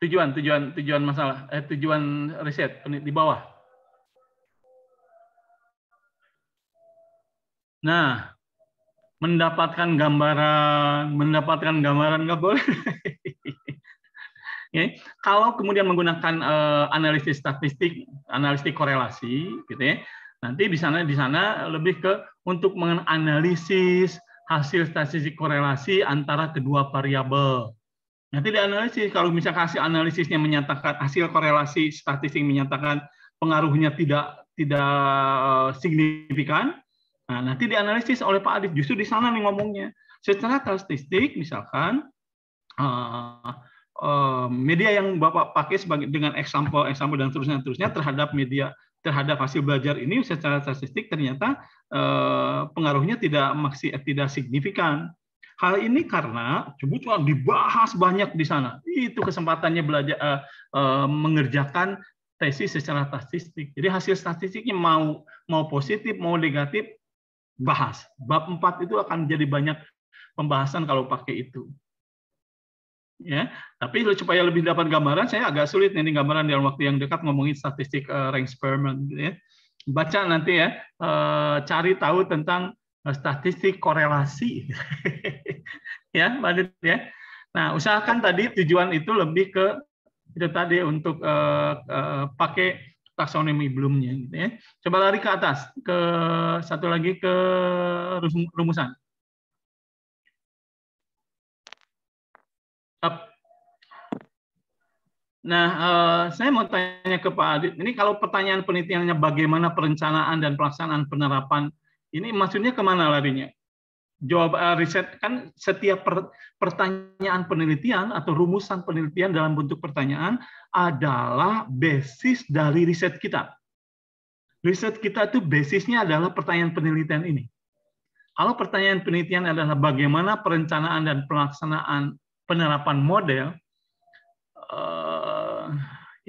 Tujuan, tujuan, tujuan masalah, eh, tujuan riset di bawah. Nah, mendapatkan gambaran, mendapatkan gambaran nggak boleh. [laughs] Ya, kalau kemudian menggunakan uh, analisis statistik, analisis korelasi, gitu ya, nanti di sana di sana lebih ke untuk menganalisis hasil statistik korelasi antara kedua variabel. Nanti analisis. Kalau misalnya hasil analisisnya menyatakan hasil korelasi statistik menyatakan pengaruhnya tidak tidak eh, signifikan, nah, nanti dianalisis oleh Pak Adit Justru di sana nih ngomongnya. Secara statistik misalkan uh, uh, media yang Bapak pakai sebagai dengan example example dan terusnya terusnya terhadap media terhadap hasil belajar ini secara statistik ternyata uh, pengaruhnya tidak maksi, tidak signifikan Hal ini karena cuma dibahas banyak di sana. Itu kesempatannya belajar uh, eh, uh, eh, mengerjakan tesis secara statistik. Jadi hasil statistiknya mau mau positif mau negatif bahas. Bab 4 itu akan jadi banyak pembahasan kalau pakai itu. Ya, tapi supaya lebih dapat gambaran, saya agak sulit nih gambaran dalam waktu yang dekat ngomongin statistik uh, rank experiment. ya. Baca nanti ya, uh, cari tahu tentang Nah, statistik korelasi [laughs] ya Mbak ya nah usahakan tadi tujuan itu lebih ke itu tadi untuk uh, uh, pakai taksonomi belumnya gitu ya coba lari ke atas ke satu lagi ke rumusan Up. Nah, eh, saya mau tanya ke Pak Adit. Ini kalau pertanyaan penelitiannya bagaimana perencanaan dan pelaksanaan penerapan ini maksudnya kemana larinya? Jawab eh, riset kan setiap per, pertanyaan penelitian atau rumusan penelitian dalam bentuk pertanyaan adalah basis dari riset kita. Riset kita itu basisnya adalah pertanyaan penelitian ini. Kalau pertanyaan penelitian adalah bagaimana perencanaan dan pelaksanaan penerapan model, eh,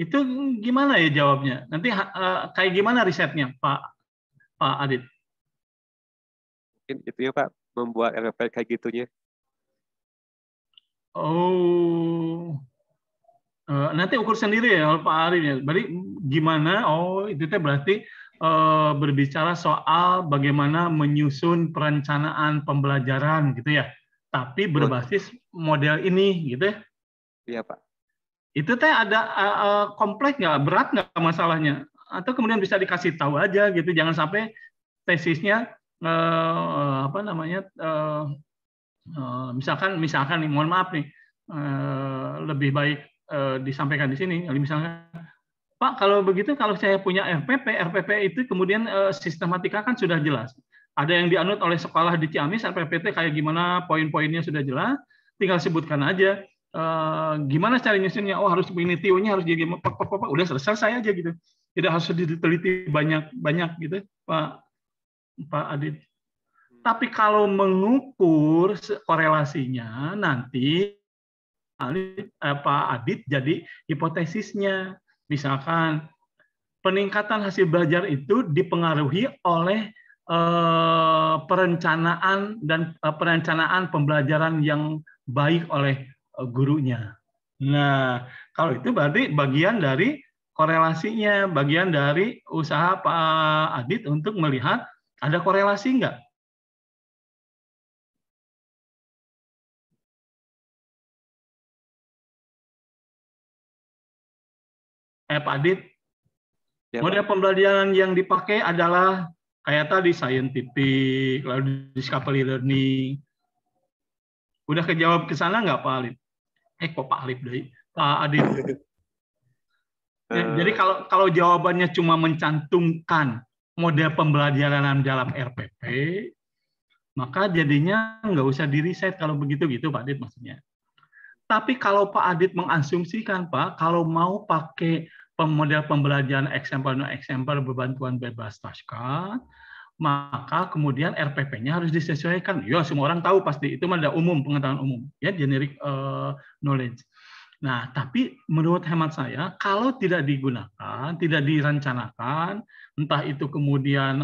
itu gimana ya jawabnya? Nanti eh, kayak gimana risetnya, Pak Pak Adit? mungkin itu ya Pak membuat RPP kayak gitunya? Oh, uh, nanti ukur sendiri ya Pak Arif ya. Berarti gimana? Oh, itu teh berarti uh, berbicara soal bagaimana menyusun perencanaan pembelajaran gitu ya. Tapi berbasis model ini gitu ya. Iya Pak. Itu teh ada uh, kompleks nggak, berat nggak masalahnya? Atau kemudian bisa dikasih tahu aja gitu, jangan sampai tesisnya Eh, apa namanya eh, eh, misalkan misalkan nih mohon maaf nih lebih baik disampaikan di sini misalnya Pak kalau begitu kalau saya punya RPP RPP itu kemudian sistematika kan sudah jelas ada yang dianut oleh sekolah di Ciamis RPPT kayak gimana poin-poinnya sudah jelas tinggal sebutkan aja gimana cara nyusunnya oh harus ini TIO-nya harus jadi pop, udah selesai aja gitu tidak harus diteliti banyak banyak gitu Pak Pak Adit. Tapi kalau mengukur korelasinya nanti eh, Pak Adit jadi hipotesisnya. Misalkan peningkatan hasil belajar itu dipengaruhi oleh eh, perencanaan dan eh, perencanaan pembelajaran yang baik oleh gurunya. Nah, kalau itu berarti bagian dari korelasinya, bagian dari usaha Pak Adit untuk melihat ada korelasi nggak? Eh Pak Adit, ya, model pembelajaran yang dipakai adalah kayak tadi scientific, lalu discovery learning. Udah kejawab ke sana nggak Pak Alip? Eh kok Pak Alip deh? Pak Adit. [laughs] Ya, jadi eh. kalau kalau jawabannya cuma mencantumkan Model pembelajaran dalam RPP, maka jadinya nggak usah di reset kalau begitu gitu Pak Adit maksudnya. Tapi kalau Pak Adit mengasumsikan Pak, kalau mau pakai model pembelajaran example no example berbantuan bebas pasca, maka kemudian RPP-nya harus disesuaikan. Ya semua orang tahu pasti itu malah umum pengetahuan umum ya generic uh, knowledge. Nah, tapi menurut hemat saya, kalau tidak digunakan, tidak direncanakan, entah itu kemudian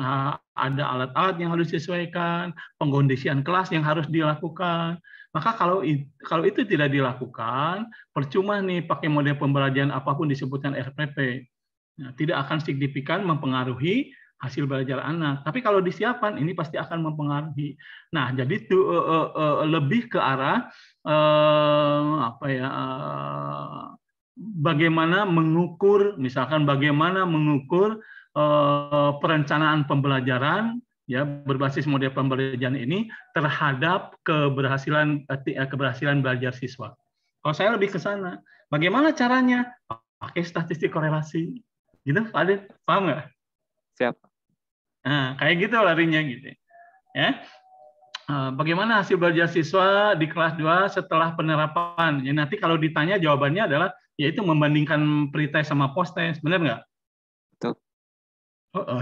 ada alat-alat yang harus disesuaikan, pengkondisian kelas yang harus dilakukan, maka kalau kalau itu tidak dilakukan, percuma nih pakai model pembelajaran apapun disebutkan RPP. Nah, tidak akan signifikan mempengaruhi hasil belajar anak. Tapi kalau disiapkan ini pasti akan mempengaruhi. Nah, jadi itu uh, eh, uh, eh, uh, eh, lebih ke arah uh, apa ya? Uh, bagaimana mengukur misalkan bagaimana mengukur uh, perencanaan pembelajaran ya berbasis model pembelajaran ini terhadap keberhasilan keberhasilan belajar siswa. Kalau saya lebih ke sana, bagaimana caranya? Pakai statistik korelasi. Gitu, Pak Adit, paham nggak? Siap. Nah, kayak gitu larinya gitu. Ya. ya. Eh, bagaimana hasil belajar siswa di kelas 2 setelah penerapan? Ya, nanti kalau ditanya jawabannya adalah yaitu membandingkan pretest sama post test, benar nggak? Betul. Oh, oh.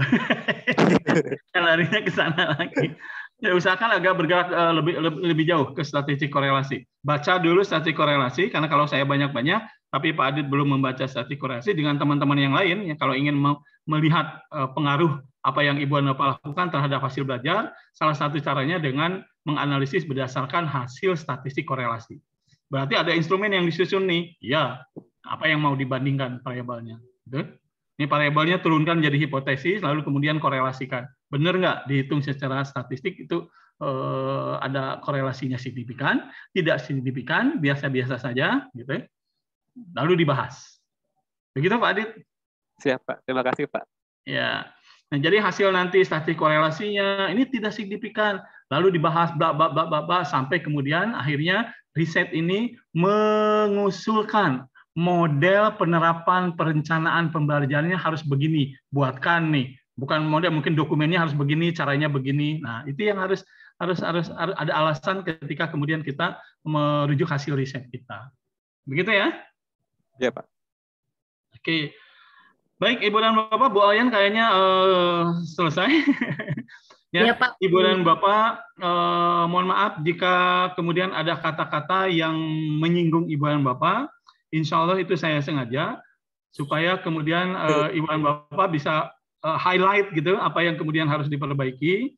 [laughs] larinya ke sana lagi. Ya, usahakan agak bergerak eh, lebih, lebih jauh ke statistik korelasi. Baca dulu statistik korelasi karena kalau saya banyak-banyak tapi Pak Adit belum membaca statistik korelasi dengan teman-teman yang lain ya kalau ingin melihat eh, pengaruh apa yang Ibu anda lakukan terhadap hasil belajar, salah satu caranya dengan menganalisis berdasarkan hasil statistik korelasi. Berarti ada instrumen yang disusun nih, ya apa yang mau dibandingkan variabelnya. Ini variabelnya turunkan jadi hipotesis, lalu kemudian korelasikan. Benar nggak dihitung secara statistik itu eh, ada korelasinya signifikan, tidak signifikan, biasa-biasa saja, gitu. Ya. Lalu dibahas. Begitu Pak Adit. Siap Pak, terima kasih Pak. Ya, Nah, jadi hasil nanti statistik korelasinya ini tidak signifikan. Lalu dibahas bla bla bla bla, bla sampai kemudian akhirnya riset ini mengusulkan model penerapan perencanaan pembelajarannya harus begini. Buatkan nih, bukan model mungkin dokumennya harus begini, caranya begini. Nah, itu yang harus harus harus, ada alasan ketika kemudian kita merujuk hasil riset kita. Begitu ya? Iya, Pak. Oke. Okay. Baik, Ibu dan Bapak, Bu Ayan kayaknya uh, selesai. [laughs] ya, ya, Pak. Ibu dan Bapak, uh, mohon maaf jika kemudian ada kata-kata yang menyinggung Ibu dan Bapak. Insya Allah itu saya sengaja supaya kemudian uh, Ibu dan Bapak bisa uh, highlight gitu apa yang kemudian harus diperbaiki.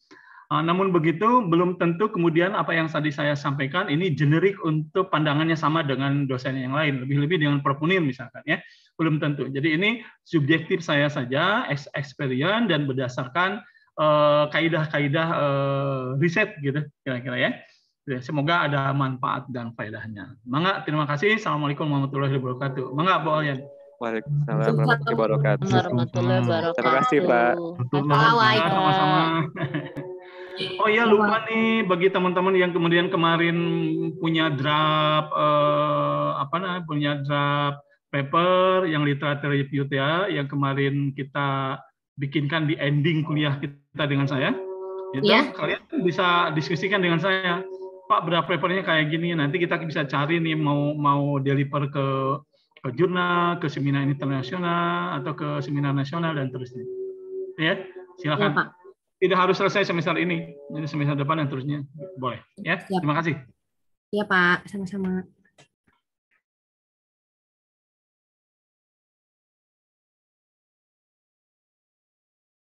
Ah, namun begitu, belum tentu kemudian apa yang tadi saya sampaikan ini generik untuk pandangannya sama dengan dosen yang lain, lebih-lebih dengan perpunin misalkan ya, belum tentu. Jadi ini subjektif saya saja, experience dan berdasarkan eh, kaedah kaedah uh, riset gitu kira-kira ya. ya. Semoga ada manfaat dan faedahnya. Mangga, terima kasih. Assalamualaikum warahmatullahi wabarakatuh. Mangga, pak Waalaikumsalam warahmatullahi wabarakatuh. Terima kasih, Pak. Waalaikumsalam. [laughs] Oh iya, iya lupa nih bagi teman-teman yang kemudian kemarin punya draft eh, apa namanya punya draft paper yang literatur review ya yang kemarin kita bikinkan di ending kuliah kita dengan saya. Itu ya. kalian bisa diskusikan dengan saya. Pak berapa papernya kayak gini nanti kita bisa cari nih mau mau deliver ke ke jurnal, ke seminar internasional atau ke seminar nasional dan terusnya. Ya, silakan. Ya, Pak tidak harus selesai semester ini, ini semester depan dan terusnya boleh. Ya, Siap. terima kasih. Iya Pak, sama-sama.